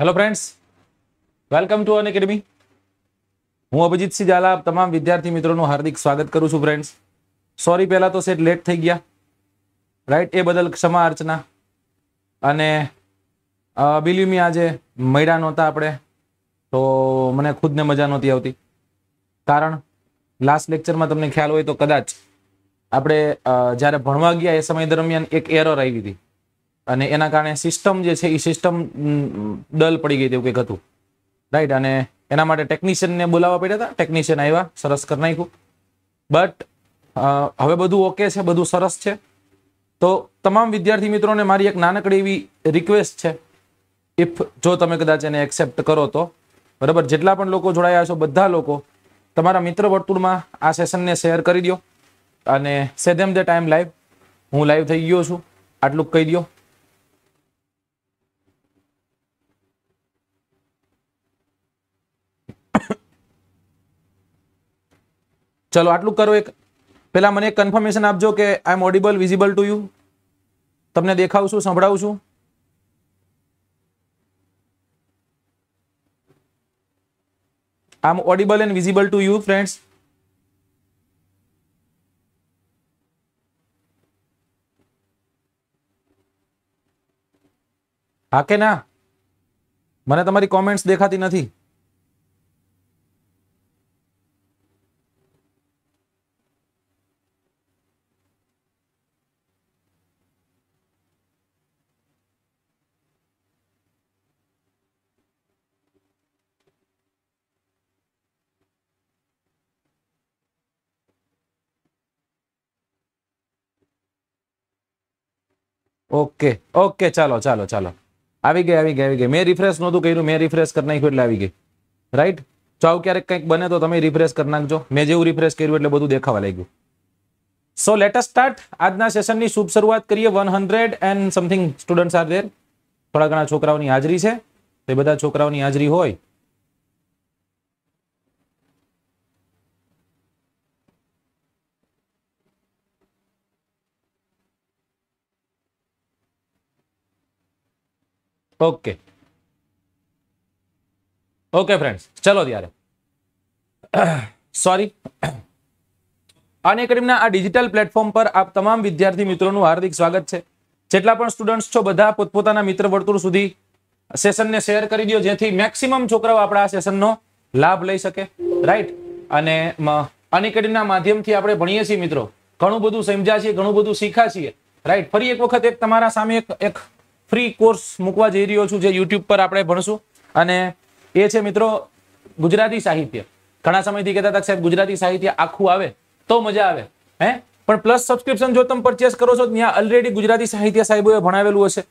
Hello friends welcome to Unacademy હું અભિજીતસિંહ ઝાલા તમામ વિદ્યાર્થી મિત્રોનું હાર્દિક સ્વાગત કરું છું ફ્રેન્ડ્સ સોરી પહેલાં તો સેટ લેટ થઈ ગયા રાઈટ એ બદલ ક્ષમા અર્ચના અને બિલીમી આજે મળ્યા નહોતા આપણે તો મને ખુદને મજા નહોતી આવતી કારણ લાસ્ટ લેક્ચરમાં તમને ખ્યાલ હોય તો કદાચ આપણે જ્યારે ભણવા ગયા એ સમય દરમિયાન એક એરર આવી હતી અને એના કારણે સિસ્ટમ જે છે એ સિસ્ટમ ડલ પડી ગઈ તેવું કંઈક હતું રાઈટ અને એના માટે ટેકનિશિયનને બોલાવવા પડ્યા હતા ટેકનિશિયન આવ્યા સરસ કરી નાખ્યું બટ હવે બધું ઓકે છે બધું સરસ છે તો તમામ વિદ્યાર્થી મિત્રોને મારી એક નાનકડી એવી રિક્વેસ્ટ છે ઇફ જો તમે કદાચ એને એક્સેપ્ટ કરો તો બરાબર જેટલા પણ લોકો જોડાયા છો બધા લોકો તમારા મિત્ર વર્તુળમાં આ સેશનને શેર કરી દો અને સેધેમ ધ ટાઈમ લાઈવ હું લાઈવ થઈ ગયો છું આટલું કહી દો ચલો આટલું કરો એક પહેલાં મને કન્ફર્મેશન આપજો કે I am audible visible to you તમને દેખાવું છું સંભળાવું છું આમ audible and visible to you friends હા કે ના મને તમારી કોમેન્ટ્સ દેખાતી નથી ઓકે ઓકે ચાલો ચાલો ચાલો આવી ગઈ આવી ગઈ આવી ગઈ મેં રિફ્રેશ નહોતું કર્યું મેં રિફ્રેશ કરી નાખ્યું એટલે આવી ગઈ રાઈટ જો ક્યારેક કંઈક બને તો તમે રિફ્રેશ કરી નાખજો મેં જેવું રિફ્રેશ કર્યું એટલે બધું દેખાવા લાગ્યું સો લેટ સ્ટાર્ટ આજના સેશનની શુભ શરૂઆત કરીએ one hundred and something students are there થોડા ઘણા છોકરાઓની હાજરી છે તે બધા છોકરાઓની હાજરી હોય ઓકે ઓકે ફ્રેન્ડ્સ ચલો ત્યારે સોરી અને કરીમના આ ડિજિટલ પ્લેટફોર્મ પર આપ તમામ વિદ્યાર્થી મિત્રોનું હાર્દિક સ્વાગત છે જેટલા પણ સ્ટુડન્ટ્સ છો બધા પોતપોતાના મિત્ર વર્તુળ સુધી સેશનને શેર કરી દો જેથી મેક્સિમમ છોકરાઓ આપણા આ સેશનનો લાભ લઈ શકે રાઈટ અને અનિકેડમીના માધ્યમથી આપણે ભણીએ છીએ મિત્રો ઘણું બધું સમજ્યા છીએ ઘણું બધું શીખ્યા છીએ રાઈટ ફરી એક વખત એક તમારા સામે એક ફ્રી કોર્સ મૂકવા જઈ રહ્યો છું જે યુટ્યુબ પર આપણે ભણશું અને એ છે મિત્રો ગુજરાતી સાહિત્ય ઘણા સમયથી કહેતા હતા સાહેબ ગુજરાતી સાહિત્ય આખું આવે તો મજા આવે હે પણ પ્લસ સબસ્ક્રિપ્શન જો તમે પરચેસ કરો છો ત્યાં ઓલરેડી ગુજરાતી સાહિત્ય સાહેબોએ ભણાવેલું હશે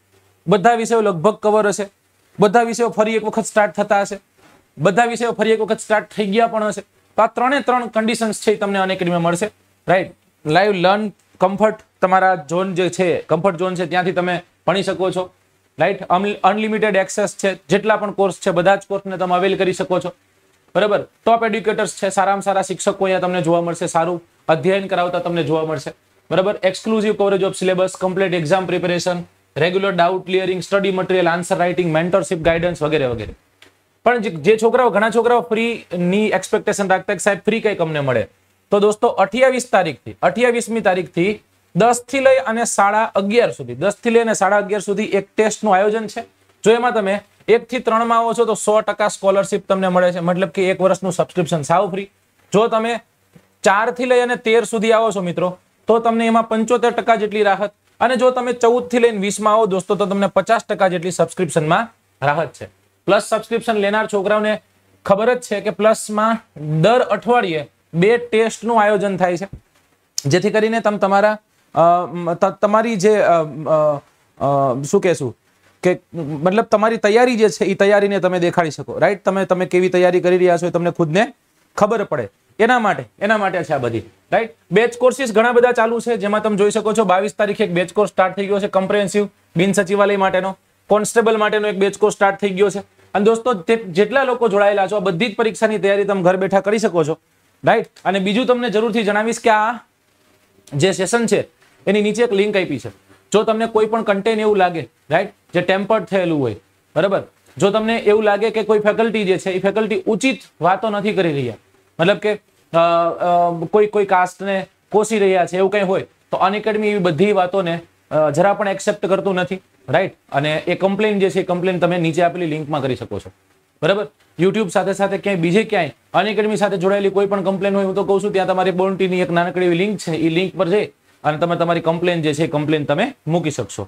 બધા વિષયો લગભગ કવર હશે બધા વિષયો ફરી એક વખત સ્ટાર્ટ થતા હશે બધા વિષયો ફરી એક વખત સ્ટાર્ટ થઈ ગયા પણ હશે તો આ ત્રણે ત્રણ કન્ડિશન્સ છે તમને અનેકડીમાં મળશે રાઈટ લાઈવ લર્ન કમ્ફર્ટ તમારા ઝોન જે છે કમ્ફર્ટ ઝોન છે ત્યાંથી તમે ભણી શકો છો રાઈટ અનલિમિટેડ એક્સેસ છે જેટલા પણ કોર્સ છે બધા જ કોર્સને તમે અવેલ કરી શકો છો બરાબર ટોપ એડ્યુકેટર્સ છે સારામાં સારા શિક્ષકો અહીંયા તમને જોવા મળશે સારું અધ્યયન કરાવતા તમને જોવા મળશે બરાબર exclusive coverage of syllabus complete exam preparation regular doubt clearing study material answer writing mentorship guidance વગેરે વગેરે પણ જે છોકરાઓ ઘણા છોકરાઓ ફ્રીની એક્સપેક્ટેશન રાખતા સાહેબ ફ્રી કંઈક અમને મળે તો દોસ્તો અઠ્યાવીસ તારીખથી અઠ્યાવીસમી તારીખથી દસ થી લઈ અને સાડા અગિયાર સુધી દસ થી અને સાડા અગિયાર સુધી એક ટેસ્ટનું આયોજન છે જો એમાં તમે એક થી ત્રણ માં આવો છો તો સો ટકા સ્કોલરશીપ તમને મળે છે મતલબ કે એક વર્ષનું સબસ્ક્રિપ્શન સાવ ફ્રી જો તમે ચાર થી લઈ અને તેર સુધી આવો છો મિત્રો તો તમને એમાં પંચોતેર ટકા જેટલી રાહત અને જો તમે ચૌદ થી લઈને વીસમાં આવો દોસ્તો તો તમને પચાસ ટકા જેટલી સબસ્ક્રિપ્શનમાં રાહત છે પ્લસ સબસ્ક્રિપ્શન લેનાર છોકરાઓને ખબર જ છે કે પ્લસમાં દર અઠવાડિયે બે ટેસ્ટનું આયોજન થાય છે જેથી કરીને તમે તમારા તમારી જે શું કહેશું કે મતલબ તમારી તૈયારી જે છે એ તૈયારીને તમે દેખાડી શકો રાઈટ તમે તમે કેવી તૈયારી કરી રહ્યા છો એ તમને ખુદને ખબર પડે એના માટે એના માટે છે આ બધી રાઈટ બેચ કોર્સિસ ઘણા બધા ચાલુ છે જેમાં તમે જોઈ શકો છો બાવીસ તારીખે એક બેચ કોર્સ સ્ટાર્ટ થઈ ગયો છે કમ્પ્રેન્સિવ બિન સચિવાલય માટેનો કોન્સ્ટેબલ માટેનો એક બેચ કોર્સ સ્ટાર્ટ થઈ ગયો છે અને દોસ્તો જેટલા લોકો જોડાયેલા છો આ બધી જ પરીક્ષાની તૈયારી તમે ઘર બેઠા કરી શકો છો રાઈટ અને બીજું તમને જરૂરથી જણાવીશ કે આ જે સેશન છે એની નીચે એક લિંક આપી છે જો તમને કોઈ પણ કન્ટેન એવું લાગે રાઈટ જે ટેમ્પર્ડ થયેલું હોય બરાબર જો તમને એવું લાગે કે કોઈ ફેકલ્ટી જે છે એ ફેકલ્ટી ઉચિત વાતો નથી કરી રહ્યા મતલબ કે કોઈ કોઈ કાસ્ટને કોસી રહ્યા છે એવું કંઈ હોય તો અનએકેડમી એવી બધી વાતોને જરા પણ એક્સેપ્ટ કરતું નથી રાઈટ અને એ કમ્પ્લેન જે છે એ કમ્પ્લેન તમે નીચે આપેલી લિંકમાં કરી શકો છો બરાબર યુટ્યુબ સાથે સાથે ક્યાંય બીજે ક્યાંય અનએકેડમી સાથે જોડાયેલી કોઈ પણ કમ્પ્લેન હોય હું તો કહું છું ત્યાં તમારી બોન્ટીની એક નાનકડી એવી લિંક છે એ લિંક પર જઈ અને તમે તમારી કમ્પ્લેન જે છે કમ્પ્લેન તમે મૂકી શકશો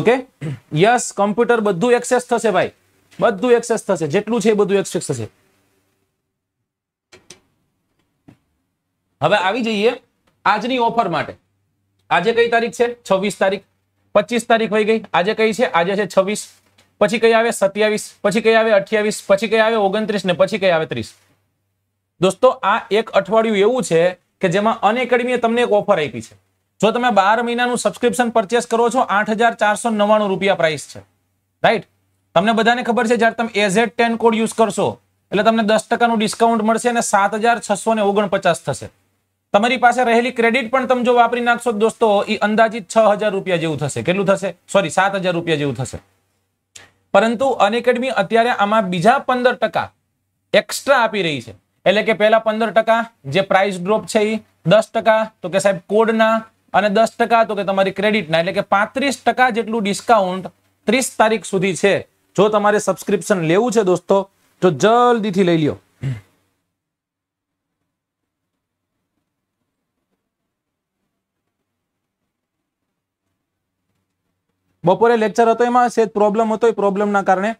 ઓકે યસ કોમ્પ્યુટર બધું એક્સેસ થશે ભાઈ બધું એક્સેસ થશે જેટલું છે એ બધું એક્સેસ થશે હવે આવી જઈએ આજની ઓફર માટે આજે કઈ તારીખ છે છવ્વીસ તારીખ પચીસ તારીખ વહી ગઈ આજે કઈ છે આજે છે છવ્વીસ પછી કઈ આવે સત્યાવીસ પછી કઈ આવે અઠ્યાવીસ પછી કઈ આવે ઓગણત્રીસ ને પછી કઈ આવે ત્રીસ દોસ્તો આ એક અઠવાડિયું એવું છે કે જેમાં અનએકેડમીએ તમને એક ઓફર આપી છે જો તમે બાર મહિનાનું સબસ્ક્રિપ્શન પરચેસ કરો છો આઠ રૂપિયા પ્રાઇસ છે રાઈટ તમને બધાને ખબર છે જ્યારે તમે એઝેડ ટેન કોડ યુઝ કરશો એટલે તમને દસ ટકાનું ડિસ્કાઉન્ટ મળશે અને સાત થશે તમારી પાસે રહેલી ક્રેડિટ પણ તમે જો વાપરી નાખશો દોસ્તો એ અંદાજિત છ હજાર રૂપિયા જેવું થશે કેટલું થશે સોરી સાત હજાર રૂપિયા જેવું થશે પરંતુ અનએકેડમી અત્યારે આમાં બીજા પંદર ટકા એક્સ્ટ્રા આપી રહી છે એટલે કે પહેલા પંદર ટકા જે પ્રાઇસ ડ્રોપ છે એ દસ ટકા તો કે સાહેબ કોડના અને દસ ટકા તો કે તમારી ક્રેડિટના એટલે કે પાંત્રીસ ટકા જેટલું ડિસ્કાઉન્ટ ત્રીસ તારીખ સુધી છે જો તમારે સબસ્ક્રિપ્શન લેવું છે દોસ્તો તો જલ્દીથી લઈ લ્યો બપોરે લેક્ચર હતો એમાં સેજ પ્રોબ્લેમ હતો એ પ્રોબ્લેમના કારણે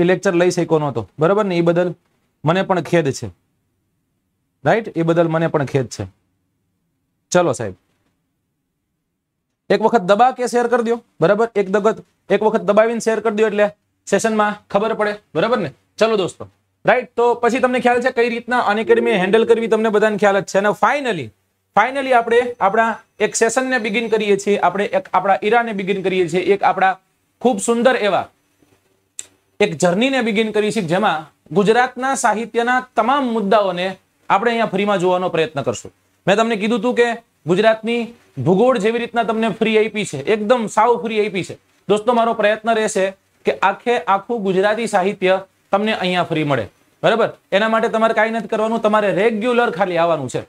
એ લેક્ચર લઈ શક્યો નહોતો બરાબર ને એ બદલ મને પણ ખેદ છે રાઈટ એ બદલ મને પણ ખેદ છે ચલો સાહેબ એક વખત દબા કે શેર કરી દો બરાબર એક દગત એક વખત દબાવીને શેર કરી દો એટલે સેશનમાં ખબર પડે બરાબર ને ચલો દોસ્તો રાઈટ તો પછી તમને ખ્યાલ છે કઈ રીતના અનેકેડમી હેન્ડલ કરવી તમને બધાને ખ્યાલ જ છે અને ફાઇનલી ફાઇનલી આપણે આપણા એક સેશનને બિગિન કરીએ છીએ આપણે એક આપણા ઈરાને બિગિન કરીએ છીએ એક આપણા ખૂબ સુંદર એવા એક જર્નીને બિગિન કરીએ છીએ જેમાં ગુજરાતના સાહિત્યના તમામ મુદ્દાઓને આપણે અહીંયા ફ્રીમાં જોવાનો પ્રયત્ન કરશું મેં તમને કીધું હતું કે ગુજરાતની ભૂગોળ જેવી રીતના તમને ફ્રી આપી છે એકદમ સાવ ફ્રી આપી છે દોસ્તો મારો પ્રયત્ન રહેશે કે આખે આખું ગુજરાતી સાહિત્ય તમને અહીંયા ફ્રી મળે બરાબર એના માટે તમારે કાંઈ નથી કરવાનું તમારે રેગ્યુલર ખાલી આવવાનું છે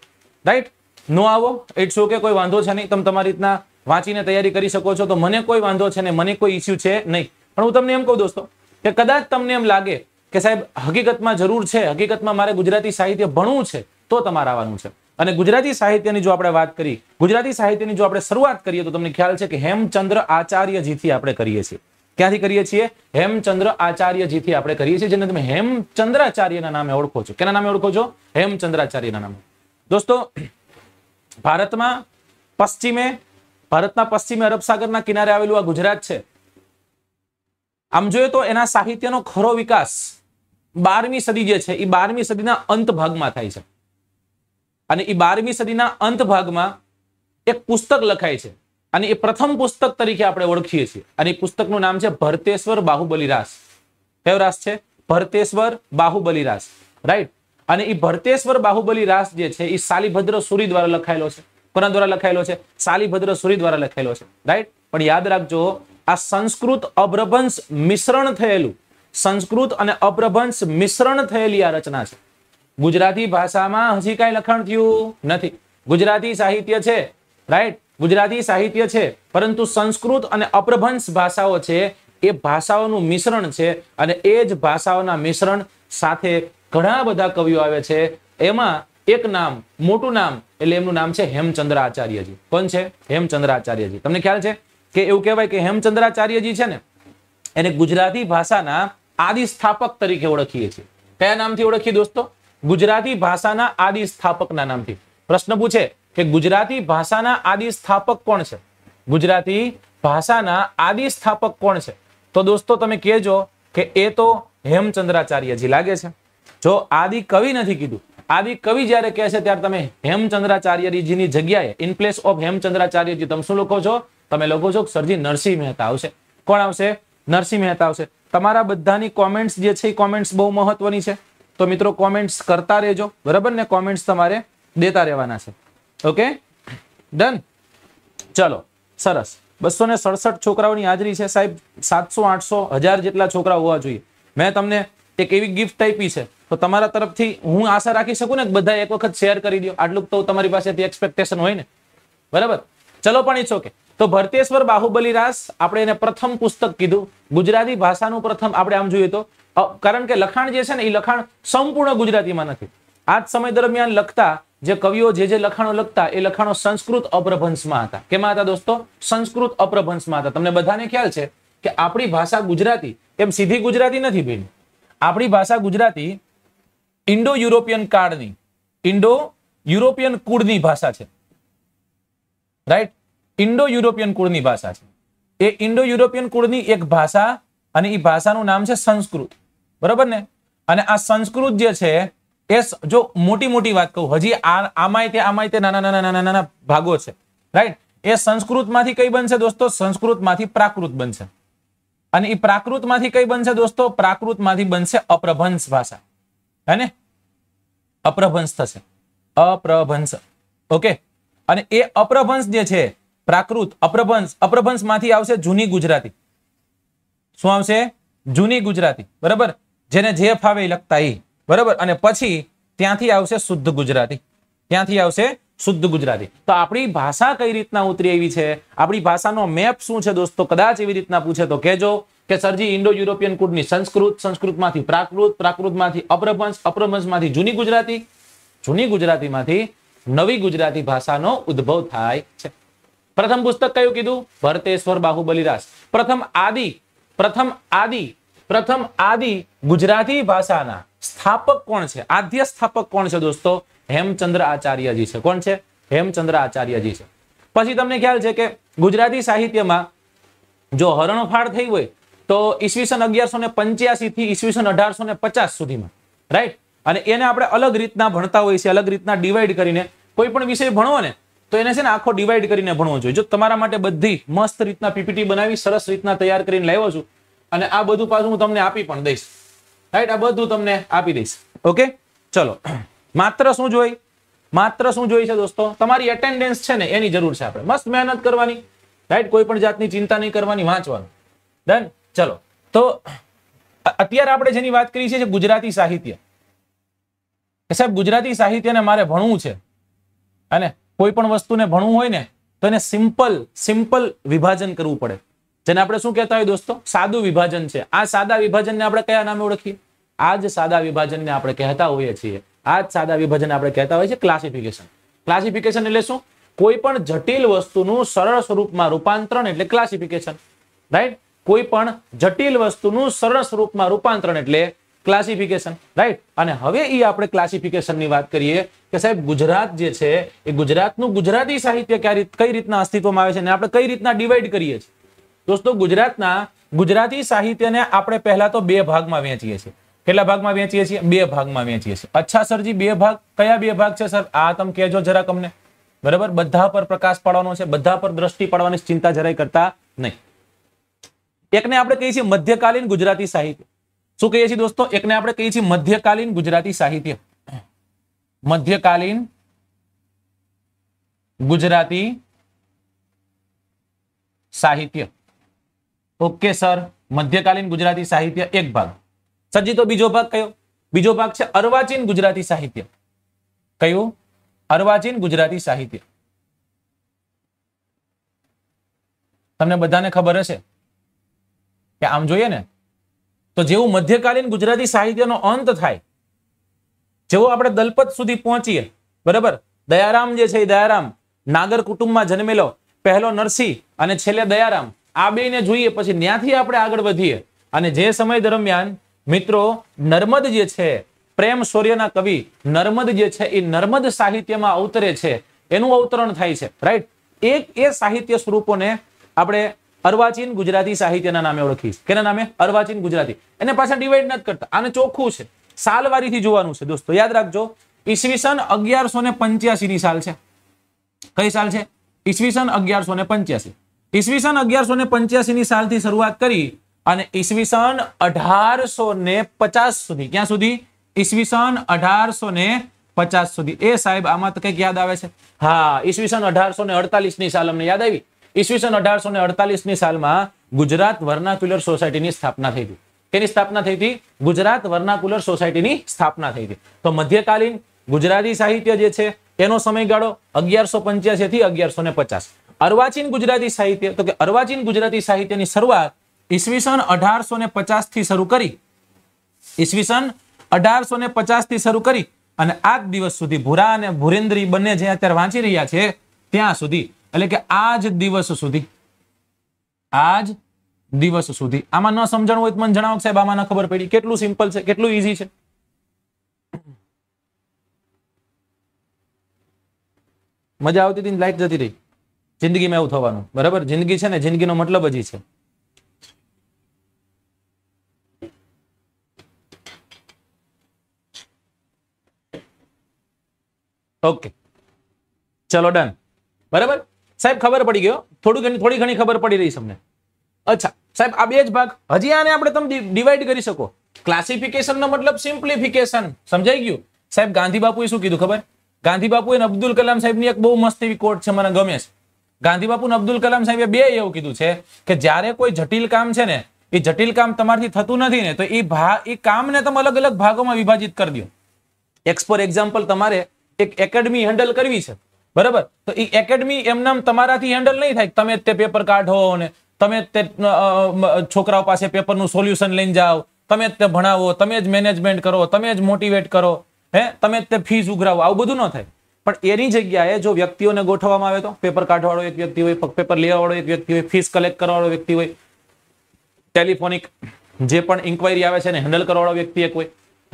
રાઈટ નો આવો ઇટ્સ ઓકે કોઈ વાંધો છે નહીં તમે તમારી રીતના વાંચીને તૈયારી કરી શકો છો તો મને કોઈ વાંધો છે ને મને કોઈ ઇસ્યુ છે નહીં પણ હું તમને એમ કહું દોસ્તો કે કદાચ તમને એમ લાગે કે સાહેબ હકીકતમાં જરૂર છે હકીકતમાં મારે ગુજરાતી સાહિત્ય ભણવું છે તો તમારે આવવાનું છે અને ગુજરાતી સાહિત્યની જો આપણે વાત કરી ગુજરાતી સાહિત્યની જો આપણે શરૂઆત કરીએ તો તમને ખ્યાલ છે કે હેમચંદ્ર આચાર્યજીથી આપણે કરીએ છીએ ક્યાંથી કરીએ છીએ હેમચંદ્ર આચાર્યજીથી આપણે કરીએ છીએ જેને તમે હેમચંદ્રાચાર્યના નામે ઓળખો છો કેના નામે ઓળખો છો હેમચંદ્રાચાર્યના નામે દોસ્તો ભારતમાં પશ્ચિમે ભારતના પશ્ચિમે અરબ સાગરના કિનારે આવેલું આ ગુજરાત છે આમ જોઈએ તો એના સાહિત્યનો ખરો વિકાસ બારમી સદી જે છે એ બારમી સદીના અંત ભાગમાં થાય છે અને એ બારમી સદીના અંત ભાગમાં એક પુસ્તક લખાય છે અને એ પ્રથમ પુસ્તક તરીકે આપણે ઓળખીએ છીએ અને એ પુસ્તકનું નામ છે ભરતેશ્વર બાહુબલી રાસ કયો રાસ છે ભરતેશ્વર બાહુબલી રાસ રાઈટ અને એ ભરતેશ્વર બાહુબલી રાસ જે છે એ સાલીભદ્ર સુરી દ્વારા લખાયેલો છે કોના દ્વારા લખાયેલો છે સાલીભદ્ર સુરી દ્વારા લખાયેલો છે રાઈટ પણ યાદ રાખજો આ સંસ્કૃત અબ્રભંશ મિશ્રણ થયેલું સંસ્કૃત અને અબ્રભંશ મિશ્રણ થયેલી આ રચના છે ગુજરાતી ભાષામાં હજી કાંઈ લખાણ થયું નથી ગુજરાતી સાહિત્ય છે રાઈટ ગુજરાતી સાહિત્ય છે પરંતુ સંસ્કૃત અને અપ્રભંશ ભાષાઓ છે એ ભાષાઓનું મિશ્રણ છે અને એ જ ભાષાઓના મિશ્રણ સાથે ઘણા બધા કવિઓ આવે છે એમાં એક નામ મોટું નામ એટલે એમનું નામ છે હેમચંદ્રાચાર્યજી કોણ છે હેમચંદ્રાચાર્યજી તમને ખ્યાલ છે કે એવું કહેવાય કે હેમચંદ્રાચાર્યજી છે ને એને ગુજરાતી ભાષાના આદિ સ્થાપક તરીકે ઓળખીએ છીએ કયા નામથી ઓળખીએ દોસ્તો ગુજરાતી ભાષાના આદિ સ્થાપકના નામથી પ્રશ્ન પૂછે કે ગુજરાતી ભાષાના આદિ સ્થાપક કોણ છે ગુજરાતી ભાષાના આદિ સ્થાપક કોણ છે તો દોસ્તો તમે કહેજો કે એ તો હેમચંદ્રાચાર્યજી લાગે છે જો આદિ કવિ નથી કીધું આદિ કવિ જ્યારે કહે છે ત્યારે તમે હેમચંદ્રાચાર્યજીની જગ્યાએ ઇનપ્લેસ ઓફ હેમચંદ્રાચાર્યજી તમે શું લખો છો તમે લખો છો સરજી નરસિંહ મહેતા આવશે કોણ આવશે નરસિંહ મહેતા આવશે તમારા બધાની કોમેન્ટ્સ જે છે એ કોમેન્ટ્સ બહુ મહત્વની છે તો મિત્રો કોમેન્ટ્સ કરતા રહેજો બરાબર ને કોમેન્ટ્સ તમારે દેતા રહેવાના છે ઓકે ડન ચલો સરસ બસો ને સડસઠ છોકરાઓની હાજરી છે સાહેબ સાતસો આઠસો હજાર જેટલા છોકરા હોવા જોઈએ મેં તમને એક એવી ગિફ્ટ આપી છે તો તમારા તરફથી હું આશા રાખી શકું ને બધા એક વખત શેર કરી દો આટલું તો તમારી પાસેથી એક્સપેક્ટેશન હોય ને બરાબર ચલો પણ ઈચ્છો કે તો ભરતેશ્વર બાહુબલી રાસ આપણે એને પ્રથમ પુસ્તક કીધું ગુજરાતી ભાષાનું પ્રથમ આપણે આમ જોઈએ તો કારણ કે લખાણ જે છે ને એ લખાણ સંપૂર્ણ ગુજરાતીમાં નથી આ સમય દરમિયાન લખતા જે કવિઓ જે જે લખાણો લખતા એ લખાણો સંસ્કૃત અપ્રભંશમાં હતા કેમાં હતા દોસ્તો સંસ્કૃત અપ્રભંશમાં હતા તમને બધાને ખ્યાલ છે કે આપણી ભાષા ગુજરાતી એમ સીધી ગુજરાતી નથી બેન આપણી ભાષા ગુજરાતી ઇન્ડો યુરોપિયન કાળની ઇન્ડો યુરોપિયન કુળની ભાષા છે રાઈટ ઇન્ડો યુરોપિયન કુળની ભાષા છે એ ઇન્ડો યુરોપિયન કુળની એક ભાષા અને એ ભાષાનું નામ છે સંસ્કૃત બરાબર ને અને આ સંસ્કૃત જે છે એ જો મોટી મોટી વાત કહું હજી આમાં તે આમાં તે નાના નાના નાના નાના ભાગો છે રાઈટ એ સંસ્કૃતમાંથી કઈ બનશે દોસ્તો સંસ્કૃતમાંથી પ્રાકૃત બનશે અને એ પ્રાકૃતમાંથી કઈ બનશે દોસ્તો પ્રાકૃતમાંથી બનશે અપ્રભંશ ભાષા હે અપ્રભંશ થશે અપ્રભંશ ઓકે અને એ અપ્રભંશ જે છે પ્રાકૃત અપ્રભંશ અપ્રભંશ માંથી આવશે જૂની ગુજરાતી શું આવશે જૂની ગુજરાતી બરાબર જેને જે ફાવે એ લખતા એ બરાબર અને પછી ત્યાંથી આવશે શુદ્ધ ગુજરાતી ત્યાંથી આવશે શુદ્ધ ગુજરાતી તો આપણી ભાષા કઈ રીતના ઉતરી આવી છે આપણી ભાષાનો મેપ શું છે દોસ્તો કદાચ એવી રીતના પૂછે તો કહેજો કે સરજી ઇન્ડો યુરોપિયન કુડની સંસ્કૃત સંસ્કૃતમાંથી પ્રાકૃત પ્રાકૃતમાંથી અપ્રભંશ અપ્રભંશમાંથી જૂની ગુજરાતી જૂની ગુજરાતીમાંથી નવી ગુજરાતી ભાષાનો ઉદ્ભવ થાય છે પ્રથમ પુસ્તક કયું કીધું ભરતેશ્વર બાહુબલીરાસ પ્રથમ આદિ પ્રથમ આદિ પ્રથમ આદિ ગુજરાતી ભાષાના સ્થાપક કોણ છે આદ્ય સ્થાપક કોણ છે દોસ્તો હેમચંદ્ર આચાર્યજી છે કોણ છે હેમચંદ્ર આચાર્યજી છે પછી તમને ખ્યાલ છે કે ગુજરાતી સાહિત્યમાં જો હરણફાળ થઈ હોય તો ઈસવીસન અગિયારસો ને પંચ્યાસી થી ઈસવીસન અઢારસો ને પચાસ સુધીમાં રાઈટ અને એને આપણે અલગ રીતના ભણતા હોઈએ છીએ અલગ રીતના ડિવાઈડ કરીને કોઈ પણ વિષય ભણવો ને તો એને છે ને આખો ડિવાઈડ કરીને ભણવો જોઈએ જો તમારા માટે બધી મસ્ત રીતના પીપીટી બનાવી સરસ રીતના તૈયાર કરીને લાવ્યો છું અને આ બધું પાછું હું તમને આપી પણ દઈશ રાઈટ આ બધું તમને આપી દઈશ ઓકે ચલો માત્ર શું જોઈ માત્ર શું જોઈ છે દોસ્તો તમારી એટેન્ડન્સ છે ને એની જરૂર છે આપણે મસ્ત મહેનત કરવાની રાઈટ કોઈ પણ જાતની ચિંતા નહીં કરવાની વાંચવાનું ડન ચલો તો અત્યારે આપણે જેની વાત કરી છે ગુજરાતી સાહિત્ય સાહેબ ગુજરાતી સાહિત્યને મારે ભણવું છે અને કોઈ પણ વસ્તુને ભણવું હોય ને તો એને સિમ્પલ સિમ્પલ વિભાજન કરવું પડે જેને આપણે શું કહેતા હોય દોસ્તો સાદું વિભાજન છે આ સાદા વિભાજનને આપણે કયા નામે ઓળખીએ આ જ સાદા વિભાજનને આપણે કહેતા હોઈએ છીએ આ જ સાદા વિભાજન આપણે કહેતા હોઈએ છીએ ક્લાસિફિકેશન ક્લાસિફિકેશન એટલે શું કોઈ પણ જટિલ વસ્તુનું સરળ સ્વરૂપમાં રૂપાંતરણ એટલે ક્લાસિફિકેશન રાઈટ કોઈ પણ જટિલ વસ્તુનું સરળ સ્વરૂપમાં રૂપાંતરણ એટલે ક્લાસિફિકેશન રાઈટ અને હવે એ આપણે ક્લાસિફિકેશનની વાત કરીએ કે સાહેબ ગુજરાત જે છે એ ગુજરાતનું ગુજરાતી સાહિત્ય કઈ રીતના અસ્તિત્વમાં આવે છે અને આપણે કઈ રીતના ડિવાઈડ કરીએ છીએ દોસ્તો ગુજરાતના ગુજરાતી સાહિત્યને આપણે પહેલા તો બે ભાગમાં વહેંચીએ છીએ કેટલા ભાગમાં વહેંચીએ છીએ બે ભાગમાં વહેંચીએ છીએ અચ્છા સરજી બે ભાગ કયા બે ભાગ છે સર આ તમે કહેજો જરાક અમને બરાબર બધા પર પ્રકાશ પાડવાનો છે બધા પર દ્રષ્ટિ પાડવાની ચિંતા જરાય કરતા નહીં એકને આપણે કહીએ છીએ મધ્યકાલીન ગુજરાતી સાહિત્ય શું કહીએ છીએ દોસ્તો એકને આપણે કહીએ છીએ મધ્યકાલીન ગુજરાતી સાહિત્ય મધ્યકાલીન ગુજરાતી સાહિત્ય ઓકે સર મધ્યકાલીન ગુજરાતી સાહિત્ય એક ભાગ સજી તો બીજો ભાગ કયો બીજો ભાગ છે અર્વાચીન ગુજરાતી સાહિત્ય કયું અર્વાચીન ગુજરાતી સાહિત્ય તમને બધાને ખબર હશે કે આમ જોઈએ ને તો જેવું મધ્યકાલીન ગુજરાતી સાહિત્યનો અંત થાય જેવો આપણે દલપત સુધી પહોંચીએ બરાબર દયારામ જે છે એ દયારામ નાગર કુટુંબમાં જન્મેલો પહેલો નરસિંહ અને છેલ્લે દયારામ આ બેને જોઈએ પછી ત્યાંથી આપણે આગળ વધીએ અને જે સમય દરમિયાન મિત્રો નર્મદ જે છે પ્રેમ શૌર્યના કવિ નર્મદ જે છે એ નર્મદ સાહિત્યમાં અવતરે છે એનું અવતરણ થાય છે રાઈટ એક એ સાહિત્ય સ્વરૂપોને આપણે અર્વાચીન ગુજરાતી સાહિત્યના નામે ઓળખીશ કેના નામે અર્વાચીન ગુજરાતી એને પાછા ડિવાઈડ નથી કરતા આને ચોખ્ખું છે સાલવારીથી જોવાનું છે દોસ્તો યાદ રાખજો ઈસવીસન અગિયારસો ની સાલ છે કઈ સાલ છે ઈસવીસન અગિયારસો ને પંચ્યાસી ઈસવીસન અગિયારસો ને પંચ્યાસી ની સાલથી શરૂઆત કરી અને ઈસવીસન અઢારસો ને પચાસ સુધી ક્યાં સુધી ઈસવીસન અઢારસો ને પચાસ સુધી એ સાહેબ આમાં તો કઈક યાદ આવે છે હા ઈસવીસન અઢારસો ને અડતાલીસ ની સાલ અમને યાદ આવી ઈસવીસન અઢારસો ને અડતાલીસ ની સાલમાં ગુજરાત વર્નાક્યુલર સોસાયટીની સ્થાપના થઈ હતી તેની સ્થાપના થઈ હતી ગુજરાત વર્નાકુલર સોસાયટીની સ્થાપના થઈ હતી તો મધ્યકાલીન ગુજરાતી સાહિત્ય જે છે એનો સમયગાળો અગિયારસો પંચ્યાસી થી અગિયારસો ને પચાસ અર્વાચીન ગુજરાતી સાહિત્ય તો કે અર્વાચીન ગુજરાતી સાહિત્યની શરૂઆત ઈસવીસન અઢારસો ને પચાસ થી શરૂ કરી ઈસવીસન અઢારસો ને પચાસ થી શરૂ કરી અને આજ દિવસ સુધી ભૂરા અને ભુરેન્દ્રી બંને જે અત્યારે વાંચી રહ્યા છે ત્યાં સુધી એટલે કે આજ દિવસ સુધી આજ દિવસ સુધી આમાં ન સમજણ હોય તો મને જણાવો સાહેબ આમાં ન ખબર પડી કેટલું સિમ્પલ છે કેટલું ઈઝી છે મજા આવતી હતી લાઈટ જતી રહી જિંદગીમાં એવું થવાનું બરાબર જિંદગી છે ને જિંદગીનો મતલબ હજી છે ઓકે ચલો ડન બરાબર સાહેબ ખબર પડી ગયો થોડું ઘણી થોડી ઘણી ખબર પડી રહી તમને અચ્છા સાહેબ આ બે જ ભાગ હજી આને આપણે તમે ડિવાઈડ કરી શકો ક્લાસિફિકેશન નો મતલબ સિમ્પ્લિફિકેશન સમજાઈ ગયું સાહેબ ગાંધી બાપુએ શું કીધું ખબર ગાંધી બાપુ અને અબ્દુલ કલામ સાહેબની એક બહુ મસ્ત એવી કોટ છે મને ગમે છે ગાંધી બાપુ અબ્દુલ કલામ સાહેબે બે એવું કીધું છે કે જ્યારે કોઈ જટિલ કામ છે ને એ જટિલ કામ તમારથી થતું નથી ને તો એ ભા એ કામને તમે અલગ અલગ ભાગોમાં વિભાજિત કરી દો એક્સ ફોર એક્ઝામ્પલ તમારે એક એકેડમી હેન્ડલ કરવી છે બરાબર તો એ એકેડમી એમનામ તમારાથી હેન્ડલ નહીં થાય તમે તે પેપર કાઢો ને તમે તે છોકરાઓ પાસે પેપરનું સોલ્યુશન લઈને જાઓ તમે જ તે ભણાવો તમે જ મેનેજમેન્ટ કરો તમે જ મોટિવેટ કરો હે તમે જ તે ફીસ ઉઘરાવો આવું બધું ન થાય પણ એની જગ્યાએ જો વ્યક્તિઓને ગોઠવવામાં આવે તો પેપર કાઢવાળો એક વ્યક્તિ હોય પેપર લેવાવાળો એક વ્યક્તિ હોય ફીસ કલેક્ટ કરવાળો વ્યક્તિ હોય ટેલિફોનિક જે પણ ઇન્કવાયરી આવે છે એને હેન્ડલ કરવાવાળો વ્યક્તિ એક હોય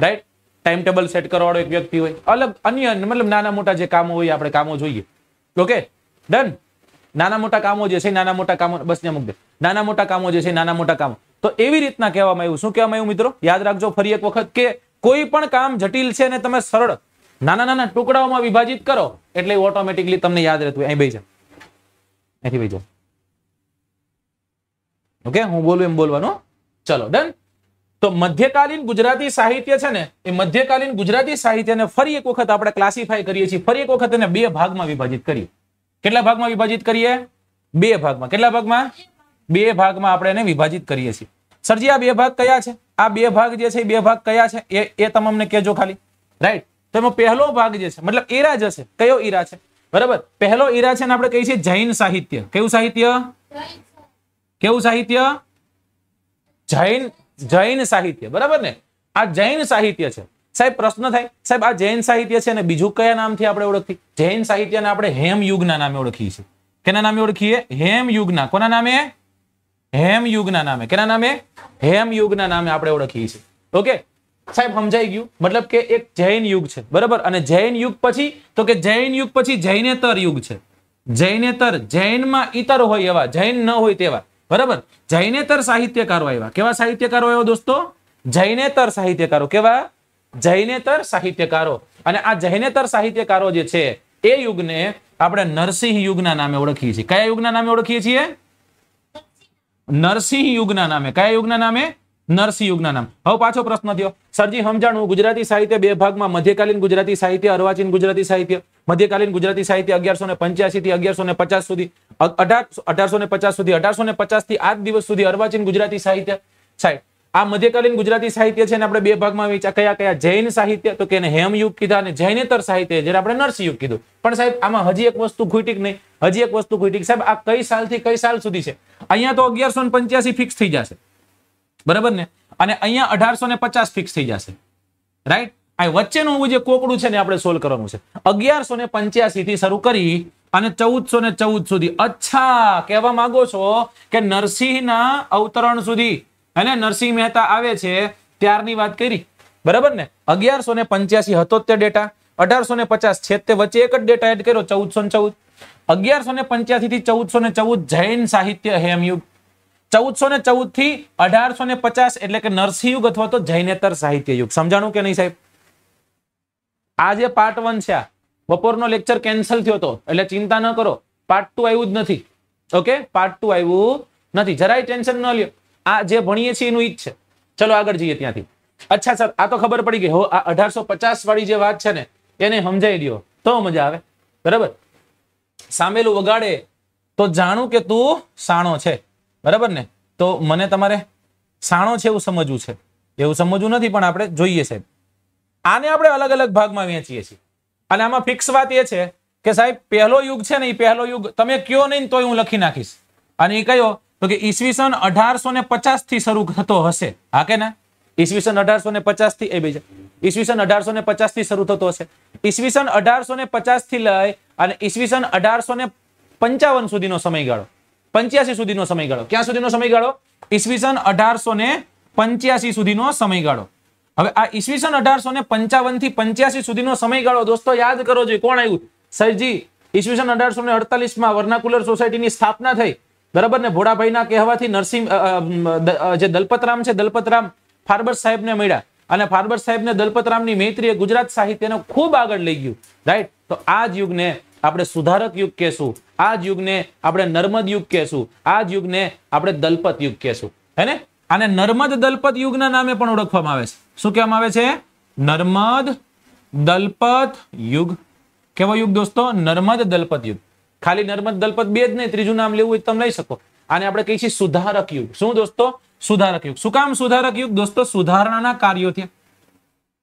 રાઈટ ટાઈમ ટેબલ સેટ કરવાવાળો એક વ્યક્તિ હોય અલગ અન્ય મતલબ નાના મોટા જે કામો હોય આપણે કામો જોઈએ ઓકે ડન નાના મોટા કામો જે છે નાના મોટા કામો બસ ને અમુક નાના મોટા કામો જે છે નાના મોટા કામો તો એવી રીતના કહેવામાં આવ્યું શું કહેવામાં આવ્યું મિત્રો યાદ રાખજો ફરી એક વખત કે કોઈ પણ કામ જટિલ છે અને તમે સરળ નાના નાના ટુકડાઓમાં વિભાજીત કરો એટલે ઓટોમેટિકલી તમને યાદ રહેતું અહીં બેસી જાવ અહીંથી બેસી જાવ ઓકે હું બોલું એમ બોલવાનું ચલો ડન તો મધ્યકાલીન ગુજરાતી સાહિત્ય છે ને એ મધ્યકાલીન ગુજરાતી સાહિત્યને ફરી એક વખત આપણે ક્લાસિફાય કરીએ છીએ ફરી એક વખત એને બે ભાગમાં વિભાજિત કરીએ કેટલા ભાગમાં વિભાજીત કરીએ બે ભાગમાં કેટલા ભાગમાં બે ભાગમાં આપણે એને વિભાજીત કરીએ છીએ સરજી આ બે ભાગ કયા છે આ બે ભાગ જે છે બે ભાગ કયા છે એ એ તમે અમને કહેજો ખાલી રાઈટ તો એમાં પહેલો ભાગ જે છે મતલબ ઈરા જશે કયો ઈરા છે બરાબર પહેલો ઈરા છે આપણે કહીએ છીએ જૈન સાહિત્ય કેવું સાહિત્ય કેવું સાહિત્ય જૈન જૈન સાહિત્ય બરાબર ને આ જૈન સાહિત્ય છે સાહેબ પ્રશ્ન થાય સાહેબ આ જૈન સાહિત્ય છે અને બીજું કયા નામથી આપણે ઓળખીએ જૈન સાહિત્યને આપણે હેમયુગના નામે ઓળખીએ છીએ કેના નામે ઓળખીએ હેમયુગના કોના નામે હેમયુગના નામે કેના નામે હેમયુગના નામે આપણે ઓળખીએ છીએ ઓકે સાહેબ સમજાઈ ગયું મતલબ કે એક જૈન યુગ છે બરાબર અને જૈન યુગ પછી તો કે જૈન યુગ પછી જૈનેતર યુગ છે જૈનેતર જૈનમાં ઇતર હોય એવા જૈન ન હોય તેવા બરાબર જૈનેતર સાહિત્યકારો આવ્યા કેવા સાહિત્યકારો આવ્યો દોસ્તો જૈનેતર સાહિત્યકારો કેવા જૈનેતર સાહિત્યકારો અને આ જૈનેતર સાહિત્યકારો જે છે એ યુગને આપણે નરસિંહ યુગના નામે ઓળખીએ છીએ કયા યુગના નામે ઓળખીએ છીએ નરસિંહ યુગના નામે કયા યુગના નામે નરસિંહ યુગના નામ હવે પાછો પ્રશ્ન થયો સરજી સમજાણું ગુજરાતી સાહિત્ય બે ભાગમાં મધ્યકાલીન ગુજરાતી સાહિત્ય અર્વાચીન ગુજરાતી સાહિત્ય મધ્યકાલીન ગુજરાતી સાહિત્ય અગિયારસો ને પંચ્યાસી થી અગિયારસો ને પચાસ સુધી અઢારસો ને પચાસ સુધી અઢારસો ને પચાસ થી આજ દિવસ સુધી અર્વાચીન ગુજરાતી સાહિત્ય સાહેબ આ મધ્યકાલીન ગુજરાતી સાહિત્ય છે ને આપણે બે ભાગમાં વેચ્યા કયા કયા જૈન સાહિત્ય તો કે હેમયુગ કીધા અને જૈનેતર સાહિત્ય જ્યારે આપણે નરસિંહયુગ કીધું પણ સાહેબ આમાં હજી એક વસ્તુ ખૂટીક નહીં હજી એક વસ્તુ ખૂટીક સાહેબ આ કઈ સાલથી કઈ સાલ સુધી છે અહીંયા તો અગિયારસો ને પંચ્યાસી ફિક્સ થઈ જશે બરાબર ને અને અહીંયા અઢારસો ને પચાસ ફિક્સ થઈ જશે રાઈટ આ વચ્ચેનું જે કોકડું છે ને આપણે સોલ્વ કરવાનું છે અગિયારસો ને પંચ્યાસી શરૂ કરી અને ચૌદસો ને ચૌદ સુધી અચ્છા કહેવા માંગો છો કે નરસિંહના અવતરણ સુધી અને નરસિંહ મહેતા આવે છે ત્યારની વાત કરી બરાબર ને અગિયારસો ને પંચ્યાસી હતો તે ડેટા અઢારસો ને પચાસ છે તે વચ્ચે એક જ ડેટા એડ કર્યો ચૌદસો ને ચૌદ અગિયારસો ને પંચ્યાસી થી ચૌદસો ને ચૌદ જૈન સાહિત્ય હેમયુગ ચૌદસો ને ચૌદ થી અઢારસો ને પચાસ એટલે કે નરસિંહ યુગ અથવા તો જૈનેતર સાહિત્ય યુગ સમજાણું કે નહીં સાહેબ આ જે પાર્ટ વન છે બપોરનો લેક્ચર કેન્સલ થયો હતો એટલે ચિંતા ન કરો પાર્ટ ટુ આવ્યું જ નથી ઓકે પાર્ટ ટુ આવ્યું નથી જરાય ટેન્શન ન લ્યો આ જે ભણીએ છીએ એનું ઈ છે ચલો આગળ જઈએ ત્યાંથી અચ્છા સર આ તો ખબર પડી ગઈ હો આ અઢારસો પચાસ વાળી જે વાત છે ને એને સમજાઈ દો તો મજા આવે બરાબર સામેલું વગાડે તો જાણું કે તું સાણો છે બરાબર ને તો મને તમારે સાણો છે એવું સમજવું છે એવું સમજવું નથી પણ આપણે જોઈએ સાહેબ આને આપણે અલગ અલગ ભાગમાં વહેંચીએ છીએ અને આમાં ફિક્સ વાત એ છે કે સાહેબ પહેલો યુગ છે ને એ પહેલો યુગ તમે કયો નહીં તોય હું લખી નાખીશ અને એ કયો તો કે ઈસવીસન અઢારસો ને પચાસ થી શરૂ થતો હશે હા કે ના ઈસવીસન અઢારસો ને પચાસ થી એ બીજા ઈસવીસન અઢારસો ને પચાસ થી શરૂ થતો હશે ઈસવીસન અઢારસો ને પચાસ થી લઈ અને ઈસવીસન અઢારસો ને પંચાવન સુધીનો સમયગાળો પંચ્યાસી સુધીનો સમયગાળો ક્યાં સુધીનો સમયગાળો ઈસવીસન અઢારસો ને પંચ્યાસી સુધીનો સમયગાળો હવે આ ઈસવીસન અઢારસો ને પંચાવન થી પંચ્યાસી સુધીનો સમયગાળો દોસ્તો યાદ કરો જોઈએ કોણ આવ્યું સરજી ઈસવીસન અઢારસો ને અડતાલીસ માં વર્નાકુલર સોસાયટીની સ્થાપના થઈ બરાબર ને ભોળાભાઈના કહેવાથી નરસિંહ જે દલપતરામ છે દલપતરામ ફાર્બર સાહેબને મળ્યા અને ફાર્બર સાહેબને દલપતરામની મૈત્રીએ ગુજરાત સાહિત્યને ખૂબ આગળ લઈ ગયું રાઈટ તો આ જ યુગને આપણે સુધારક યુગ કહેશું આ જ યુગને આપણે નર્મદ યુગ કહેશું આ જ યુગને આપણે દલપત યુગ કહેશું હે ને આને નર્મદ દલપત યુગના નામે પણ ઓળખવામાં આવે છે શું કહેવામાં આવે છે નર્મદ દલપત યુગ કેવો યુગ દોસ્તો નર્મદ દલપત યુગ ખાલી નર્મદ દલપત બે જ નહીં ત્રીજું નામ લેવું હોય તમે લઈ શકો અને આપણે કહીએ છીએ સુધારક યુગ શું દોસ્તો સુધારક યુગ શું કામ સુધારક યુગ દોસ્તો સુધારણાના કાર્યો થયા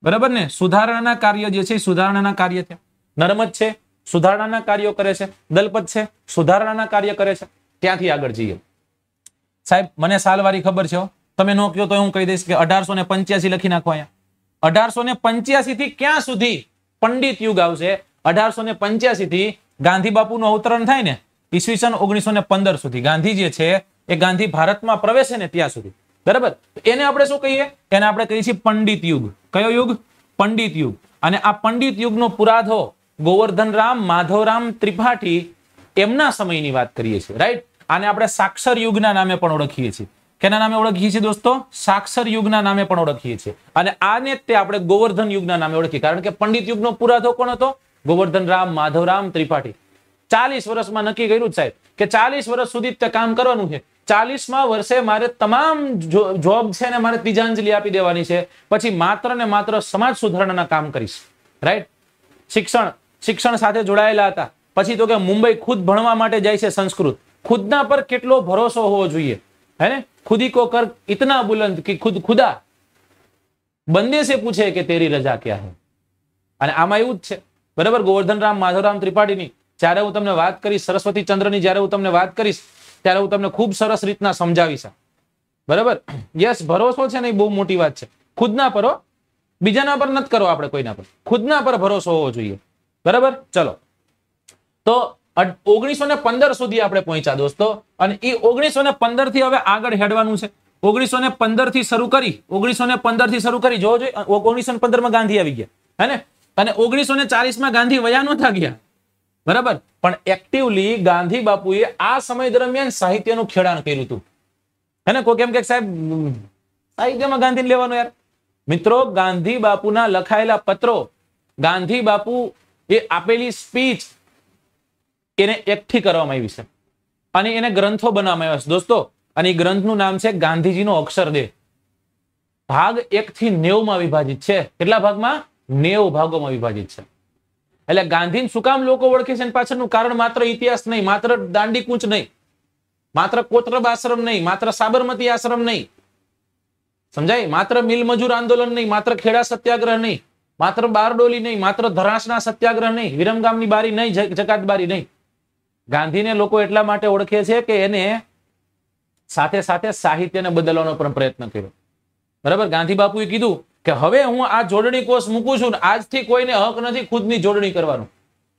બરાબર ને સુધારણાના કાર્ય જે છે સુધારણાના કાર્ય થયા નર્મદ છે સુધારણાના કાર્યો કરે છે દલપત છે સુધારણાના કાર્ય કરે છે ત્યાંથી આગળ જઈએ સાહેબ મને સાલવારી ખબર છે તમે નો કહો તો હું કહી દઈશ કે અઢારસો ને પંચ્યાસી લખી નાખો અહીંયા અઢારસો ને પંચ્યાસી થી ક્યાં સુધી પંડિત યુગ આવશે અઢારસો ને પંચ્યાસી થી ગાંધી બાપુનું અવતરણ થાય ને ઈસવીસન ઓગણીસો ને પંદર સુધી ગાંધી જે છે એ ગાંધી ભારતમાં પ્રવેશે ને ત્યાં સુધી બરાબર એને આપણે શું કહીએ એને આપણે કહીએ છીએ પંડિત યુગ કયો યુગ પંડિત યુગ અને આ પંડિત યુગનો પુરાધો ગોવર્ધનરામ માધવરામ ત્રિપાઠી એમના સમયની વાત કરીએ છીએ રાઈટ આને આપણે સાક્ષર યુગના નામે પણ ઓળખીએ છીએ કેના નામે ઓળખીએ છીએ દોસ્તો સાક્ષર યુગના નામે પણ ઓળખીએ છીએ અને આને તે આપણે ગોવર્ધન યુગના નામે ઓળખીએ કારણ કે પંડિત યુગનો પુરાધો કોણ હતો ગોવર્ધનરામ માધવરામ ત્રિપાઠી ચાલીસ વર્ષમાં નક્કી કર્યું સાહેબ કે ચાલીસ વર્ષ સુધી તે કામ કરવાનું છે ચાલીસમા વર્ષે મારે તમામ જોબ છે ને મારે ત્રીજાંજલિ આપી દેવાની છે પછી માત્ર ને માત્ર સમાજ સુધારણાના કામ કરીશ રાઈટ શિક્ષણ શિક્ષણ સાથે જોડાયેલા હતા પછી તો કે મુંબઈ ખુદ ભણવા માટે જાય છે સંસ્કૃત ખુદના પર કેટલો ભરોસો હોવો જોઈએ હે ખુદી કો કર ઇતના બુલંદ કે ખુદ ખુદા બંને સે પૂછે કે તેરી રજા ક્યાં હે અને આમાં એવું જ છે બરાબર ગોવર્ધન માધવરામ ત્રિપાઠીની જ્યારે હું તમને વાત કરીશ સરસ્વતી ચંદ્રની જ્યારે હું તમને વાત કરીશ ત્યારે હું તમને ખૂબ સરસ રીતના સમજાવીશ બરાબર યસ ભરોસો છે ને એ બહુ મોટી વાત છે ખુદના પર બીજાના પર નથી કરો આપણે કોઈના પર ખુદના પર ભરોસો હોવો જોઈએ બરાબર ચલો તો ઓગણીસો ને પંદર સુધી આપણે પહોંચ્યા દોસ્તો અને એ ઓગણીસો ને પંદર થી હવે આગળ હેડવાનું છે ઓગણીસો ને પંદર થી શરૂ કરી ઓગણીસો ને પંદર થી શરૂ કરી જોવો જોઈએ ઓગણીસો ને પંદર માં ગાંધી આવી ગયા હે અને ઓગણીસો ને માં ગાંધી વયા નતા ગયા બરાબર પણ એક્ટિવલી ગાંધી બાપુએ આ સમય દરમિયાન સાહિત્યનું ખેડાણ કર્યું હતું હે ને કોઈ કેમ કે સાહેબ સાહિત્યમાં ગાંધી લેવાનું યાર મિત્રો ગાંધી બાપુના લખાયેલા પત્રો ગાંધી બાપુ એ આપેલી સ્પીચ એને એકઠી કરવામાં આવી છે અને એને ગ્રંથો બનાવવામાં આવ્યા છે દોસ્તો અને એ ગ્રંથનું નામ છે ગાંધીજીનો અક્ષરદેહ ભાગ એક થી નેવ વિભાજિત છે કેટલા ભાગમાં નેવ ભાગોમાં વિભાજિત છે એટલે ગાંધી સુકામ લોકો ઓળખે છે પાછળનું કારણ માત્ર ઇતિહાસ નહીં માત્ર દાંડી કૂચ નહીં માત્ર કોતરબ આશ્રમ નહીં માત્ર સાબરમતી આશ્રમ નહીં સમજાય માત્ર મિલ મજૂર આંદોલન નહીં માત્ર ખેડા સત્યાગ્રહ નહીં માત્ર બારડોલી નહીં માત્ર ધરાસના સત્યાગ્રહ નહીં વિરમગામની બારી નહીં જકાત બારી નહીં ગાંધીને લોકો એટલા માટે ઓળખે છે કે એને સાથે સાથે સાહિત્યને બદલવાનો પણ પ્રયત્ન કર્યો બરાબર ગાંધી બાપુએ કીધું કે હવે હું આ જોડણી કોષ મૂકું છું આજથી કોઈને હક નથી ખુદની જોડણી કરવાનો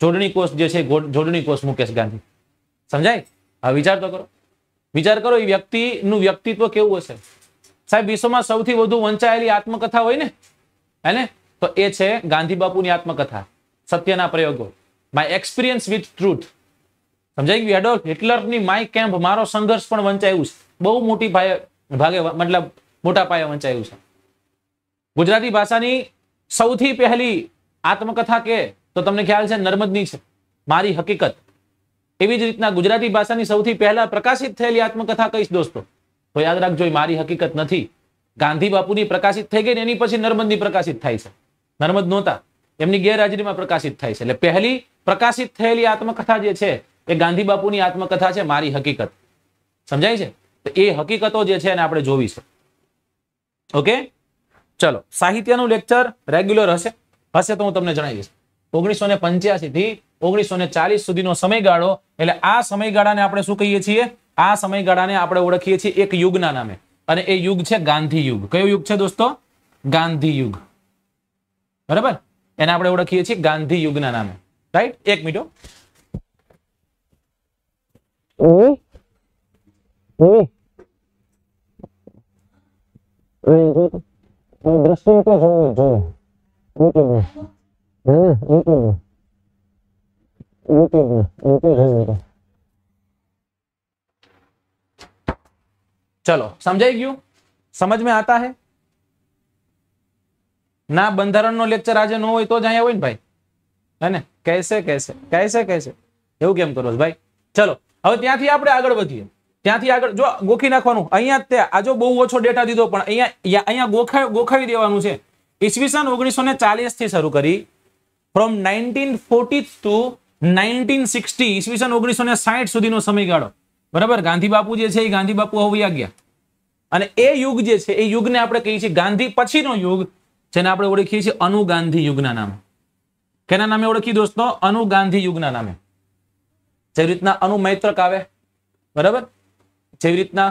જોડણી કોષ જે છે જોડણી કોષ મુકેશ ગાંધી સમજાય હવે વિચાર તો કરો વિચાર કરો એ વ્યક્તિનું વ્યક્તિત્વ કેવું હશે સાહેબ વિશ્વમાં સૌથી વધુ વંચાયેલી આત્મકથા હોય ને હે ને તો એ છે ગાંધી બાપુની આત્મકથા સત્યના પ્રયોગો માય એક્સપિરિયન્સ વિથ ટ્રુથ સમજાય ગયું એડોલ્ફ હિટલરની માય કેમ્પ મારો સંઘર્ષ પણ વંચાયું છે બહુ મોટી ભાગે મતલબ મોટા પાયે વંચાયું છે ગુજરાતી ભાષાની સૌથી પહેલી આત્મકથા કે તો તમને ખ્યાલ છે નર્મદની છે મારી હકીકત એવી જ રીતના ગુજરાતી ભાષાની સૌથી પહેલા પ્રકાશિત થયેલી આત્મકથા કહીશ દોસ્તો તો યાદ રાખજો મારી હકીકત નથી ગાંધી બાપુની પ્રકાશિત થઈ ગઈ ને એની પછી નર્મદની પ્રકાશિત થાય છે નર્મદ નહોતા એમની ગેરહાજરીમાં પ્રકાશિત થાય છે એટલે પહેલી પ્રકાશિત થયેલી આત્મકથા જે છે એ ગાંધી બાપુની આત્મકથા છે મારી હકીકત સમજાય છે તો એ હકીકતો જે છે એને આપણે જોવી છે ઓકે ચલો સાહિત્યનું લેક્ચર રેગ્યુલર હશે હશે તો હું તમને જણાવી દઈશ ઓગણીસો ને પંચ્યાસી થી ઓગણીસો ને ચાલીસ સુધીનો સમયગાળો એટલે આ સમયગાળાને આપણે શું કહીએ છીએ આ સમયગાળાને આપણે ઓળખીએ છીએ એક યુગના નામે અને એ યુગ છે ગાંધી યુગ કયો યુગ છે દોસ્તો ગાંધી યુગ बराबर एने अपने ओखी गांधी युग नाम राइट एक मिनट चलो समझाई गयो समझ में आता है ના બંધારણનો લેક્ચર આજે ન હોય તો જ અહીંયા હોય ને ભાઈ હે કહેશે કહેશે કહેશે કહેશે એવું કેમ કરો ભાઈ ચલો હવે ત્યાંથી આપણે આગળ વધીએ ત્યાંથી આગળ જો ગોખી નાખવાનું અહીંયા તે આજો બહુ ઓછો ડેટા દીધો પણ અહીંયા અહીંયા ગોખાવી ગોખાવી દેવાનું છે ઈસવીસન ઓગણીસો ને થી શરૂ કરી from nineteen forty to nineteen sixty ઈસવીસન ઓગણીસો ને સાહીઠ સુધીનો સમયગાળો બરાબર ગાંધી બાપુ જે છે એ ગાંધી બાપુ હવે ગયા અને એ યુગ જે છે એ યુગને આપણે કહીએ છીએ ગાંધી પછીનો યુગ જેને આપણે ઓળખીએ છીએ અનુગાંધી યુગના નામે કેના નામે ઓળખી દોસ્તો અનુગાંધી યુગના નામે જેવી રીતના અનુમૈત્રક આવે બરાબર જેવી રીતના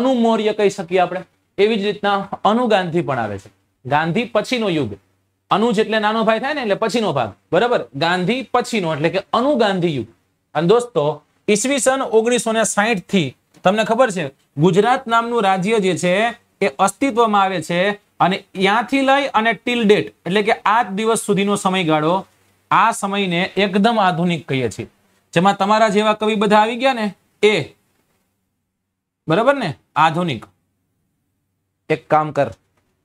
અનુમૌર્ય કહી શકીએ આપણે એવી જ રીતના અનુ ગાંધી પણ આવે છે ગાંધી પછીનો યુગ અનુજ એટલે નાનો ભાઈ થાય ને એટલે પછીનો ભાગ બરાબર ગાંધી પછીનો એટલે કે અનુ ગાંધી યુગ અને દોસ્તો ઈસવીસન ઓગણીસો ને સાહીઠ થી તમને ખબર છે ગુજરાત નામનું રાજ્ય જે છે એ અસ્તિત્વમાં આવે છે અને ત્યાંથી લઈ અને ટીલ ડેટ એટલે કે આ દિવસ સુધીનો સમયગાળો આ સમયને એકદમ આધુનિક કહીએ છીએ જેમાં તમારા જેવા કવિ બધા આવી ગયા ને એ બરાબર ને આધુનિક એક કામ કર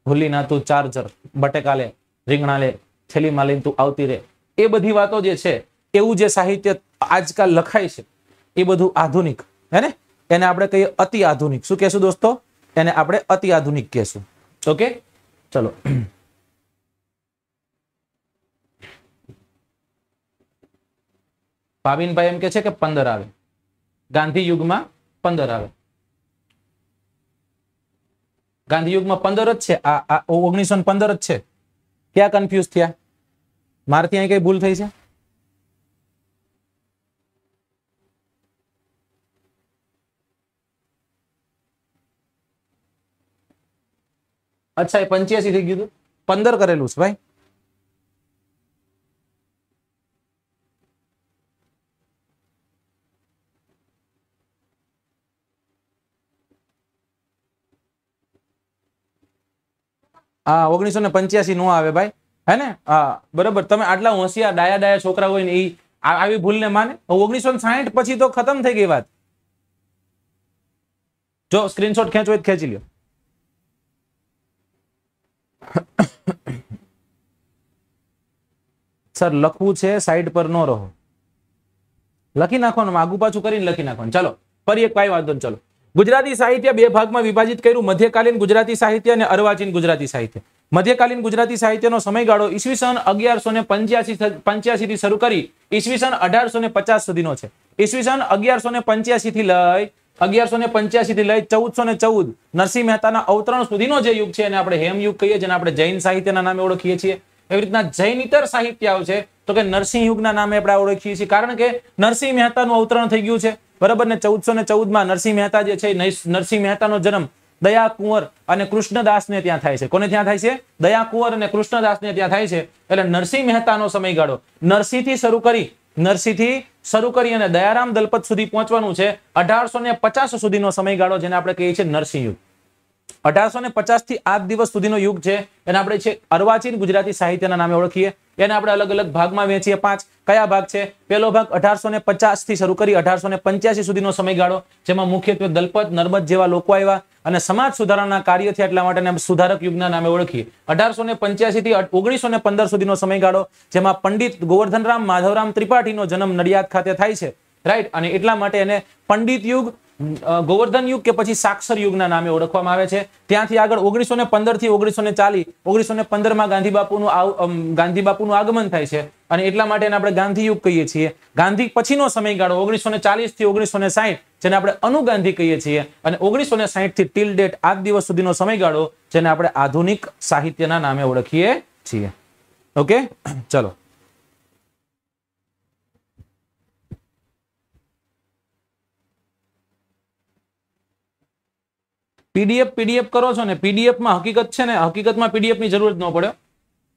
ભૂલી ના તું ચાર્જર બટેકા લે રીંગણા લે થેલીમાં લઈને તું આવતી રે એ બધી વાતો જે છે એવું જે સાહિત્ય આજકાલ લખાય છે એ બધું આધુનિક હે ને એને આપણે કહીએ અતિ આધુનિક શું કહેશું દોસ્તો એને આપણે અતિ આધુનિક કહેશું ઓકે ચલો ભાવિનભાઈ એમ કે છે કે પંદર આવે ગાંધી યુગમાં પંદર આવે ગાંધી યુગમાં પંદર જ છે આ ઓગણીસો પંદર જ છે ક્યાં કન્ફ્યુઝ થયા મારથી અહીં કઈ ભૂલ થઈ છે અચ્છા એ પંચ્યાસી થઈ ગયું હતું પંદર કરેલું છે ભાઈ હા ઓગણીસો ને પંચ્યાસી નો આવે ભાઈ હે ને હા બરોબર તમે આટલા હોશિયાર ડાયા ડાયા છોકરા હોય ને એ આવી ભૂલ ને માને ઓગણીસો ને સાહીઠ પછી તો ખતમ થઈ ગઈ વાત જો સ્ક્રીનશોટ ખેંચો ખેંચી લ્યો સર લખવું છે સાઈડ પર ન રહો લખી નાખવાનું આગુ પાછું કરીને લખી નાખવાનું ચાલો ફરી એક કાંઈ વાંધો ચાલો ગુજરાતી સાહિત્ય બે ભાગમાં વિભાજિત કર્યું મધ્યકાલીન ગુજરાતી સાહિત્ય અને અર્વાચીન ગુજરાતી સાહિત્ય મધ્યકાલીન ગુજરાતી સાહિત્યનો સમયગાળો ઈસવીસન અગિયારસો ને પંચ્યાસી થી શરૂ કરી ઈસવીસન અઢારસો ને પચાસ સુધીનો છે ઈસવીસન અગિયારસો ને પંચ્યાસી થી લઈ અગિયારસો ને પંચ્યાસી થી લઈ ચૌદસો ને ચૌદ નરસિંહ મહેતાના અવતરણ સુધીનો જે યુગ છે એને આપણે હેમયુગ કહીએ જેને આપણે જૈન સાહિત્યના નામે ઓળખીએ છીએ એવી રીતના જૈનિતર સાહિત્ય આવશે તો કે નરસિંહ યુગના નામે આપણે ઓળખીએ છીએ કારણ કે નરસિંહ મહેતાનું અવતરણ થઈ ગયું છે બરાબર ને ચૌદસો ને ચૌદમાં નરસિંહ મહેતા જે છે નરસિંહ મહેતાનો જન્મ દયા કુંવર અને કૃષ્ણદાસને ત્યાં થાય છે કોને ત્યાં થાય છે દયા કુંવર અને કૃષ્ણદાસને ત્યાં થાય છે એટલે નરસિંહ મહેતાનો સમયગાળો નરસિંહથી શરૂ કરી નરસિંહથી શરૂ કરી અને દયારામ દલપત સુધી પહોંચવાનું છે અઢારસો ને પચાસ સુધીનો સમયગાળો જેને આપણે કહીએ છીએ નરસિંહ યુગ અઢારસો ને પચાસ થી આજ દિવસ સુધીનો યુગ છે એને આપણે છે અર્વાચીન ગુજરાતી સાહિત્યના નામે ઓળખીએ એને આપણે અલગ અલગ ભાગમાં વેચીએ પાંચ કયા ભાગ છે પહેલો ભાગ અઢારસો ને પચાસ થી શરૂ કરી અઢારસો ને પંચ્યાસી સુધીનો સમયગાળો જેમાં મુખ્યત્વે દલપત નર્મદ જેવા લોકો આવ્યા અને સમાજ સુધારણાના કાર્ય થયા એટલા માટે સુધારક યુગના નામે ઓળખીએ અઢારસો ને પંચ્યાસી થી ઓગણીસો ને પંદર સુધીનો સમયગાળો જેમાં પંડિત ગોવર્ધનરામ માધવરામ ત્રિપાઠીનો જન્મ નડિયાદ ખાતે થાય છે રાઈટ અને એટલા માટે એને પંડિત યુગ ગોવર્ધન યુગ કે પછી સાક્ષર યુગના નામે ઓળખવામાં આવે છે ત્યાંથી આગળ ઓગણીસો ને પંદર થી ઓગણીસો ને ચાલી ઓગણીસો ને પંદર માં ગાંધી બાપુનું ગાંધી બાપુનું આગમન થાય છે અને એટલા માટે આપણે ગાંધી યુગ કહીએ છીએ ગાંધી પછીનો સમયગાળો ઓગણીસો ને ચાલીસ થી ઓગણીસો ને સાહીઠ જેને આપણે અનુગાંધી કહીએ છીએ અને ઓગણીસો ને સાહીઠ થી ટીલ ડેટ આજ દિવસ સુધીનો સમયગાળો જેને આપણે આધુનિક સાહિત્યના નામે ઓળખીએ છીએ ઓકે ચલો પીડીએફ પીડીએફ કરો છો ને પીડીએફમાં હકીકત છે ને હકીકતમાં પીડીએફની જરૂર જ ન પડે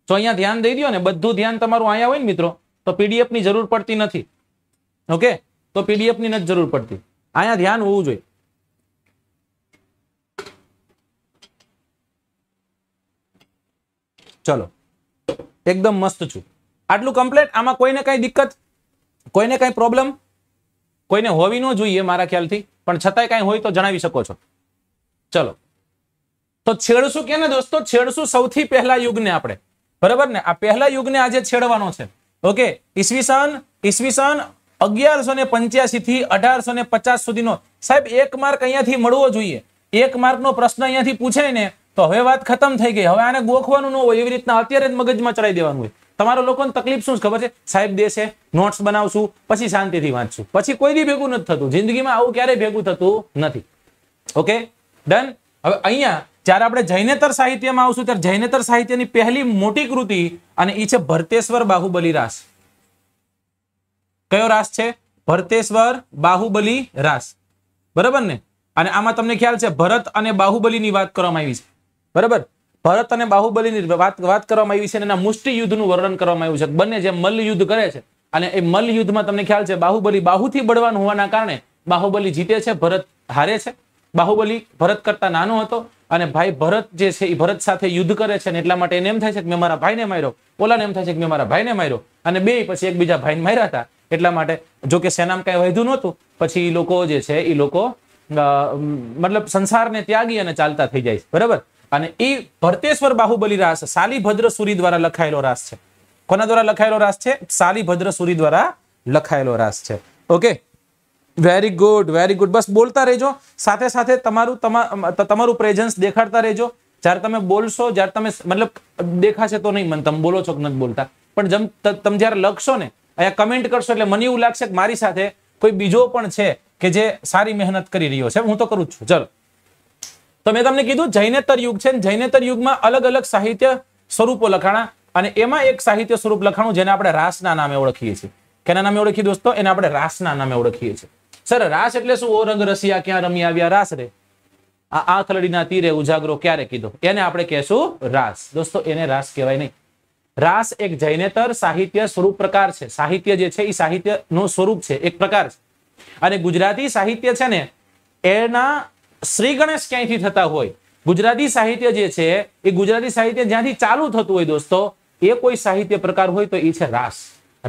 જો અહીંયા ધ્યાન દઈ દો ને બધું ધ્યાન તમારું અહીંયા હોય ને મિત્રો તો પીડીએફની જરૂર પડતી નથી ઓકે તો પીડીએફની નથી જરૂર પડતી અહીંયા ધ્યાન હોવું જોઈએ ચલો એકદમ મસ્ત છું આટલું કમ્પ્લેટ આમાં કોઈને કઈ દિક્કત કોઈને કઈ પ્રોબ્લેમ કોઈને હોવી ન જોઈએ મારા ખ્યાલથી પણ છતાંય કઈ હોય તો જણાવી શકો છો ચલો તો છેડશું કે દોસ્તો છેડશું સૌથી પહેલા યુગને આપણે બરાબર ને આ પહેલા યુગને આજે છેડવાનો છે ઓકે ઈસવીસન ઈસવીસન અગિયારસો ને પંચ્યાસી થી અઢારસો ને પચાસ સુધીનો સાહેબ એક માર્ક અહીંયાથી મળવો જોઈએ એક માર્કનો પ્રશ્ન અહીંયાથી પૂછાય ને તો હવે વાત ખતમ થઈ ગઈ હવે આને ગોખવાનું ન હોય એવી રીતના અત્યારે જ મગજમાં ચડાઈ દેવાનું હોય તમારો લોકોને તકલીફ શું ખબર છે સાહેબ દેશે નોટ્સ બનાવશું પછી શાંતિથી વાંચશું પછી કોઈ દી ભેગું નથી થતું જિંદગીમાં આવું ક્યારેય ભેગું થતું નથી ઓકે ડન હવે અહીંયા જ્યારે આપણે જૈનેતર સાહિત્યમાં આવશું ત્યારે જૈનેતર સાહિત્યની પહેલી મોટી કૃતિ અને એ છે ભરતેશ્વર બાહુબલી રાસ કયો રાસ છે ભરતેશ્વર બાહુબલી રાસ બરાબર ને અને આમાં તમને ખ્યાલ છે ભરત અને બાહુબલીની વાત કરવામાં આવી છે બરાબર ભરત અને બાહુબલીની વાત વાત કરવામાં આવી છે અને એના મુષ્ટિ યુદ્ધનું વર્ણન કરવામાં આવ્યું છે બંને જે મલ્લ કરે છે અને એ મલ્લ યુદ્ધમાં તમને ખ્યાલ છે બાહુબલી બાહુથી બળવાનું હોવાના કારણે બાહુબલી જીતે છે ભરત હારે છે બાહુબલી ભરત કરતા નાનો હતો અને ભાઈ ભરત જે છે એ ભરત સાથે યુદ્ધ કરે છે એટલા માટે એને એમ થાય છે કે મેં મારા ભાઈને માર્યો ઓલાને એમ થાય છે કે મેં મારા ભાઈને માર્યો અને બે પછી એકબીજા ભાઈને માર્યા હતા એટલા માટે જો કે સેનામાં કઈ વૈધું નહોતું પછી એ લોકો જે છે એ લોકો મતલબ સંસારને ત્યાગી અને ચાલતા થઈ જાય છે બરાબર અને એ ભરતેશ્વર બાહુબલી રાસ શાલીભદ્ર સુરી દ્વારા લખાયેલો રાસ છે કોના દ્વારા લખાયેલો રાસ છે સાલીભદ્ર સુરી દ્વારા લખાયેલો રાસ છે okay very good very good બસ બોલતા રહેજો સાથે સાથે તમારું તમારું પ્રેઝન્સ દેખાડતા રહેજો જ્યારે તમે બોલશો જ્યારે તમે મતલબ દેખાશે તો નહીં મને તમે બોલો છો કે નથી બોલતા પણ જમ તમે જ્યારે લખશો ને અહીંયા કમેન્ટ કરશો એટલે મને એવું લાગશે કે મારી સાથે કોઈ બીજો પણ છે કે જે સારી મહેનત કરી રહ્યો છે હું તો કરું જ છું ચલો તો મેં તમને કીધું જૈનેતર યુગ છે જૈનેતર યુગમાં અલગ અલગ સાહિત્ય સ્વરૂપો લખાણા અને એમાં એક સાહિત્ય સ્વરૂપ લખાણું જેને આપણે રાસના નામે ઓળખીએ છીએ કેના નામે ઓળખીએ દોસ્તો એને આપણે રાસના નામે ઓળખીએ છીએ સર રાસ એટલે શું ઓરંગ રસિયા ક્યાં રમી આવ્યા રાસ રે આ આંખલડીના તીરે ઉજાગરો ક્યારે કીધો એને આપણે કહેશું રાસ દોસ્તો એને રાસ કહેવાય નહીં રાસ એક જૈનેતર સાહિત્ય સ્વરૂપ પ્રકાર છે સાહિત્ય જે છે એ સાહિત્યનું સ્વરૂપ છે એક પ્રકાર અને ગુજરાતી સાહિત્ય છે ને એના શ્રી ગણેશ ક્યાંયથી થતા હોય ગુજરાતી સાહિત્ય જે છે એ ગુજરાતી સાહિત્ય જ્યાંથી ચાલુ થતું હોય દોસ્તો એ કોઈ સાહિત્ય પ્રકાર હોય તો એ છે રાસ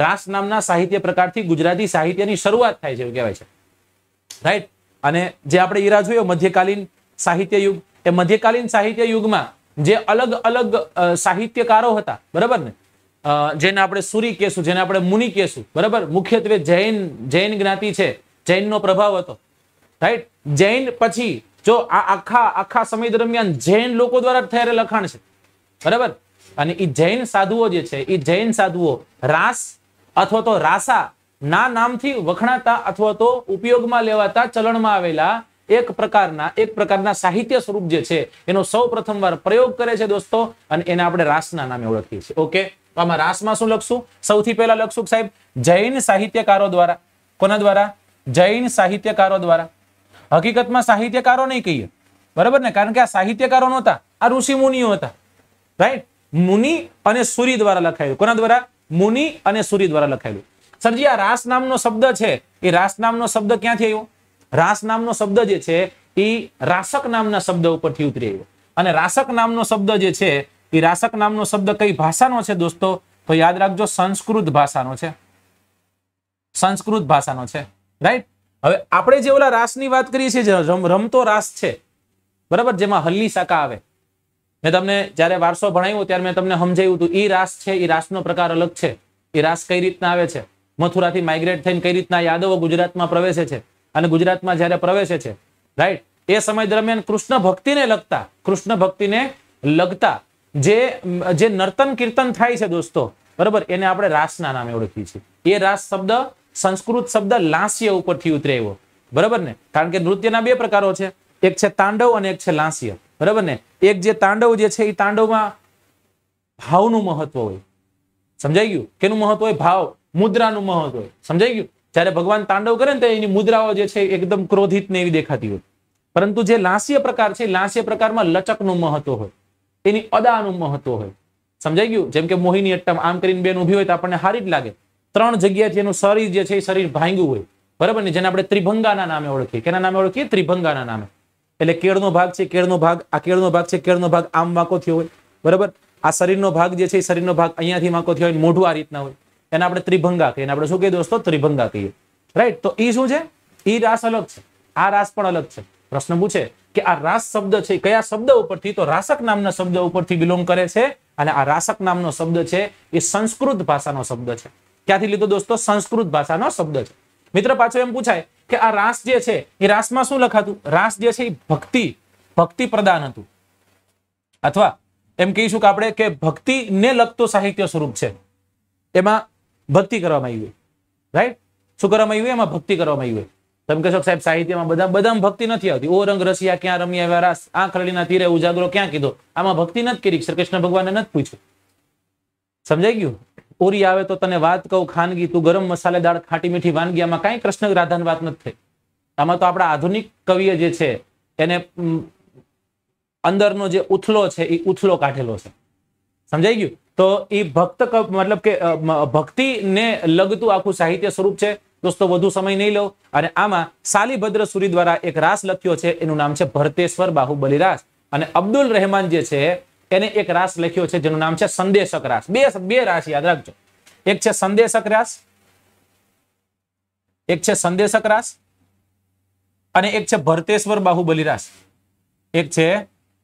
રાસ નામના સાહિત્ય પ્રકારથી ગુજરાતી સાહિત્યની શરૂઆત થાય છે એવું કહેવાય છે રાઈટ અને જે આપણે ઈરા જોયો મધ્યકાલીન સાહિત્ય યુગ એ મધ્યકાલીન સાહિત્ય યુગમાં જે અલગ અલગ સાહિત્યકારો હતા બરાબર ને જેને આપણે સુરી કહેશું જેને આપણે મુનિ કહેશું બરાબર મુખ્યત્વે જૈન જૈન જ્ઞાતિ છે જૈનનો પ્રભાવ હતો રાઈટ જૈન પછી જો આ આખા આખા સમય દરમિયાન જૈન લોકો દ્વારા થયેલા લખાણ છે બરાબર અને એ જૈન સાધુઓ જે છે એ જૈન સાધુઓ રાસ અથવા તો રાસા ના નામથી વખણાતા અથવા તો ઉપયોગમાં લેવાતા ચલણમાં આવેલા એક પ્રકારના એક પ્રકારના સાહિત્ય સ્વરૂપ જે છે એનો સૌ પ્રથમવાર પ્રયોગ કરે છે દોસ્તો અને એને આપણે રાસના નામે ઓળખીએ છીએ ઓકે તો આમાં રાસમાં શું લખશું સૌથી પહેલા લખશું સાહેબ જૈન સાહિત્યકારો દ્વારા કોના દ્વારા જૈન સાહિત્યકારો દ્વારા હકીકતમાં સાહિત્યકારો નહીં કહીએ બરાબર ને કારણ કે આ સાહિત્યકારો નહોતા આ ઋષિ મુનિઓ હતા રાઈટ મુનિ અને સૂરી દ્વારા લખાયેલું કોના દ્વારા મુનિ અને સૂરી દ્વારા લખાયેલું સરજી આ રાસ નામનો શબ્દ છે એ રાસ નામનો શબ્દ ક્યાંથી આવ્યો રાસ નામનો શબ્દ જે છે એ રાસક નામના શબ્દ ઉપરથી ઉતરી આવ્યો અને રાસક નામનો શબ્દ જે છે એ રાસક નામનો શબ્દ કઈ ભાષાનો છે દોસ્તો તો યાદ રાખજો સંસ્કૃત ભાષાનો છે સંસ્કૃત ભાષાનો છે રાઈટ હવે આપણે જે ઓલા રાસની વાત કરીએ છીએ રમતો રાસ છે બરાબર જેમાં હલ્લી શાકા આવે મેં તમને જયારે વારસો ભણાવ્યો ત્યારે મેં તમને સમજાવ્યું હતું એ રાસ છે એ રાસનો પ્રકાર અલગ છે એ રાસ કઈ રીતના આવે છે મથુરાથી માઇગ્રેટ થઈને કઈ રીતના યાદવો ગુજરાતમાં પ્રવેશે છે અને ગુજરાતમાં જયારે પ્રવેશે છે રાઈટ એ સમય દરમિયાન કૃષ્ણ ભક્તિને લગતા કૃષ્ણ ભક્તિને લગતા જે જે નર્તન કીર્તન થાય છે દોસ્તો બરોબર એને આપણે રાસના નામે ઓળખીએ છીએ એ રાસ શબ્દ સંસ્કૃત શબ્દ લાંસ્ય ઉપરથી ઉતરે એવો બરાબર ને કારણ કે નૃત્યના બે પ્રકારો છે એક છે તાંડવ અને એક છે લાંસ્ય બરાબર ને એક જે તાંડવ જે છે એ તાંડવમાં ભાવનું મહત્વ હોય સમજાઈ ગયું કેનું મહત્વ હોય ભાવ મુદ્રાનું મહત્વ સમજાઈ ગયું જ્યારે ભગવાન તાંડવ કરે ને ત્યારે એની મુદ્રાઓ જે છે એકદમ ક્રોધિત ને એવી દેખાતી હોય પરંતુ જે લાસ્ય પ્રકાર છે લાસ્ય પ્રકારમાં લચકનું મહત્વ હોય એની અદાનું મહત્વ હોય સમજાઈ ગયું જેમ કે મોહિની અટ્ટમ આમ કરીને બેન ઉભી હોય તો આપણને હારી જ લાગે ત્રણ જગ્યાથી એનું શરીર જે છે એ શરીર ભાંગ્યું હોય બરાબર ને જેને આપણે ત્રિભંગાના નામે ઓળખીએ કેના નામે ઓળખીએ ત્રિભંગાના નામે એટલે કેળનો ભાગ છે કેળનો ભાગ આ કેળનો ભાગ છે કેળનો ભાગ આમ વાંકો થયો હોય બરાબર આ શરીરનો ભાગ જે છે એ શરીરનો ભાગ અહીંયાથી વાંકો થયો હોય મોઢું આ રીતના હોય એને આપણે ત્રિભંગા કહીએ આપણે શું કહીએ દોસ્તો ત્રિભંગા કહીએ રાઈટ તો ઈ શું છે ઈ રાસ અલગ છે આ રાસ પણ અલગ છે પ્રશ્ન પૂછે કે આ રાસ શબ્દ છે કયા શબ્દ ઉપરથી તો રાસક નામના શબ્દ ઉપરથી બિલોંગ કરે છે અને આ રાસક નામનો શબ્દ છે એ સંસ્કૃત ભાષાનો શબ્દ છે ક્યાંથી લીધો દોસ્તો સંસ્કૃત ભાષાનો શબ્દ છે મિત્ર પાછો એમ પૂછાય કે આ રાસ જે છે એ રાસમાં શું લખાતું રાસ જે છે એ ભક્તિ ભક્તિ પ્રદાન હતું અથવા એમ કહીશું કે આપણે કે ભક્તિ ને લગતું સાહિત્ય સ્વરૂપ છે એમાં ભક્તિ કરવામાં આવી હોય રાઈટ શું કરવામાં આવ્યું એમાં ભક્તિ કરવામાં આવ્યું તમે કહેશો સાહેબ સાહિત્યમાં બધા બધામાં ભક્તિ નથી આવતી ઓ રંગ રસિયા ક્યાં રમ્યા આવ્યા રાસ આ ખરડીના તીરે ઉજાગરો ક્યાં કીધો આમાં ભક્તિ નથી કરી શ્રી કૃષ્ણ ભગવાનને નથી પૂછ્યું સમજાઈ ગયું ઓરી આવે તો તને વાત કહું ખાનગી તું ગરમ મસાલેદાર ખાટી મીઠી વાનગી આમાં કાંઈ કૃષ્ણ રાધાની વાત નથી થઈ આમાં તો આપણા આધુનિક કવિએ જે છે એને અંદરનો જે ઉથલો છે એ ઉથલો કાઢેલો છે સમજાઈ ગયું તો એ ભક્ત મતલબ કે ભક્તિને લગતું આખું સાહિત્ય સ્વરૂપ છે દોસ્તો વધુ સમય નહીં લો અને આમાં શાલીભદ્ર સુરી દ્વારા એક રાસ લખ્યો છે એનું નામ છે ભરતેશ્વર બાહુબલી રાસ અને અબ્દુલ રહેમાન જે છે એને એક રાસ લખ્યો છે જેનું નામ છે સંદેશક રાસ બે બે રાસ યાદ રાખજો એક છે સંદેશક રાસ એક છે સંદેશક રાસ અને એક છે ભરતેશ્વર બાહુબલી રાસ એક છે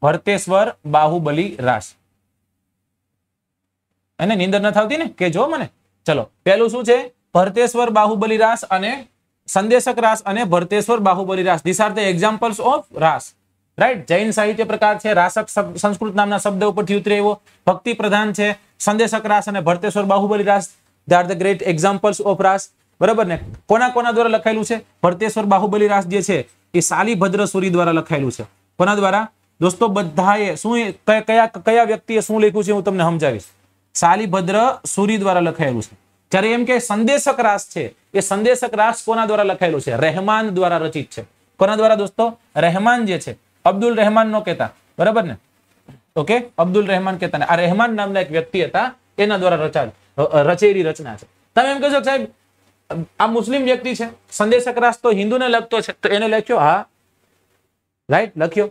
ભરતેશ્વર બાહુબલી રાસ એને નીંદર ન આવતી ને કે જો મને ચલો પેલું શું છે ભરતેશ્વર બાહુબલી રાસ અને સંદેશક રાસ અને Bharateshwar Bahubali Raas these are the examples of રાસ રાઈટ જૈન સાહિત્ય પ્રકાર છે રાસક સંસ્કૃત નામના શબ્દ ઉપરથી ઉતરે એવો ભક્તિ પ્રધાન છે સંદેશક રાસ અને Bharateshwar Bahubali Raas they are the great examples of રાસ બરાબર ને કોના કોના દ્વારા લખાયેલું છે ભરતેશ્વર બાહુબલી રાસ જે છે એ શાલીભદ્ર સુરી દ્વારા લખાયેલું છે કોના દ્વારા દોસ્તો બધાએ શું કયા કયા વ્યક્તિએ શું લખ્યું છે હું તમને સમજાવીશ શાલીભદ્ર સુરી દ્વારા લખાયેલું છે જ્યારે એમ કે સંદેશક રાસ છે એ સંદેશક રાસ કોના દ્વારા લખાયેલું છે રહેમાન દ્વારા રચિત છે કોના દ્વારા દોસ્તો રહેમાન જે છે અબ્દુલ રહેમાન નો કહેતા બરાબર ને ઓકે અબ્દુલ રહેમાન કહેતા આ રહેમાન નામના એક વ્યક્તિ હતા એના દ્વારા રચાયેલ રચેલી રચના છે તમે એમ કહેશો સાહેબ આ મુસ્લિમ વ્યક્તિ છે સંદેશક રાસ તો હિન્દુને લખતો છે તો એને લખ્યો હા રાઈટ લખ્યો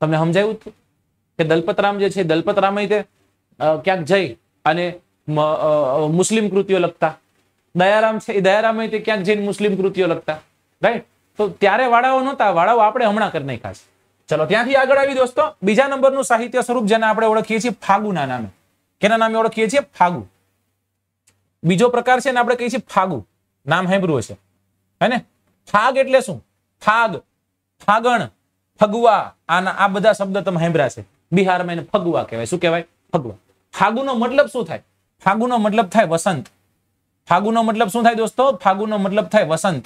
તમને સમજાયું કે દલપતરામ જે છે દલપતરામ તે ક્યાંક જઈ અને મુસ્લિમ કૃતિઓ લખતા દયારામ છે એ દયારામે તે ક્યાંક જઈને મુસ્લિમ કૃતિઓ લખતા રાઈટ તો ત્યારે વાળાઓ નહોતા વાળાઓ આપણે હમણાં કરી નાખ્યા છે ચલો ત્યાંથી આગળ આવી દોસ્તો બીજા નંબરનું સાહિત્ય સ્વરૂપ જેને આપણે ઓળખીએ છીએ ફાગુના નામે કેના નામે ઓળખીએ છીએ ફાગુ બીજો પ્રકાર છે ને આપણે કહીએ છીએ ફાગુ નામ સાંભળ્યું છે હે ને ફાગ એટલે શું ફાગ ફાગણ ફગવા આના આ બધા શબ્દ તમે સાંભળ્યા છે બિહારમાં એને ફગવા કહેવાય શું કહેવાય ફગવા ફાગુનો મતલબ શું થાય ફાગુનો મતલબ થાય વસંત ફાગુનો મતલબ શું થાય દોસ્તો ફાગુનો મતલબ થાય વસંત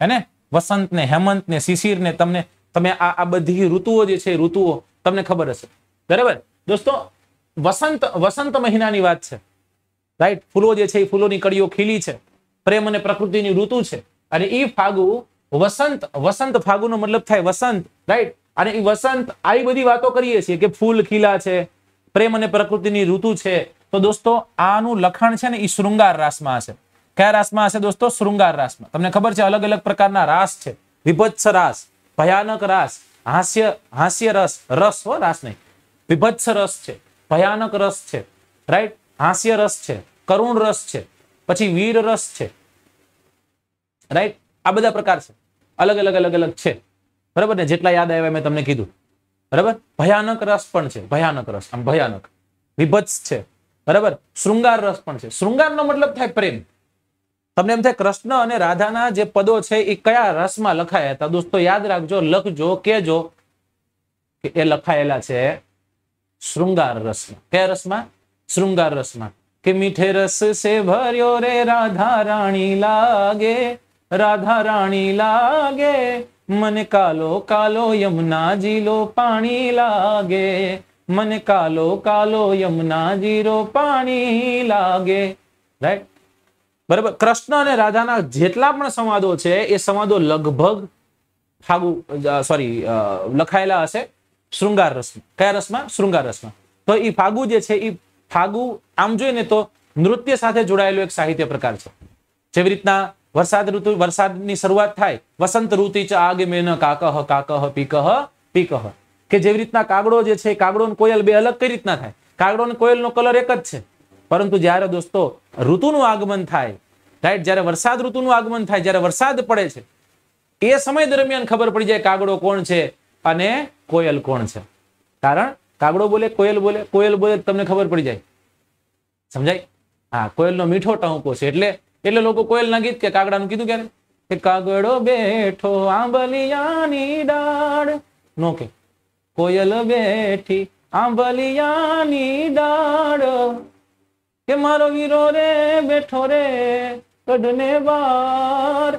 હે વસંત ને હેમંત ને શિશિર ને તમને તમે આ બધી ઋતુઓ જે છે ઋતુઓ તમને ખબર હશે બરાબર દોસ્તો વસંત વસંત મહિનાની વાત છે રાઈટ ફૂલો જે છે એ ફૂલોની કડીઓ ખીલી છે પ્રેમ અને પ્રકૃતિની ઋતુ છે અને એ ફાગુ વસંત વસંત ફાગુનો મતલબ થાય વસંત રાઈટ અને એ વસંત આવી બધી વાતો કરીએ છીએ કે ફૂલ ખીલા છે પ્રેમ અને પ્રકૃતિની ઋતુ છે તો દોસ્તો આનું લખાણ છે ને એ શૃંગાર રાસમાં હશે કયા રાસમાં હશે દોસ્તો શૃંગાર રાસમાં તમને ખબર છે અલગ અલગ પ્રકારના રાસ છે વિભત્સ રાસ ભયાનક રાસ હાસ્ય હાસ્ય રસ રસ હો રાસ નહીં વિભત્સ રસ છે ભયાનક રસ છે રાઈટ હાસ્ય રસ છે કરુણ રસ છે પછી વીર રસ છે રાઈટ આ બધા પ્રકાર છે અલગ અલગ અલગ અલગ છે બરાબર ને જેટલા યાદ આવ્યા મેં તમને કીધું બરાબર ભયાનક રસ પણ છે ભયાનક રસ આમ ભયાનક વિભત્સ છે બરાબર શૃંગાર રસ પણ છે શૃંગારનો મતલબ થાય પ્રેમ તમને એમ થાય કૃષ્ણ અને રાધાના જે પદો છે એ કયા રસમાં લખાયા હતા દોસ્તો યાદ રાખજો લખજો કેજો કે એ લખાયેલા છે શૃંગાર રસમાં કયા રસમાં શૃંગાર રસમાં કે મીઠે રસ સે ભર્યો રે રાધા રાણી લાગે રાધા રાણી લાગે મને કાલો કાલો યમુના જીલો પાણી લાગે મને કાલો કાલો યમુના જીરો પાણી લાગે રાઈટ બરાબર કૃષ્ણ અને રાધાના જેટલા પણ સંવાદો છે એ સંવાદો લગભગ ફાગુ સોરી લખાયેલા હશે શૃંગાર રસમાં કયા રસમાં શૃંગાર રસમાં તો એ ફાગુ જે છે એ ફાગુ આમ જોઈએ ને તો નૃત્ય સાથે જોડાયેલો એક સાહિત્ય પ્રકાર છે જેવી રીતના વરસાદ ઋતુ વરસાદની શરૂઆત થાય વસંત ઋતુ ચ આગમે ન કાકહ કાકહ પીકહ પીકહ કે જેવી રીતના કાગડો જે છે કાગડો અને કોયલ બે અલગ કઈ રીતના થાય કાગડો અને કોયલનો કલર એક જ છે પરંતુ જ્યારે દોસ્તો ઋતુનું આગમન થાય રાઈટ જ્યારે વરસાદ ઋતુનું આગમન થાય જ્યારે વરસાદ પડે છે એ સમય દરમિયાન ખબર પડી જાય કાગડો કોણ છે અને કોયલ કોણ છે કારણ કાગડો બોલે કોયલ બોલે કોયલ બોલે તમને ખબર પડી જાય સમજાય હા કોયલનો મીઠો ટહુકો છે એટલે એલો લોકો કોયલ ના ગીત કે કાગડા નું કીધું કે એ કાગડો બેઠો આંબલિયાની ડાળ નો કે કોયલ બેઠી આંબલિયાની ડાળ કે મારો વીરો રે બેઠો રે તડને વાર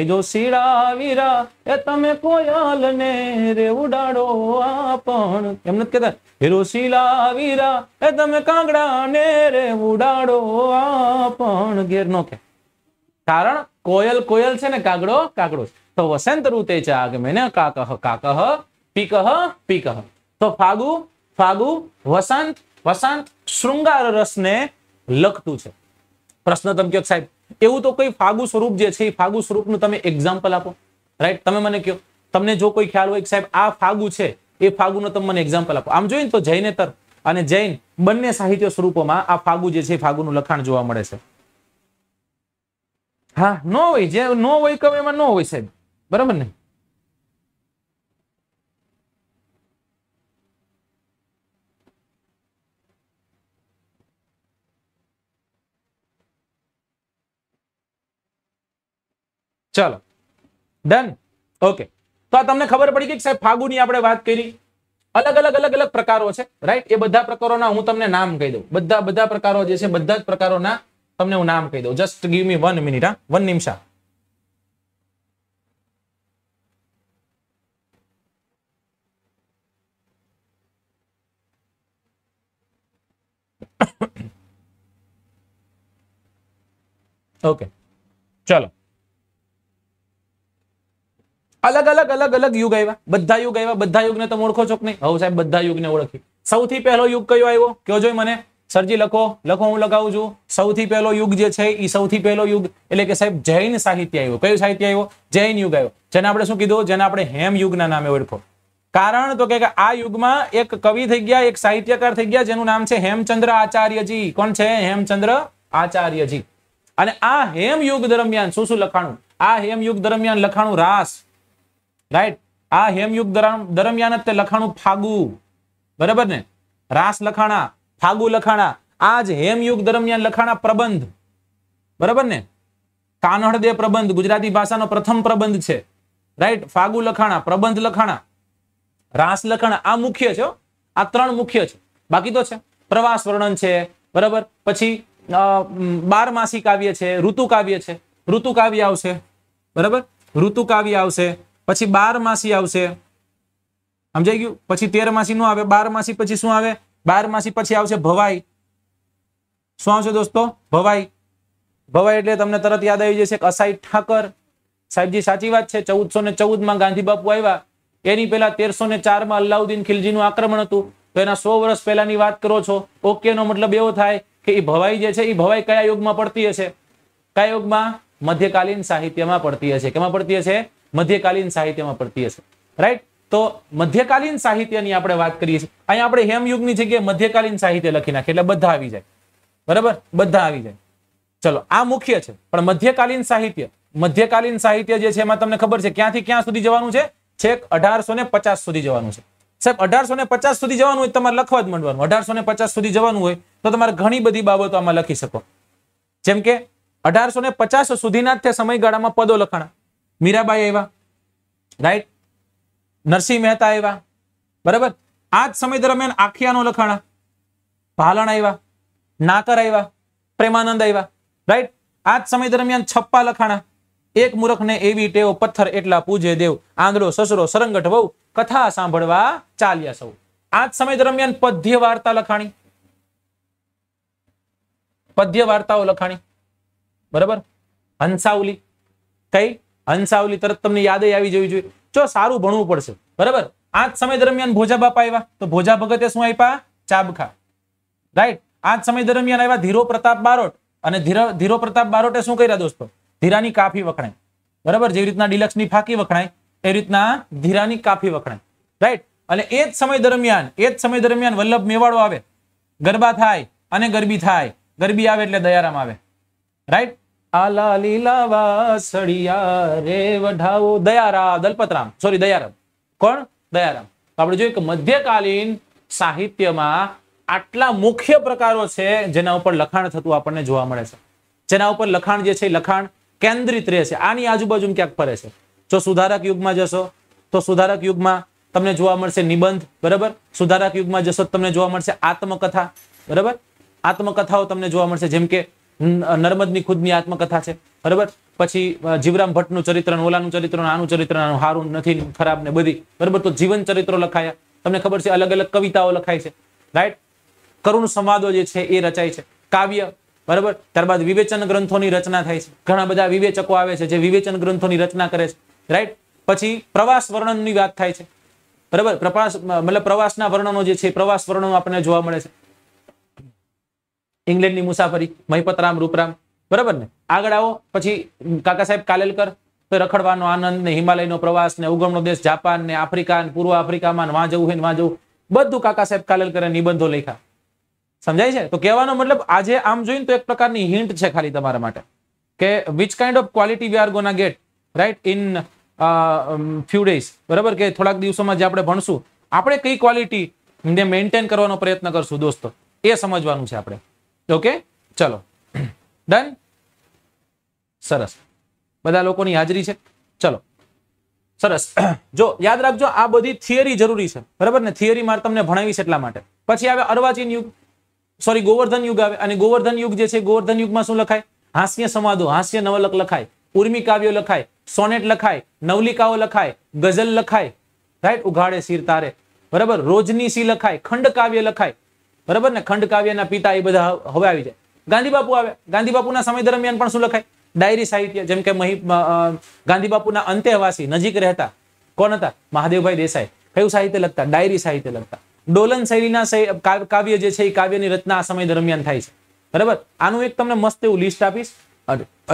એ જો シ લા વીરા એ તમે કોયલ ને રે ઉડાડો આપણ એમ મત કેતા વીરો シ લા વીરા એ તમે કાગડા ને રે ઉડાડો આપણ ગિર નો કે કારણ કોયલ કોયલ છે ને કાગડો કાગડો તો વસંત ઋતે છે આગમેને કાકહ કાકહ પીકહ પીકહ તો ફાગુ ફાગુ વસંત વસંત શૃંગાર રસને લખતું છે પ્રશ્ન તમે કયો સાહેબ એવું તો કોઈ ફાગુ સ્વરૂપ જે છે એ ફાગુ સ્વરૂપનું તમે એક્ઝામ્પલ આપો રાઈટ તમે મને કહો તમને જો કોઈ ખ્યાલ હોય સાહેબ આ ફાગુ છે એ ફાગુનો તમે મને એક્ઝામ્પલ આપો આમ જોઈએ તો જૈનેતર અને જૈન બંને સાહિત્ય સ્વરૂપોમાં આ ફાગુ જે છે ફાગુનું લખાણ જોવા મળે છે હા નો હોય જે નો હોય કહો એમાં નો હોય સાહેબ બરાબર ને ચાલો ડન ઓકે તો આ તમને ખબર પડી ગઈ કે સાહેબ ફાગુની આપણે વાત કરી અલગ અલગ અલગ અલગ પ્રકારો છે રાઈટ એ બધા પ્રકારોના હું તમને નામ કહી દઉં બધા બધા પ્રકારો જે છે બધા જ પ્રકારોના તમને હું નામ કહી દઉં just give me one minute હા વન નિમશા ઓકે ચલો અલગ અલગ અલગ અલગ યુગ આવ્યા બધા યુગ આવ્યા બધા યુગ ને તમે ઓળખો છો કે નહીં હવે સાહેબ બધા યુગને ઓળખી સૌથી પહેલો યુગ કયો આવ્યો કયો જોઈ મને સરજી લખો લખો હું લગાવું છું સૌથી પહેલો યુગ જે છે એ સૌથી પહેલો યુગ એટલે કે સાહેબ જૈન સાહિત્ય આવ્યો કયું સાહિત્ય આવ્યો જૈન યુગ આવ્યો જેને આપણે શું કીધું જેને આપણે હેમ યુગના નામે ઓળખો કારણ તો કે આ યુગમાં એક કવિ થઈ ગયા એક સાહિત્યકાર થઈ ગયા જેનું નામ છે હેમચંદ્ર આચાર્યજી કોણ છે હેમચંદ્ર આચાર્યજી અને આ હેમ યુગ દરમિયાન શું શું લખાણું આ હેમ યુગ દરમિયાન લખાણું રાસ રાઈટ આ હેમયુગ દરમિયાન જ તે લખાણું ફાગુ બરાબર ને રાસ લખાણા ફાગુ લખાણા આજ હેમયુગ દરમિયાન લખાણા પ્રબંધ બરાબર ને કાનહળદે પ્રબંધ ગુજરાતી ભાષાનો પ્રથમ પ્રબંધ છે રાઈટ ફાગુ લખાણા પ્રબંધ લખાણા રાસ લખાણા આ મુખ્ય છે આ ત્રણ મુખ્ય છે બાકી તો છે પ્રવાસ વર્ણન છે બરાબર પછી બારમાસી કાવ્ય છે ઋતુ કાવ્ય છે ઋતુ કાવ્ય આવશે બરાબર ઋતુ કાવ્ય આવશે પછી બારમાસી આવશે સમજાઈ ગયું પછી તેરમાસી નું આવે બારમાસી પછી શું આવે બારમાસી પછી આવશે ભવાઈ શું આવશે દોસ્તો ભવાઈ ભવાઈ એટલે તમને તરત યાદ આવી જશે અસાઈ ઠાકર સાહેબજી સાચી વાત છે ચૌદસો ને ચૌદ માં ગાંધી બાપુ આવ્યા એની પહેલા તેરસો ને ચાર માં અલ્લાઉદ્દીન ખિલજીનું આક્રમણ હતું તો એના સો વર્ષ પહેલાની વાત કરો છો ઓકે નો મતલબ એવો થાય કે એ ભવાઈ જે છે એ ભવાઈ કયા યુગમાં પડતી હશે કયા યુગમાં મધ્યકાલીન સાહિત્યમાં પડતી હશે કેમાં પડતી હશે મધ્યકાલીન સાહિત્યમાં પડતી હશે રાઈટ તો મધ્યકાલીન સાહિત્યની આપણે વાત કરીએ છીએ અહીંયા આપણે હેમયુગની જગ્યાએ મધ્યકાલીન સાહિત્ય લખી નાખે એટલે બધા આવી જાય બરાબર બધા આવી જાય ચલો આ મુખ્ય છે પણ મધ્યકાલીન સાહિત્ય મધ્યકાલીન સાહિત્ય જે છે એમાં તમને ખબર છે ક્યાંથી ક્યાં સુધી જવાનું છે છેક અઢારસો ને પચાસ સુધી જવાનું છે સાહેબ અઢારસો ને પચાસ સુધી જવાનું હોય તમારે લખવા જ માંડવાનું અઢારસો ને પચાસ સુધી જવાનું હોય તો તમારે ઘણી બધી બાબતો આમાં લખી શકો જેમ કે અઢારસો ને પચાસ સુધીના જ તે સમયગાળામાં પદો લખાણા મીરાબાઈ આવ્યા રાઈટ નરસિંહ મહેતા આવ્યા બરાબર આ જ સમય દરમિયાન આખિયાનો લખાણા ભાલણ આવ્યા નાકર આવ્યા પ્રેમાનંદ આવ્યા રાઈટ આ જ સમય દરમિયાન છપ્પા લખાણા એક મૂરખને એવી ટેવ પથ્થર એટલા પૂજે દેવ આંગળો સસરો સરંગઠ વહુ કથા સાંભળવા ચાલ્યા સૌ આ જ સમય દરમિયાન પદ્ય વાર્તા લખાણી પદ્ય વાર્તાઓ લખાણી બરાબર હંસાવલી કઈ હંસાવલી તરત તમને યાદ આવી જવી જોઈએ જો સારું ભણવું પડશે બરાબર આ સમય દરમિયાન ભોજા બાપા આવ્યા તો ભોજા ભગતે શું આપ્યા ચાબખા રાઈટ આ સમય દરમિયાન આવ્યા ધીરો પ્રતાપ બારોટ અને ધીરો પ્રતાપ બારોટે શું કર્યા દોસ્તો ધીરાની કાફી વખણાય બરાબર જેવી રીતના ની ફાકી વખણાય એ રીતના ધીરાની કાફી વખણાય રાઈટ અને એ જ સમય દરમિયાન એ જ સમય દરમિયાન વલ્લભ મેવાડો આવે ગરબા થાય અને ગરબી થાય ગરબી આવે એટલે દયારામ આવે રાઈટ આલા લીલા વાસળિયા રે વઢાવો દયારામ દલપતરામ સોરી દયારામ કોણ દયારામ તો આપણે જોઈએ કે મધ્યકાલીન સાહિત્યમાં આટલા મુખ્ય પ્રકારો છે જેના ઉપર લખાણ થતું આપણને જોવા મળે છે જેના ઉપર લખાણ જે છે લખાણ કેન્દ્રિત રહેશે આની આજુબાજુ ક્યાંક ફરે છે જો સુધારક યુગમાં જશો તો સુધારક યુગમાં તમને જોવા મળશે નિબંધ બરાબર સુધારક યુગમાં જશો તમને જોવા મળશે આત્મકથા બરાબર આત્મકથાઓ તમને જોવા મળશે જેમ કે નર્મદની ખુદની આત્મકથા છે બરાબર પછી જીવરામ ભટ્ટનું ચરિત્ર ઓલાનું ચરિત્ર આનું ચરિત્ર હારું નથી ખરાબ ને બધી બરાબર તો જીવન ચરિત્રો લખાયા તમને ખબર છે અલગ અલગ કવિતાઓ લખાય છે રાઈટ કરુણ સંવાદો જે છે એ રચાય છે કાવ્ય બરાબર ત્યારબાદ વિવેચન ગ્રંથોની રચના થાય છે ઘણા બધા વિવેચકો આવે છે જે વિવેચન ગ્રંથોની રચના કરે છે રાઈટ પછી પ્રવાસ વર્ણનની વાત થાય છે બરાબર પ્રવાસ મતલબ પ્રવાસના વર્ણનો જે છે પ્રવાસ વર્ણનો આપણને જોવા મળે છે ઇંગ્લેન્ડની મુસાફરી મહીપતરામ રૂપરામ બરાબર ને આગળ આવો પછી કાકા સાહેબ કાલેલકર રખડવાનો આનંદ ને હિમાલયનો પ્રવાસ ને ઉગમનો દેશ જાપાન ને આફ્રિકા ને પૂર્વ આફ્રિકામાં વાં જવું હોય ને વાં જવું બધું કાકા સાહેબ કાલેલકરે નિબંધો લખ્યા સમજાય છે તો કહેવાનો મતલબ આજે આમ જોઈને તો એક પ્રકારની હિન્ટ છે ખાલી તમારા માટે કે which kind of quality we are gonna get right in few days બરાબર કે થોડાક દિવસોમાં જે આપણે ભણશું આપણે કઈ ક્વોલિટી ને મેન્ટેન કરવાનો પ્રયત્ન કરશું દોસ્તો એ સમજવાનું છે આપણે ઓકે ચલો ડન સરસ બધા લોકોની હાજરી છે ચલો સરસ જો યાદ રાખજો આ બધી થિયરી જરૂરી છે બરાબર ને થિયરી મારે તમને ભણાવીશ એટલા માટે પછી આવે અર્વાચીન યુગ સોરી ગોવર્ધન યુગ આવે અને ગોવર્ધન યુગ જે છે ગોવર્ધન યુગમાં શું લખાય હાસ્ય સંવાદો હાસ્ય નવલક લખાય ઉર્મી કાવ્યો લખાય સોનેટ લખાય નવલિકાઓ લખાય ગઝલ લખાય રાઈટ ઉઘાડે શીર તારે બરાબર રોજની સી લખાય ખંડ કાવ્ય લખાય બરાબર ને ખંડ કાવ્યના પિતા એ બધા હવે આવી જાય ગાંધી બાપુ આવે ગાંધી બાપુના સમય દરમિયાન પણ શું લખાય ડાયરી સાહિત્ય જેમ કે ગાંધી બાપુના અંતેવાસી નજીક રહેતા કોણ હતા મહાદેવભાઈ દેસાઈ કયું સાહિત્ય લખતા ડાયરી સાહિત્ય લખતા ડોલન શૈલીના કાવ્ય જે છે એ કાવ્યની રચના આ સમય દરમિયાન થાય છે બરાબર આનું એક તમને મસ્ત એવું લિસ્ટ આપીશ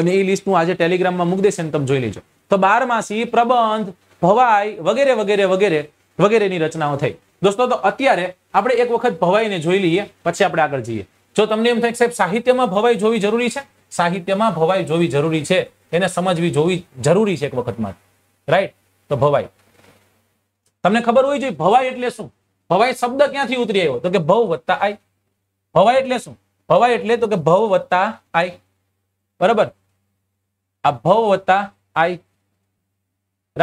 અને એ લિસ્ટ હું આજે ટેલિગ્રામમાં મૂકી દેશે ને તમે જોઈ લેજો તો બારમાસી પ્રબંધ ભવાઈ વગેરે વગેરે વગેરે વગેરેની રચનાઓ થઈ દોસ્તો તો અત્યારે આપણે એક વખત ભવાઈને જોઈ લઈએ પછી આપણે આગળ જઈએ જો તમને એમ થાય સાહેબ સાહિત્યમાં ભવાઈ જોવી જરૂરી છે સાહિત્યમાં ભવાઈ જોવી જરૂરી છે એને સમજવી જોવી જરૂરી છે એક વખતમાં રાઈટ તો ભવાઈ તમને ખબર હોય જોઈએ ભવાઈ એટલે શું ભવાઈ શબ્દ ક્યાંથી ઉતરી આવ્યો તો કે ભવ વત્તા આઈ ભવાઈ એટલે શું ભવાઈ એટલે તો કે ભવ વત્તા આઈ બરાબર આ ભવ વત્તા આઈ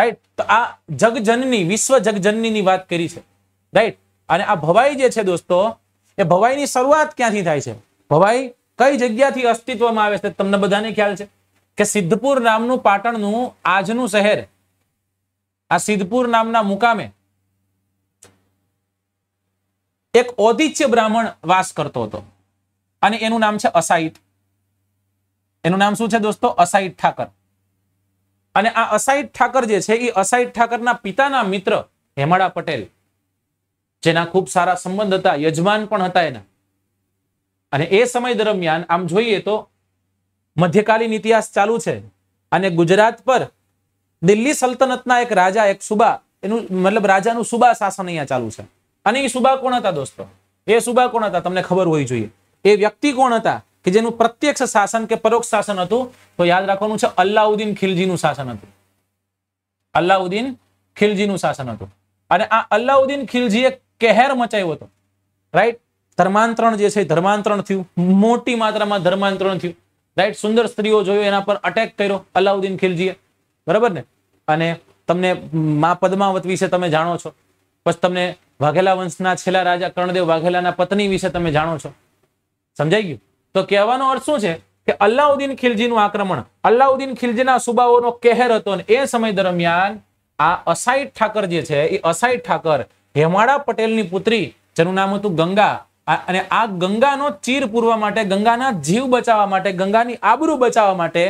રાઈટ તો આ જગજનની વિશ્વ જગજનની વાત કરી છે રાઈટ અને આ ભવાઈ જે છે દોસ્તો એ ભવાઈની શરૂઆત ક્યાંથી થાય છે ભવાઈ કઈ જગ્યાથી અસ્તિત્વમાં આવે છે તમને બધાને ખ્યાલ છે કે સિદ્ધપુર નામનું પાટણનું આજનું શહેર આ સિદ્ધપુર નામના મુકામે એક ઔદિત્ય બ્રાહ્મણ વાસ કરતો હતો અને એનું નામ છે અસાઈટ એનું નામ શું છે દોસ્તો અસાઈટ ઠાકર અને આ અસાઈટ ઠાકર જે છે એ અસાઈટ ઠાકરના પિતાના મિત્ર હેમાડા પટેલ જેના ખૂબ સારા સંબંધ હતા યજમાન પણ હતા એના અને એ સમય દરમિયાન આમ જોઈએ તો મધ્યકાલીન ઇતિહાસ ચાલુ છે અને ગુજરાત પર દિલ્હી સલ્તનતના એક રાજા એક સુબા એનું મતલબ રાજાનું સુબા શાસન અહીંયા ચાલુ છે અને એ સુબા કોણ હતા દોસ્તો એ સુબા કોણ હતા તમને ખબર હોવી જોઈએ એ વ્યક્તિ કોણ હતા કે જેનું પ્રત્યક્ષ શાસન કે પરોક્ષ શાસન હતું તો યાદ રાખવાનું છે અલ્લાઉદ્દીન ખિલજીનું શાસન હતું અલ્લાઉદ્દીન ખિલજીનું શાસન હતું અને આ અલ્લાઉદ્દીન ખિલજીએ કહેર મચાયો હતો રાઈટ ધર્માંતરણ જે છે ધર્માંતરણ થયું મોટી માત્રામાં ધર્માંતરણ થયું રાઈટ સુંદર સ્ત્રીઓ જોયો એના પર અટેક કર્યો અલાઉદ્દીન ખિલજીએ બરાબર ને અને તમને મા પદ્માવત વિશે તમે જાણો છો પછી તમને વાઘેલા વંશના છેલ્લા રાજા કર્ણદેવ વાઘેલાના પત્ની વિશે તમે જાણો છો સમજાઈ ગયું તો કહેવાનો અર્થ શું છે કે અલ્લાઉદ્દીન ખિલજીનું આક્રમણ અલ્લાઉદ્દીન ખિલજીના સુબાઓનો કહેર હતો ને એ સમય દરમિયાન આ અસાઈટ ઠાકર જે છે એ અસાઈટ ઠાકર હેમાળા પટેલની પુત્રી જેનું નામ હતું ગંગા અને આ ગંગાનો ચીર પૂરવા માટે ગંગાના જીવ બચાવવા માટે ગંગાની આબરૂ બચાવવા માટે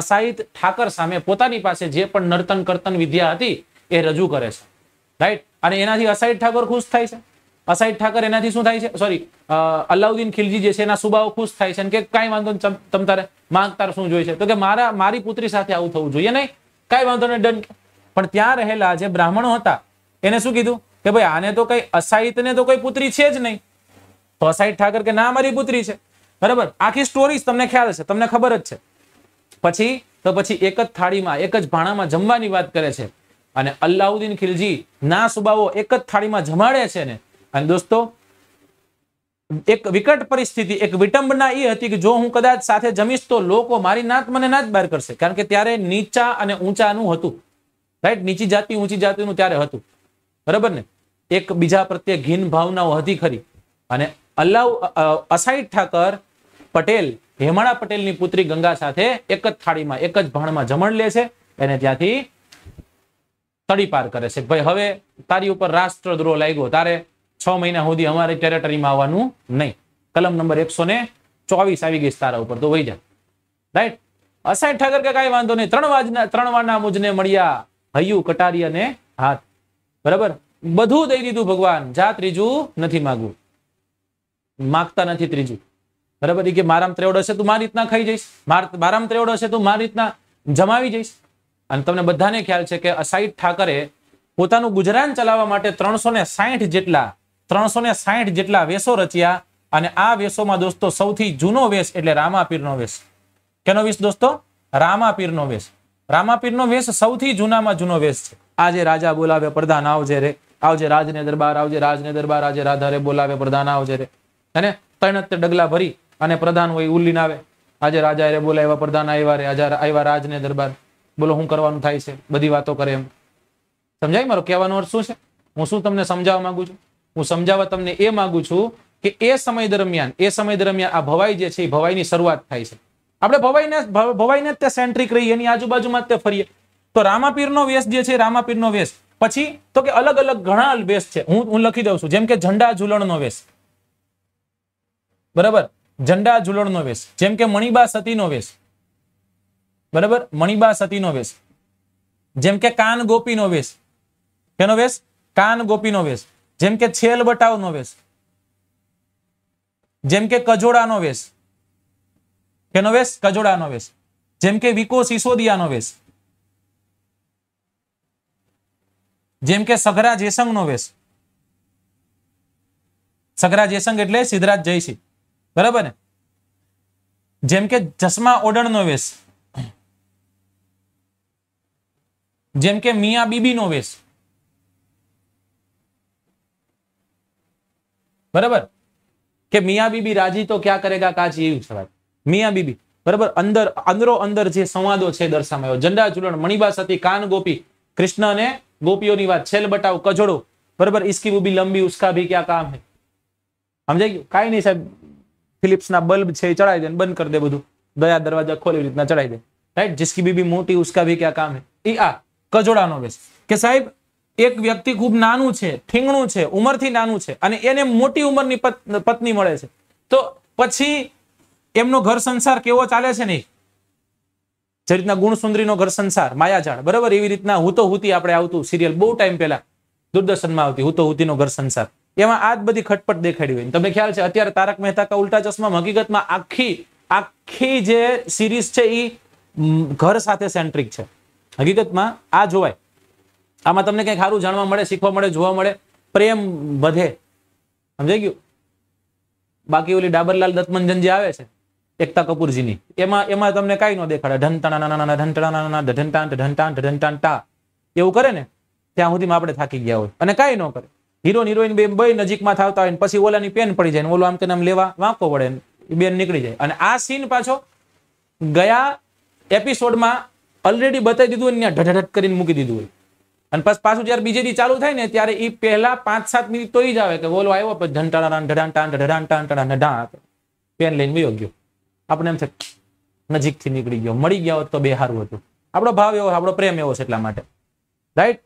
અસાહિત ઠાકર સામે પોતાની પાસે જે પણ નર્તન કર્તન વિદ્યા હતી એ રજૂ કરે છે રાઈટ અને એનાથી અસાહિત ઠાકર ખુશ થાય છે અસાહિત ઠાકર એનાથી શું થાય છે સોરી અલાઉદ્દીન ખિલજી જે છે એના સુબાઓ ખુશ થાય છે કે કઈ વાંધો તમ તારે માંગ તારે શું જોઈએ છે તો કે મારા મારી પુત્રી સાથે આવું થવું જોઈએ નહીં કઈ વાંધો નહીં ડન પણ ત્યાં રહેલા જે બ્રાહ્મણો હતા એને શું કીધું કે ભાઈ આને તો કઈ અસાહિત ને તો કોઈ પુત્રી છે જ નહીં તો અસાહિત ઠાકર કે ના મારી પુત્રી છે બરાબર આખી સ્ટોરી તમને ખ્યાલ છે તમને ખબર જ છે પછી તો પછી એક જ થાળીમાં એક જ ભાણામાં જમવાની વાત કરે છે અને અલ્લાઉદ્દીન ખિલજી ના સુબાવો એક જ થાળીમાં જમાડે છે ને અને દોસ્તો એક વિકટ પરિસ્થિતિ એક વિટંબના એ હતી કે જો હું કદાચ સાથે જમીશ તો લોકો મારી નાત મને ના જ બહાર કરશે કારણ કે ત્યારે નીચા અને ઊંચાનું હતું રાઈટ નીચી જાતિ ઊંચી જાતિનું ત્યારે હતું બરાબર ને એક પ્રત્યે ઘીન ભાવનાઓ હતી ખરી અને અલ્લાવ અસાઈદ ઠાકર પટેલ હેમાળા પટેલની પુત્રી ગંગા સાથે એક જ થાળીમાં એક જ ભાણમાં જમણ લે છે એને ત્યાંથી તડી પાર કરે છે ભાઈ હવે તારી ઉપર રાષ્ટ્રદ્રોહ લાગ્યો તારે છ મહિના સુધી અમારી ટેરેટરીમાં આવવાનું નહીં કલમ નંબર એકસો ને ચોવીસ આવી ગઈ તારા ઉપર તો વહી જાય રાઈટ અસાઈ ઠાકર કે કઈ વાંધો નહીં ત્રણ વાજના ત્રણ વાના મુજને મળ્યા હૈયું કટારી અને હાથ બરાબર બધું દઈ દીધું ભગવાન જા ત્રીજું નથી માગવું માગતા નથી ત્રીજું બરાબર કે મારામ ત્રેવડ હશે તું મારી રીતના ખાઈ જઈશ મારામ ત્રેવડ હશે તું મારી રીતના જમાવી જઈશ અને તમને બધાને ખ્યાલ છે કે અસાઈદ ઠાકરે પોતાનું ગુજરાન ચલાવવા માટે ત્રણસો ને સાહીઠ જેટલા ત્રણસો ને સાહીઠ જેટલા વેશો રચ્યા અને આ વેશોમાં દોસ્તો સૌથી જૂનો વેશ એટલે રામાપીરનો વેશ કેનો વેશ દોસ્તો રામાપીરનો વેશ નો વેશ સૌથી જૂનામાં જૂનો વેશ છે આજે રાજા બોલાવે પ્રધાન આવજે રે આવજે રાજને દરબાર આવજે રાજને દરબાર આજે રાધા બોલાવે પ્રધાન આવજે રે અને ત્રણ ડગલા ભરી અને પ્રધાન હોય ઉલ્લીને આવે આજે રાજા રે બોલાવ્યા પ્રધાન આવ્યા રે આજે આવ્યા રાજને દરબાર બોલો શું કરવાનું થાય છે બધી વાતો કરે એમ સમજાય મારો કહેવાનો અર્થ શું છે હું શું તમને સમજાવવા માંગુ છું હું સમજાવવા તમને એ માગુ છું કે એ સમય દરમિયાન એ સમય દરમિયાન આ ભવાઈ જે છે એ ભવાઈની શરૂઆત થાય છે આપણે ભવાઈને ભવાઈને તે સેન્ટ્રિક રહીએ એની આજુબાજુમાં તે ફરીએ તો રામાપીરનો વેશ જે છે નો વેશ પછી તો કે અલગ અલગ ઘણા વેશ છે હું હું લખી દઉં છું જેમ કે ઝંડા ઝુલણનો વેશ બરાબર ઝંડા ઝુલણ નો વેશ જેમ કે મણિબા સતીનો વેશ બરાબર મણિબા સતી નો વેશ જેમ કે કાન ગોપીનો વેશ કેનો વેશ કાન ગોપીનો વેશ જેમ કે છેલ બટાવનો વેશ જેમ કે કજોડાનો વેશ કે નોવેશ કજોડાનોવેશ જેમ કે વિકો સિસોડિયાનોવેશ જેમ કે સગરા જેસંગનોવેશ સગરા જેસંગ એટલે સિદરાત જયસિંહ બરાબર ને જેમ કે જસમા ઓડણનોવેશ જેમ કે મિયા બીબીનોવેશ બરાબર કે મિયા બીબી રાજી તો શું કરેગા કાચી ઉસવા મિયા બીબી બરાબર અંદર અંદરો અંદર જે સંવાદો છે દર્શાવાયો જંડા ઝુલણ મણિબા સતી કાન ગોપી કૃષ્ણ અને ગોપીઓની વાત છેલ બટાવ કજોડો બરાબર ઈસકી બુબી લંબી ઉસકા ભી ક્યાં કામ હે સમજાઈ ગયું કાંઈ નહીં સાહેબ ફિલિપ્સ ના બલ્બ છે એ ચડાવી દે બંધ કરી દે બધું દયા દરવાજા ખોલી રીતના ચડાવી દે રાઈટ જિસકી બીબી મોટી ઉસકા ભી ક્યાં કામ હે એ આ કજોડાનો વેશ કે સાહેબ એક વ્યક્તિ ખૂબ નાનું છે ઠીંગણું છે ઉંમરથી નાનું છે અને એને મોટી ઉંમરની પત્ની મળે છે તો પછી એમનો ઘર સંસાર કેવો ચાલે છે નહીં જે રીતના નો ઘર સંસાર માયાજાળ બરાબર એવી રીતના હું હુતી આપણે આવતું સિરિયલ બહુ ટાઈમ પહેલા દૂરદર્શનમાં આવતી હું તો હુતીનો ઘર સંસાર એમાં આ બધી ખટપટ દેખાડી હોય તમે ખ્યાલ છે અત્યારે તારક મહેતા કા ઉલ્ટા ચશ્મા હકીકતમાં આખી આખી જે સિરીઝ છે એ ઘર સાથે સેન્ટ્રિક છે હકીકતમાં આ જોવાય આમાં તમને કંઈક સારું જાણવા મળે શીખવા મળે જોવા મળે પ્રેમ વધે સમજાઈ ગયું બાકી ઓલી ડાબરલાલ દત્તમંજન જે આવે છે એકતા કપૂરજીની એમાં એમાં તમને કાંઈ ન દેખાડે ઢંટણા નાના ઢંટણા ઢંટાન ઢંટાન ઢંટાન ટા એવું કરે ને ત્યાં સુધીમાં આપણે થાકી ગયા હોય અને કઈ ન કરે હીરો હિરોઈન બે બે નજીકમાં થતા હોય પછી ઓલાની પેન પડી જાય ઓલો આમ કે આમ લેવા વાંકો પડે બેન નીકળી જાય અને આ સીન પાછો ગયા એપિસોડમાં ઓલરેડી બતાવી દીધું હોય ને ઢઢઢ કરીને મૂકી દીધું હોય અને પછી પાછું જયારે બીજે દી ચાલુ થાય ને ત્યારે એ પહેલા પાંચ સાત મિનિટ તો જ આવે કે બોલો આવ્યો પછી ઢંટાણા ઢડાંટા ઢડાંટા ઢડાંટા ઢડા પેન લઈને બી ગયો આપણે એમ છે નજીકથી નીકળી ગયો મળી ગયા હોત તો બે સારું હતું આપણો ભાવ એવો આપણો પ્રેમ એવો છે એટલા માટે રાઈટ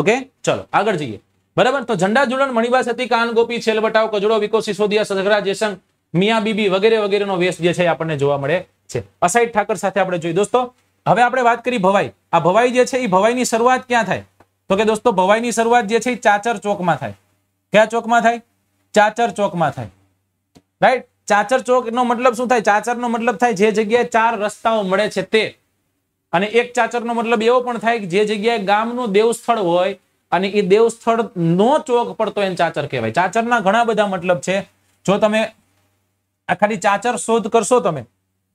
ઓકે ચલો આગળ જઈએ બરાબર તો ઝંડા ઝુલણ મણિવાસ હતી કાન ગોપી છેલબટાવ કજડો વિકો સિસોદિયા સગરા જેસંગ મિયા બીબી વગેરે વગેરેનો વેશ જે છે આપણને જોવા મળે છે અસાઈડ ઠાકર સાથે આપણે જોઈએ દોસ્તો હવે આપણે વાત કરી ભવાઈ આ ભવાઈ જે છે એ ભવાઈની શરૂઆત ક્યાં થાય તો કે દોસ્તો ભવાઈની શરૂઆત જે છે એ ચાચર ચોકમાં થાય કયા ચોકમાં થાય ચાચર ચોકમાં થાય રાઈટ ચાચર ચોક નો મતલબ શું થાય ચાચર નો મતલબ થાય જે જગ્યાએ ચાર રસ્તાઓ મળે છે તે અને એક ચાચર નો મતલબ એવો પણ થાય કે જે જગ્યાએ ગામનું દેવસ્થળ હોય અને એ દેવસ્થળ નો ચોક પડતો એને ચાચર કહેવાય ચાચરના ઘણા બધા મતલબ છે જો તમે આ ખાલી ચાચર શોધ કરશો તમે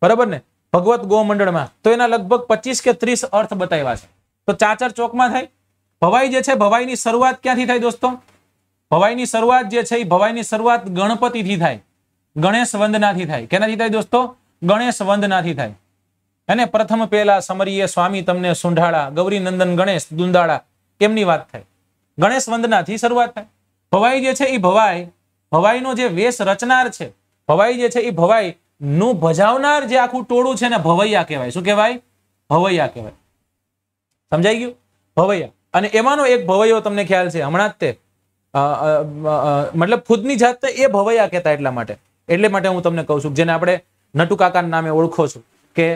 બરાબર ને ભગવત ગોમંડળમાં તો એના લગભગ પચીસ કે ત્રીસ અર્થ બતાવ્યા છે તો ચાચર ચોકમાં થાય ભવાઈ જે છે ભવાઈની શરૂઆત ક્યાંથી થાય દોસ્તો ભવાઈની શરૂઆત જે છે એ ભવાઈની શરૂઆત ગણપતિથી થાય ગણેશ વંદનાથી થાય કેનાથી થાય દોસ્તો ગણેશ વંદનાથી થાય અને પ્રથમ પહેલા સમરીય સ્વામી તમને સુંઢાળા ગૌરીનંદન ગણેશ દુંદાળા એમની વાત થાય ગણેશ વંદનાથી શરૂઆત થાય ભવાઈ જે છે એ ભવાઈ ભવાઈનો જે વેશ રચનાર છે ભવાઈ જે છે એ ભવાઈ નું ભજાવનાર જે આખું ટોળું છે ને ભવૈયા કહેવાય શું કહેવાય ભવૈયા કહેવાય સમજાઈ ગયું ભવૈયા અને એમાંનો એક ભવૈયો તમને ખ્યાલ છે હમણાં જ તે મતલબ ખુદની જાત એ ભવૈયા કહેતા એટલા માટે એટલે માટે હું તમને કહું છું જેને આપણે નટુકાકાના નામે ઓળખો છો કે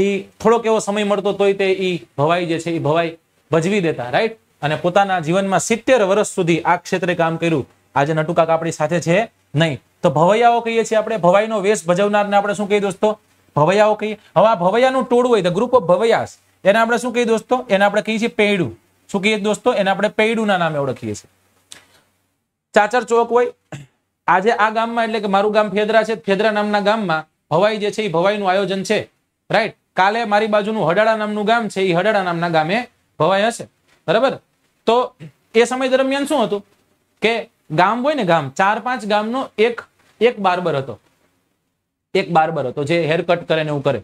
એ થોડોક એવો સમય મળતો તોય તે એ ભવાઈ જે છે એ ભવાઈ ભજવી દેતા રાઈટ અને પોતાના જીવનમાં સિત્તેર વર્ષ સુધી આ ક્ષેત્રે કામ કર્યું આજે નટુકાકા આપણી સાથે છે નહીં તો ભવૈયાઓ કહીએ છીએ આપણે ભવાઈનો વેશ ભજવનારને આપણે શું કહીએ દોસ્તો ભવૈયાઓ કહીએ હવે આ ભવૈયાનું ટોળું હોય તો ગ્રુપ ઓફ ભવૈયાસ એને આપણે શું કહીએ દોસ્તો એને આપણે કહીએ છીએ પૈડું શું કહીએ દોસ્તો એને આપણે પૈડુંના નામે ઓળખીએ છીએ ચાચર ચોક હોય આજે આ ગામમાં એટલે કે મારું ગામ ફેદરા છે ફેદરા નામના ગામમાં ભવાઈ જે છે એ ભવાઈનું આયોજન છે રાઈટ કાલે મારી બાજુનું હડાળા નામનું ગામ છે એ હડાળા નામના ગામે ભવાઈ હશે બરાબર તો એ સમય દરમિયાન શું હતું કે ગામ હોય ને ગામ ચાર પાંચ ગામનો એક એક બાર્બર હતો એક બાર્બર હતો જે હેર કટ કરે ને એવું કરે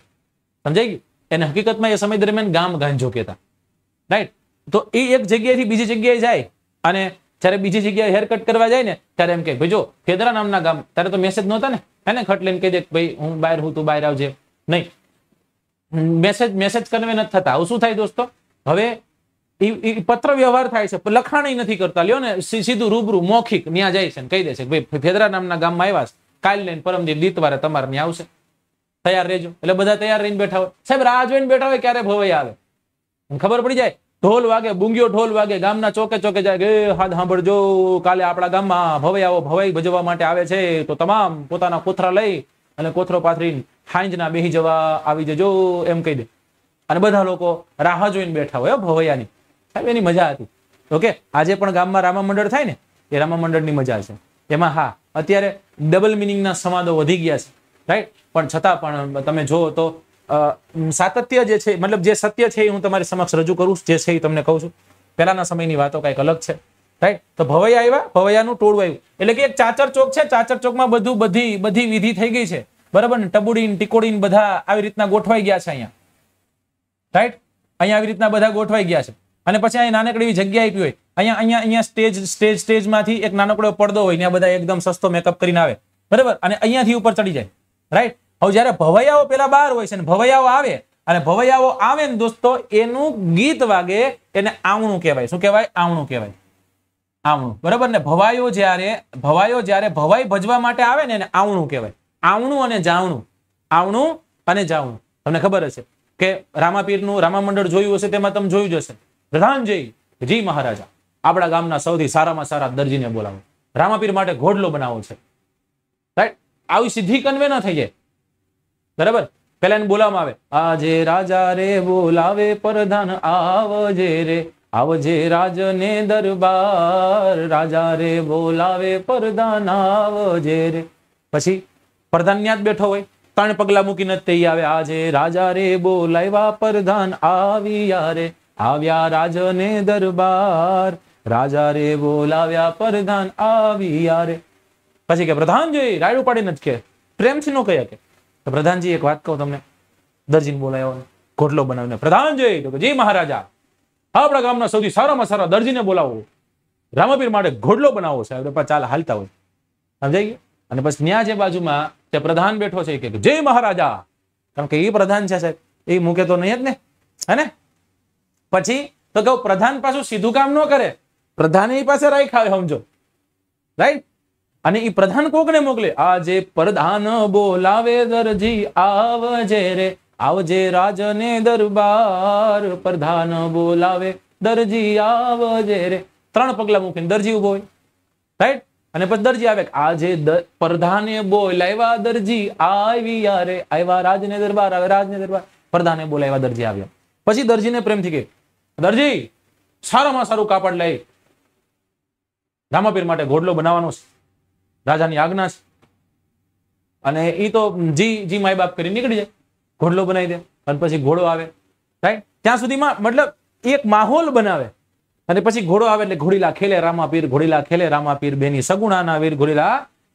સમજાઈ ગયું એને હકીકતમાં એ સમય દરમિયાન ગામ ગાંજો કહેતા રાઈટ તો એ એક જગ્યાએથી બીજી જગ્યાએ જાય અને જ્યારે બીજી જગ્યાએ હેર કટ કરવા જાય ને ત્યારે એમ કે ભાઈ જો ખેદરા નામના ગામ ત્યારે તો મેસેજ નહોતા ને એને ખટ લઈને કહી દે ભાઈ હું બહાર હું તું બહાર આવજે નહીં મેસેજ મેસેજ કન્વે નથી થતા આવું શું થાય દોસ્તો હવે પત્ર વ્યવહાર થાય છે લખાણ નથી કરતા લ્યો ને સીધું રૂબરૂ મોખિક ત્યાં જાય છે કહી દે છે ભાઈ ફેદરા નામના ગામમાં આવ્યા કાલ લઈને પરમદીપ દીતવારે તમારે ત્યાં આવશે તૈયાર રહેજો એટલે બધા તૈયાર રહીને બેઠા હોય સાહેબ રાહ જોઈને બેઠા હોય ક્યારે ભવાઈ આવે ખબર પડી જાય ઢોલ વાગે બુંગીઓ ઢોલ વાગે ગામના ચોકે ચોકે જાય એ હાથ સાંભળજો કાલે આપણા ગામમાં ભવૈયાઓ ભવાઈ ભજવવા માટે આવે છે તો તમામ પોતાના કોથરા લઈ અને કોથરો પાથરીને હાંજના બેહી જવા આવી જજો એમ કહી દે અને બધા લોકો રાહ જોઈને બેઠા હોય ભવૈયાની સાહેબ એની મજા હતી ઓકે આજે પણ ગામમાં રામા મંડળ થાય ને એ રામા મંડળની મજા છે એમાં હા અત્યારે ડબલ મિનિંગના સંવાદો વધી ગયા છે રાઈટ પણ છતાં પણ તમે જો તો સાતત્ય જે છે મતલબ જે સત્ય છે એ હું તમારી સમક્ષ રજૂ કરું જે છે એ તમને કહું છું પહેલાના સમયની વાતો કંઈક અલગ છે રાઈટ તો ભવૈયા આવ્યા ભવૈયાનું ટોળું આવ્યું એટલે કે એક ચાચર ચોક છે ચાચર ચોકમાં બધું બધી બધી વિધિ થઈ ગઈ છે બરાબર ને ટબુડીન ટીકોડીન બધા આવી રીતના ગોઠવાઈ ગયા છે અહીંયા રાઈટ અહીંયા આવી રીતના બધા ગોઠવાઈ ગયા છે અને પછી અહીંયા નાનકડી એવી જગ્યા આપી હોય અહીંયા અહીંયા અહીંયા સ્ટેજ સ્ટેજ સ્ટેજમાંથી એક નાનકડો પડદો હોય ત્યાં બધા એકદમ સસ્તો મેકઅપ કરીને આવે બરાબર અને અહીંયાથી ઉપર ચડી જાય રાઈટ હવે જ્યારે ભવૈયાઓ પેલા બહાર હોય છે ને ભવૈયાઓ આવે અને ભવૈયાઓ આવે ને દોસ્તો એનું ગીત વાગે એને આવણું કહેવાય શું કહેવાય આવણું કહેવાય આવણું બરાબર ને ભવાયો જ્યારે ભવાયો જ્યારે ભવાઈ ભજવા માટે આવે ને એને આવણું કહેવાય આવણું અને જાવણું આવણું અને જાવણું તમને ખબર હશે કે રામાપીરનું રામા મંડળ જોયું હશે તેમાં તમે જોયું જશે હશે જી મહારાજા આપણા ગામના સૌથી સારામાં સારા દરજીને બોલાવો રામાપીર માટે ઘોડલો બનાવો છે રાઈટ આવી સિદ્ધિ કન્વે ન થઈ જાય બરાબર પેલા એને બોલાવવામાં આવે આજે રાજા રે બોલાવે પ્રધાન આવજે રે આવજે રાજને દરબાર રાજા રે બોલાવે પ્રધાન આવજે રે પછી પ્રધાન ન્યાજ બેઠો હોય ત્રણ પગલા મૂકીને તે આવે આજે રાજા રે બોલાવ્યા પ્રધાન આવ્યા રે આવ્યા ને દરબાર રાજા રે બોલાવ્યા પ્રધાન આવ્યા રે પછી કે પ્રધાન પ્રધાનજી રાયડું પાડીને જ કે પ્રેમથી નો કહ્યા કે તો પ્રધાનજી એક વાત કહું તમને દરજીને બોલાયો ઘોટલો બનાવીને પ્રધાનજી તો જી મહારાજા આપણા ગામના સૌથી સારામાં સારા દરજીને બોલાવો રામપીર માટે ઘોડલો બનાવો સાહેબ ચાલ હાલતા હોય સમજાઈ ગયું અને પછી ત્યાં જે બાજુમાં તે પ્રધાન બેઠો છે કે જય મહારાજા કારણ કે એ પ્રધાન છે સાહેબ એ મૂકે તો નહીં જ ને હે પછી તો કહું પ્રધાન પાછું સીધું કામ ન કરે પ્રધાન એ પાસે રાખ્યા સમજો રાઈટ અને એ પ્રધાન કોકને મોકલે આજે પ્રધાન બોલાવે દરજી આવજે રે આવજે રાજને દરબાર પ્રધાન બોલાવે દરજી આવજે રે ત્રણ પગલા મૂકીને દરજી ઉભો હોય રાઈટ અને પછી દરજી આવે આજે પ્રધાને બોલાવ્યા દરજી આવી રે આવ્યા રાજને દરબાર આવે રાજને દરબાર પ્રધાને બોલાવ્યા દરજી આવ્યા પછી દરજીને પ્રેમથી કે દરજી સારામાં સારું કાપડ લઈ રામાપીર માટે ઘોડલો બનાવવાનો રાજાની આજ્ઞા છે અને એ તો જી જી માય બાપ કરી નીકળી જાય ઘોડલો બનાવી દે અને પછી ઘોડો આવે થાય ત્યાં સુધીમાં મતલબ એક માહોલ બનાવે અને પછી ઘોડો આવે એટલે ઘોડીલા ખેલે રામાપીર ઘોડીલા ખેલે રામાપીર બેની સગુણાના વીર ઘોડીલા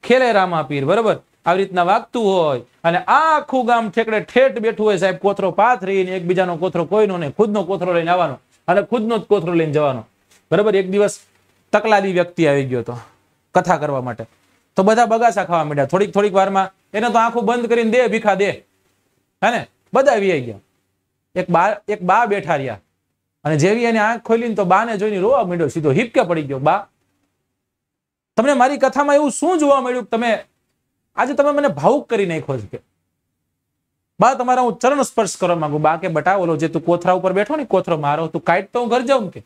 ખેલે રામાપીર બરોબર આવી રીતના વાગતું હોય અને આખું ગામ ઠેકડે ઠેઠ બેઠું હોય સાહેબ કોથરો પાથરીને એકબીજાનો કોથરો કોઈનો નહીં ખુદનો કોથરો લઈને આવવાનો અને ખુદનો જ કોથરો લઈને જવાનો બરોબર એક દિવસ તકલાદી વ્યક્તિ આવી ગયો હતો કથા કરવા માટે તો બધા બગાસા ખાવા માંડ્યા થોડીક થોડીક વારમાં એને તો આંખો બંધ કરીને દે ભીખા દે હે ને બધા વીઆઈ ગયા એક બા એક બા બેઠા રહ્યા અને જેવી એની આંખ ખોલીને તો બા ને જોઈને રોવા માંડ્યો સીધો હિપકે પડી ગયો બા તમને મારી કથામાં એવું શું જોવા મળ્યું તમે આજે તમે મને ભાવુક કરી નાખો છો કે બા તમારા હું ચરણ સ્પર્શ કરવા માંગુ બા કે બટાવો ઓલો જે તું કોથરા ઉપર બેઠો ને કોથરો મારો તું કાઈટ તો હું ઘર જાઉં કે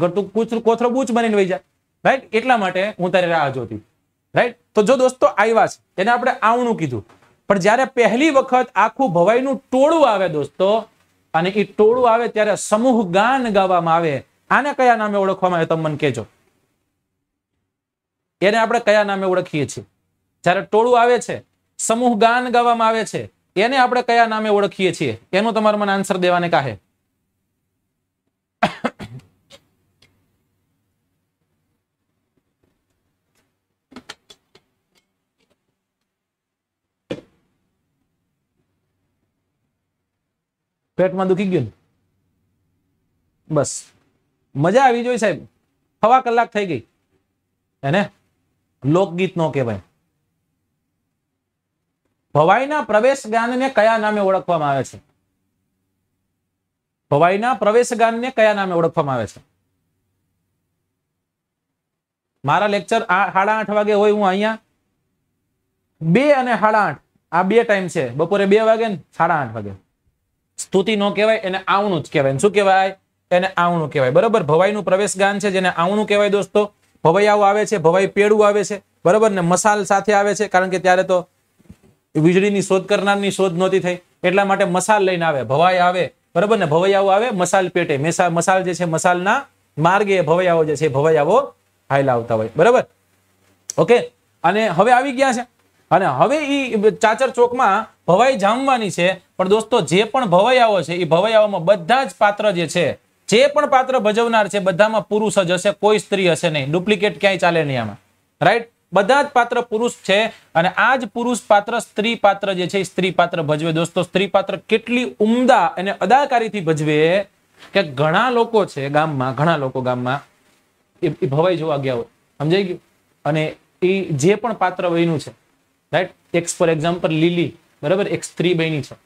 નગર તું કૂચ કોથરો બૂચ બનીને વહી જાય રાઈટ એટલા માટે હું તારે રાહ જોતી રાઈટ તો જો દોસ્તો આવ્યા છે એને આપણે આવણું કીધું પણ જ્યારે પહેલી વખત આખું ભવાઈનું ટોળું આવે દોસ્તો અને એ ટોળું આવે ત્યારે સમૂહ ગાન ગાવામાં આવે આને કયા નામે ઓળખવામાં આવે તમને મને કહેજો એને આપણે કયા નામે ઓળખીએ છીએ જયારે ટોળું આવે છે સમૂહ ગાન ગાવામાં આવે છે એને આપણે કયા નામે ઓળખીએ છીએ એનો તમારે મને આન્સર દેવાને કહે પેટમાં દુખી ગયું બસ મજા આવી જોઈએ સાહેબ સવા કલાક થઈ ગઈ એને લોકગીત નો કહેવાય ભવાઈના પ્રવેશ ગાનને કયા નામે ઓળખવામાં આવે છે ભવાઈના પ્રવેશ ગાનને કયા નામે ઓળખવામાં આવે છે મારા લેક્ચર સાડા આઠ વાગે હોય હું અહીંયા બે અને સાડા આઠ આ બે ટાઈમ છે બપોરે બે વાગે ને સાડા આઠ વાગે સ્તુતિ નો કહેવાય એને આવણું જ કહેવાય શું કહેવાય એને આવણું કહેવાય બરોબર ભવાઈનું પ્રવેશ ગાન છે જેને આવણું કહેવાય દોસ્તો ભવૈયાઓ આવે છે ભવાઈ પેડું આવે છે બરોબર ને મસાલ સાથે આવે છે કારણ કે ત્યારે તો વીજળીની શોધ કરનારની શોધ નહોતી થઈ એટલા માટે મસાલ લઈને આવે ભવાઈ આવે બરાબર ને ભવૈયાઓ આવે મસાલ પેટે મસાલ જે છે મસાલના માર્ગે ભવૈયાઓ જે છે ભવૈયાઓ હાઈલા આવતા હોય બરાબર ઓકે અને હવે આવી ગયા છે અને હવે એ ચાચર ચોકમાં ભવાઈ જામવાની છે પણ દોસ્તો જે પણ ભવાઈયાઓ છે એ ભવાઈયાઓમાં બધા જ પાત્ર જે છે જે પણ પાત્ર ભજવનાર છે બધામાં પુરુષ જ હશે કોઈ સ્ત્રી હશે નહીં ડુપ્લિકેટ ક્યાંય ચાલે નહીં આમાં રાઈટ બધા જ પાત્ર પુરુષ છે અને આ જ પુરુષ પાત્ર સ્ત્રી પાત્ર જે છે સ્ત્રી પાત્ર ભજવે દોસ્તો સ્ત્રી પાત્ર કેટલી ઉમદા અને અદાકારીથી ભજવે કે ઘણા લોકો છે ગામમાં ઘણા લોકો ગામમાં એ ભવાઈ જોવા ગયા હોય સમજાઈ ગયું અને એ જે પણ પાત્ર વહીનું છે રાઈટ એક્સ ફોર એક્ઝામ્પલ લીલી બરાબર એક સ્ત્રી બની છે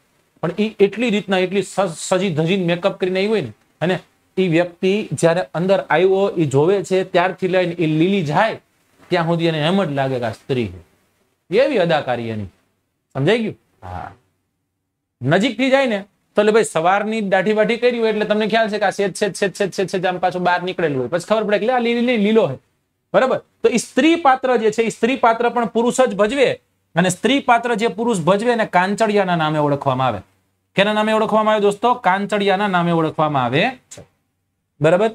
પણ એ એટલી રીતના એટલી સજી ધજીને મેકઅપ કરીને આવી હોય ને અને એ વ્યક્તિ જયારે અંદર આવ્યો એ જોવે છે ત્યારથી લઈને એ લીલી જાય ત્યાં સુધી એને એમ જ લાગે કે આ સ્ત્રી એવી અદાકારી એની સમજાઈ ગયું હા નજીકથી જાય ને તો એટલે ભાઈ સવારની દાઢી વાઢી કરી હોય એટલે તમને ખ્યાલ છે કે આ શેત છેદ શેત શેત શેત શેત આમ પાછું બહાર નીકળેલું હોય પછી ખબર પડે કે આ લીલી લીલો હોય બરાબર તો એ સ્ત્રી પાત્ર જે છે એ સ્ત્રી પાત્ર પણ પુરુષ જ ભજવે અને સ્ત્રી પાત્ર જે પુરુષ ભજવે એને કાંચળિયાના નામે ઓળખવામાં આવે કેના નામે ઓળખવામાં આવે દોસ્તો કાંચડિયાના નામે ઓળખવામાં આવે બરાબર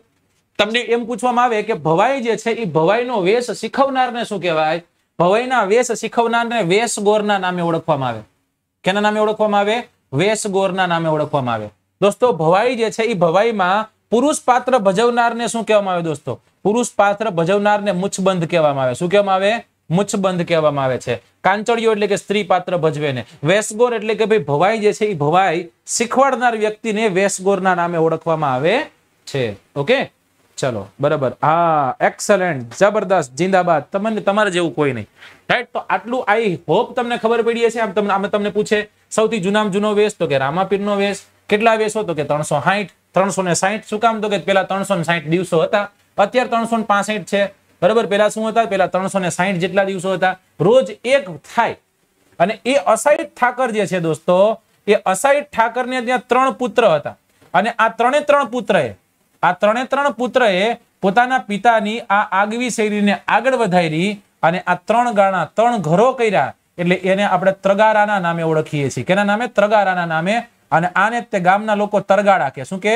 તમને એમ પૂછવામાં આવે કે ભવાઈ જે છે એ ભવાઈનો વેશ શીખવનારને શું કહેવાય ભવાઈના વેશ શીખવનારને વેશ ગોરના નામે ઓળખવામાં આવે કેના નામે ઓળખવામાં આવે વેશ ગોરના નામે ઓળખવામાં આવે દોસ્તો ભવાઈ જે છે એ ભવાઈમાં પુરુષ પાત્ર ભજવનારને શું કહેવામાં આવે દોસ્તો પુરુષ પાત્ર ભજવનારને મુછબંધ કહેવામાં આવે શું કહેવામાં આવે મુછબંધ કહેવામાં આવે છે કાંચળિયો એટલે કે સ્ત્રી પાત્ર ભજવે ને વેસગોર એટલે કે ભાઈ ભવાઈ જે છે એ ભવાઈ શીખવાડનાર વ્યક્તિને વેસગોરના નામે ઓળખવામાં આવે છે ઓકે ચલો બરાબર હા એક્સલન્ટ જબરદસ્ત જિંદાબાદ તમને તમારે જેવું કોઈ નહીં રાઈટ તો આટલું આઈ હોપ તમને ખબર પડી હશે આમ તમને આમે તમને પૂછે સૌથી જૂનામ જૂનો વેશ તો કે રામાપીરનો વેશ કેટલા વેશો તો કે ત્રણસો સાહીઠ ત્રણસો ને સાહીઠ શું કામ તો કે પેલા ત્રણસો ને સાહીઠ દિવસો હતા અત્યારે ત્રણસો ને પાસઠ છે બરાબર પેલા શું હતા પેલા ત્રણસો ને સાહીઠ જેટલા દિવસો હતા રોજ એક થાય અને એ અસાઈટ ઠાકર જે છે દોસ્તો એ અસાઈટ ઠાકર ને ત્યાં ત્રણ પુત્ર હતા અને આ ત્રણે ત્રણ પુત્ર આ ત્રણે ત્રણ પુત્રએ પોતાના પિતાની આ આગવી શૈલીને આગળ વધારી અને આ ત્રણ ગાણા ત્રણ ઘરો કર્યા એટલે એને આપણે ત્રગારાના નામે ઓળખીએ છીએ કેના નામે ત્રગારાના નામે અને આને તે ગામના લોકો તરગાડા કે શું કે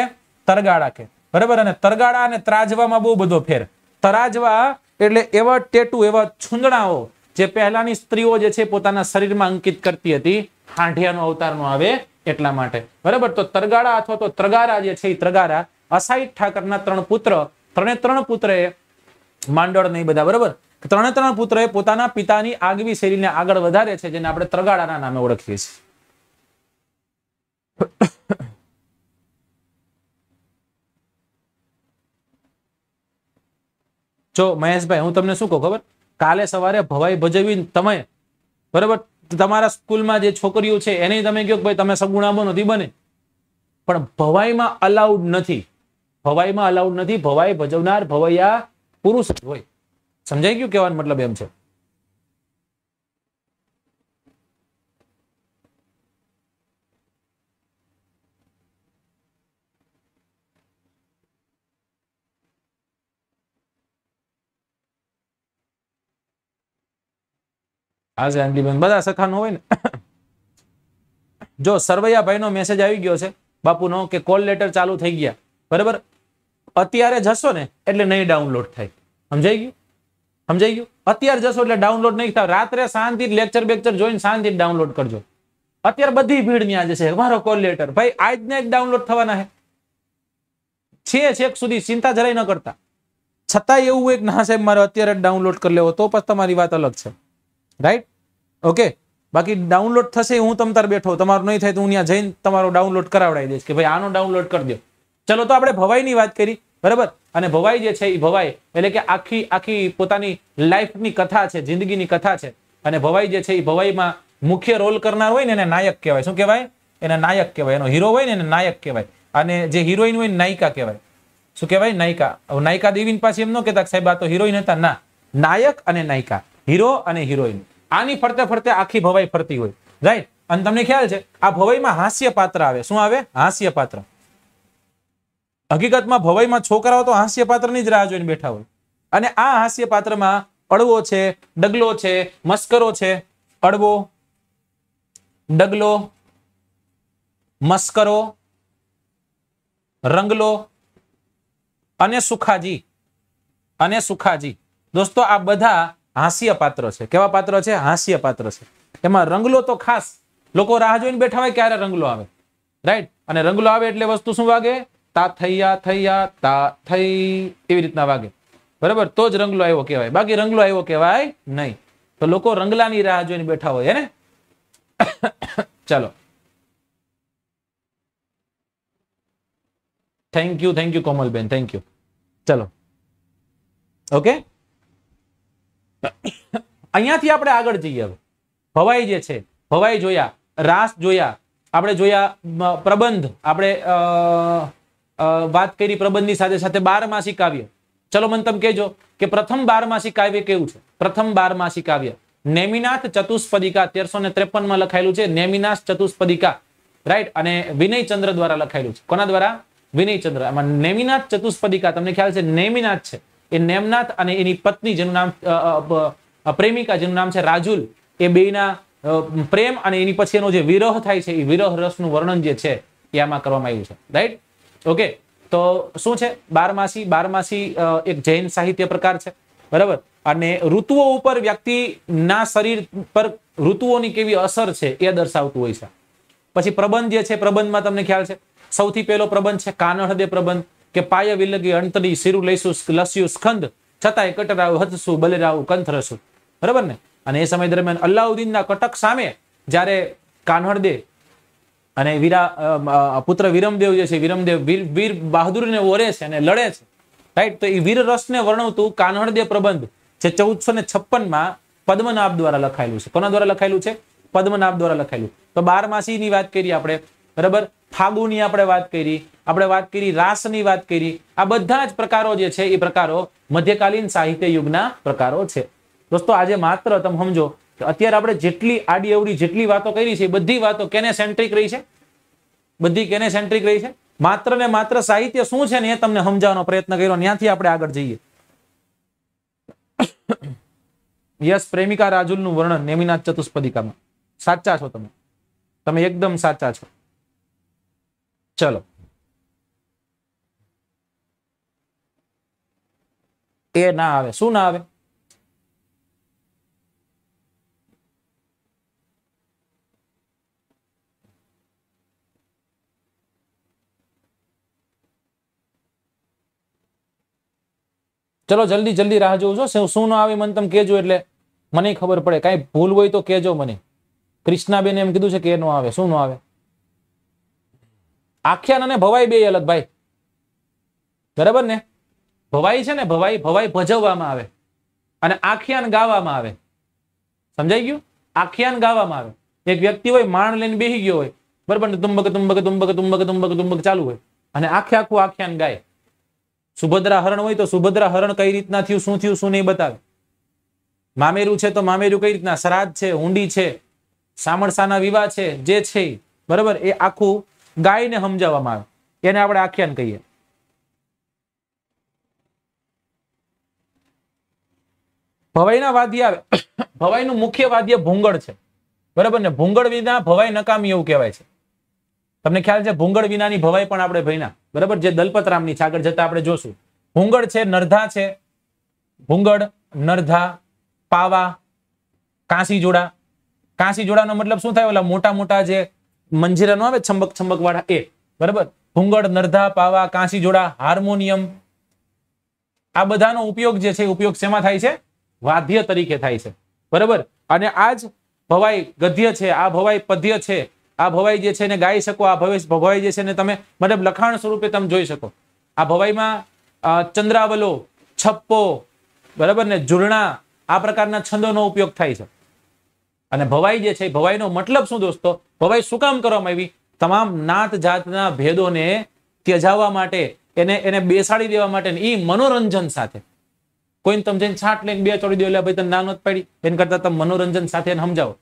તરગાડા કે બરાબર અને તરગાડા અને ત્રાજવામાં બહુ બધો ફેર તરાજવા એટલે એવા ટેટુ એવા છૂંદણાઓ જે પહેલાની સ્ત્રીઓ જે છે પોતાના શરીરમાં અંકિત કરતી હતી હાંઢિયાનો અવતારનો આવે એટલા માટે બરાબર તો તરગાડા અથવા તો ત્રગારા જે છે એ ત્રગારા અસાઈ ઠાકરના ત્રણ પુત્ર ત્રણે ત્રણ પુત્રએ માંડળ નહીં બધા બરાબર ત્રણે ત્રણ પુત્ર એ પોતાના પિતાની આગવી શૈલીને આગળ વધારે છે જેને આપણે ત્રગાડાના નામે ઓળખીએ છીએ જો મહેશભાઈ હું તમને શું કહું ખબર કાલે સવારે ભવાઈ ભજવીને તમે બરાબર તમારા સ્કૂલમાં જે છોકરીઓ છે એને તમે કહો ભાઈ તમે સગુણા નથી બને પણ ભવાઈમાં અલાઉડ નથી ભવાઈમાં અલાઉડ નથી ભવાઈ ભજવનાર ભવૈયા પુરુષ જ હોય સમજાઈ ગયું કહેવાનું મતલબ એમ છે હાજર આંગલીબેન બધા સખાનું હોય ને જો સરવૈયાભાઈનો મેસેજ આવી ગયો છે બાપુનો કે કોલ લેટર ચાલુ થઈ ગયા બરાબર અત્યારે જશો ને એટલે નહીં ડાઉનલોડ થાય સમજાઈ ગયું સમજાઈ ગયું અત્યારે જશો એટલે ડાઉનલોડ નહીં થાય રાત્રે શાંતિ લેક્ચર બેક્ચર જોઈને શાંતિ ડાઉનલોડ કરજો અત્યારે બધી ભીડ ની આજે છે મારો કોલ લેટર ભાઈ આજને જ ડાઉનલોડ થવાના છે છેક સુધી ચિંતા જરાય ન કરતા છતાં એવું એક ના સાહેબ મારે અત્યારે જ ડાઉનલોડ કરી લેવો તો પછી તમારી વાત અલગ છે રાઈટ ઓકે બાકી ડાઉનલોડ થશે હું તમ તાર બેઠો તમારું નહીં થાય તો હું ત્યાં જઈને તમારો ડાઉનલોડ કરાવડાવી દઈશ કે ભાઈ આનો ડાઉનલોડ કરી દો ચલો તો આપણે ભવાઈની વાત કરી બરાબર અને ભવાઈ જે છે એ ભવાઈ એટલે કે આખી આખી પોતાની લાઈફની કથા છે જિંદગીની કથા છે અને ભવાઈ જે છે એ ભવાઈમાં મુખ્ય રોલ કરનાર હોય ને એને નાયક કહેવાય શું કહેવાય એને નાયક કહેવાય એનો હીરો હોય ને એને નાયક કહેવાય અને જે હિરોઈન હોય નાયિકા કહેવાય શું કહેવાય નાયિકા નાયિકા દેવીની પાછી એમ ન કહેતા સાહેબ આ તો હિરોઈન હતા ના નાયક અને નાયિકા હીરો અને હિરોઈન આની ફરતે ફરતે આખી ભવાઈ ફરતી હોય રાઈટ અને તમને ખ્યાલ છે આ ભવાઈમાં હાસ્ય પાત્ર આવે શું આવે હાસ્ય પાત્ર હકીકતમાં ભવાઈમાં છોકરાઓ તો હાસ્ય પાત્રની જ રાહ જોઈને બેઠા હોય અને આ હાસ્ય પાત્રમાં અડવો છે ડગલો છે મસ્કરો છે અડવો ડગલો મસ્કરો રંગલો અને સુખાજી અને સુખાજી દોસ્તો આ બધા હાસ્ય પાત્ર છે કેવા પાત્ર છે હાસ્ય પાત્ર છે એમાં રંગલો તો ખાસ લોકો રાહ જોઈને બેઠા હોય ક્યારે રંગલો આવે રાઈટ અને રંગલો આવે એટલે વસ્તુ શું વાગે તા થૈયા થૈયા તા થઈ એવી રીતના વાગે બરાબર તો જ રંગલો આવ્યો કહેવાય બાકી રંગલો આવ્યો કહેવાય નહીં તો લોકો રંગલાની રાહ જોઈને બેઠા હોય હે ચાલો thank you thank you Komalben thank you ચલો ઓકે અહીંયાથી આપણે આગળ જઈએ ભવાઈ જે છે ભવાઈ જોયા રાસ જોયા આપણે જોયા પ્રબંધ આપણે વાત કરી પ્રબંધની સાથે સાથે બારમાસી કાવ્ય ચલો મને તમે કહેજો કે પ્રથમ બારમાસી કાવ્ય કેવું છે પ્રથમ બારમાસી કાવ્ય નેમિનાથ ચતુષ્પદિકા તેરસો ને ત્રેપનમાં લખાયેલું છે નેમિનાથ ચતુષ્પદિકા રાઈટ અને વિનયચંદ્ર દ્વારા લખાયેલું છે કોના દ્વારા વિનયચંદ્ર આમાં નેમિનાથ ચતુષ્પદિકા તમને ખ્યાલ છે નેમિનાથ છે એ નેમનાથ અને એની પત્ની જેનું નામ પ્રેમિકા જેનું નામ છે રાજુલ એ બેના પ્રેમ અને એની પછી એનો જે વિરહ થાય છે એ વિરહ રસનું વર્ણન જે છે એ આમાં કરવામાં આવ્યું છે રાઈટ ઓકે તો શું છે બારમાસી બારમાસી એક જૈન સાહિત્ય પ્રકાર છે બરાબર અને ઋતુઓ ઉપર વ્યક્તિના શરીર પર ઋતુઓની કેવી અસર છે એ દર્શાવતું હોય છે પછી પ્રબંધ જે છે પ્રબંધમાં તમને ખ્યાલ છે સૌથી પહેલો પ્રબંધ છે કાનહદે પ્રબંધ કે પાય વિલગી અંતરી શિરુ લઈશું લસ્યું સ્કંદ છતાંય કટરાવ હતશું બલરાવ કંથરશું બરાબર ને અને એ સમય દરમિયાન અલ્લાઉદ્દીનના કટક સામે જ્યારે કાનહળદે અને વીરા પુત્ર વિરમદેવ જે છે વિરમદેવ વીર વીર બહાદુરને ઓરે છે અને લડે છે રાઈટ તો એ વીર રસને વર્ણવતું કાનહળદે પ્રબંધ જે ચૌદસો ને છપ્પનમાં પદ્મનાભ દ્વારા લખાયેલું છે કોના દ્વારા લખાયેલું છે પદ્મનાભ દ્વારા લખાયેલું તો બાર માસીની વાત કરીએ આપણે બરાબર ફાગુની આપણે વાત કરી આપણે વાત કરી રાસની વાત કરી આ બધા જ પ્રકારો જે છે એ પ્રકારો મધ્યકાલીન સાહિત્ય યુગના પ્રકારો છે દોસ્તો આજે માત્ર તમે સમજો કે અત્યારે આપણે જેટલી આડી અવડી જેટલી વાતો કરી છે બધી વાતો કેને સેન્ટ્રિક રહી છે બધી કેને સેન્ટ્રિક રહી છે માત્ર ને માત્ર સાહિત્ય શું છે ને એ તમને સમજાવવાનો પ્રયત્ન કર્યો ત્યાંથી આપણે આગળ જઈએ યસ પ્રેમિકા નું વર્ણન નેમિનાથ ચતુષ્પદિકામાં સાચા છો તમે તમે એકદમ સાચા છો ચલો એ ના આવે શું ના આવે ચલો જલ્દી જલ્દી રાહ જોઉં છું શું ના આવે મને તમે કેજો એટલે મને ખબર પડે કાંઈ ભૂલ હોય તો કેજો મને કૃષ્ણાબેન એમ કીધું છે કે નો આવે શું નો આવે આખ્યાન અને ભવાઈ બે અલગ ભાઈ બરાબર ને ભવાઈ છે ને ભવાઈ ભવાઈ ભજવવામાં આવે અને આખ્યાન ગાવામાં આવે સમજાઈ ગયું આખ્યાન ગાવામાં આવે એક વ્યક્તિ હોય માણ લઈને બેસી ગયો હોય બરાબર ને તુંબક તુંબક તુંબક તુંબક તુંબક તુંબક ચાલુ હોય અને આખે આખું આખ્યાન ગાય સુભદ્રા હરણ હોય તો સુભદ્રા હરણ કઈ રીતના થયું શું થયું શું નહીં બતાવે મામેરું છે તો મામેરું કઈ રીતના શ્રાદ્ધ છે ઊંડી છે સામણસાના વિવાહ છે જે છે બરાબર એ આખું ગાયને સમજાવવામાં આવે એને આપણે આખ્યાન કહીએ ભવાઈના વાદ્ય આવે ભવાઈનું મુખ્ય વાદ્ય ભૂંગળ છે બરાબર ને ભૂંગળ વિના ભવાઈ નકામી એવું કહેવાય છે તમને ખ્યાલ છે ભૂંગળ વિનાની ભવાઈ પણ આપણે ભાઈના બરાબર જે દલપતરામની છે આગળ જતા આપણે જોશું ભૂંગળ છે નરધા છે ભૂંગળ નરધા પાવા કાંસી જોડા કાંસી જોડાનો મતલબ શું થાય ઓલા મોટા મોટા જે મંજીરા નો આવે છંબક છંબક વાળા એ બરાબર ભૂંગળ નરધા પાવા કાંસી જોડા હાર્મોનિયમ આ બધાનો ઉપયોગ જે છે ઉપયોગ શેમાં થાય છે વાદ્ય તરીકે થાય છે બરાબર અને આ જ ભવાઈ ગધ્ય છે આ ભવાઈ પદ્ય છે આ ભવાઈ જે છે એને ગાઈ શકો આ ભવેશ ભવાઈ જે છે ને તમે મતલબ લખાણ સ્વરૂપે તમે જોઈ શકો આ ભવાઈમાં ચંદ્રાવલો છપ્પો બરાબર ને ઝૂરણા આ પ્રકારના છંદોનો ઉપયોગ થાય છે અને ભવાઈ જે છે ભવાઈનો મતલબ શું દોસ્તો ભવાઈ શું કામ કરવામાં આવી તમામ નાત જાતના ભેદોને ત્યજાવવા માટે એને એને બેસાડી દેવા માટે એ મનોરંજન સાથે કોઈને તમે જઈને છાંટ લઈને બે ચોડી દો એટલે ભાઈ તમે નાનો જ પડી એને કરતા તમે મનોરંજન સાથે એને સમજાવો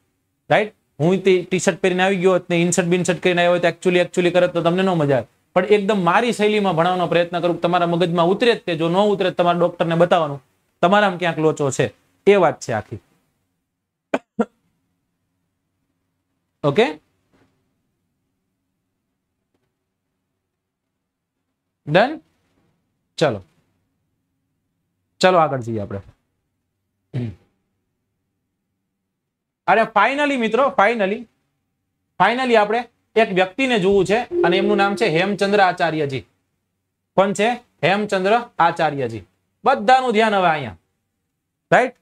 રાઈટ હું તે ટી શર્ટ પહેરીને આવી ગયો ને ઇન્સર્ટ બિન્સર્ટ કરીને આવ્યો તો એકચ્યુઅલી એકચ્યુઅલી કરત તો તમને ન મજા આવે પણ એકદમ મારી શૈલીમાં ભણાવવાનો પ્રયત્ન કરું તમારા મગજમાં ઉતરે જ તે જો ન ઉતરે તમારા ડોક્ટરને બતાવવાનું તમારામાં ક્યાંક લોચો છે એ વાત છે આખી Okay. ડન ચલો ચલો આગળ જઈએ આપણે અને ફાઇનલી મિત્રો ફાઇનલી ફાઇનલી આપણે એક વ્યક્તિને જોવું છે અને એમનું નામ છે હેમચંદ્ર આચાર્યજી કોણ છે હેમચંદ્ર આચાર્યજી બધાનું ધ્યાન હવે અહીંયા રાઈટ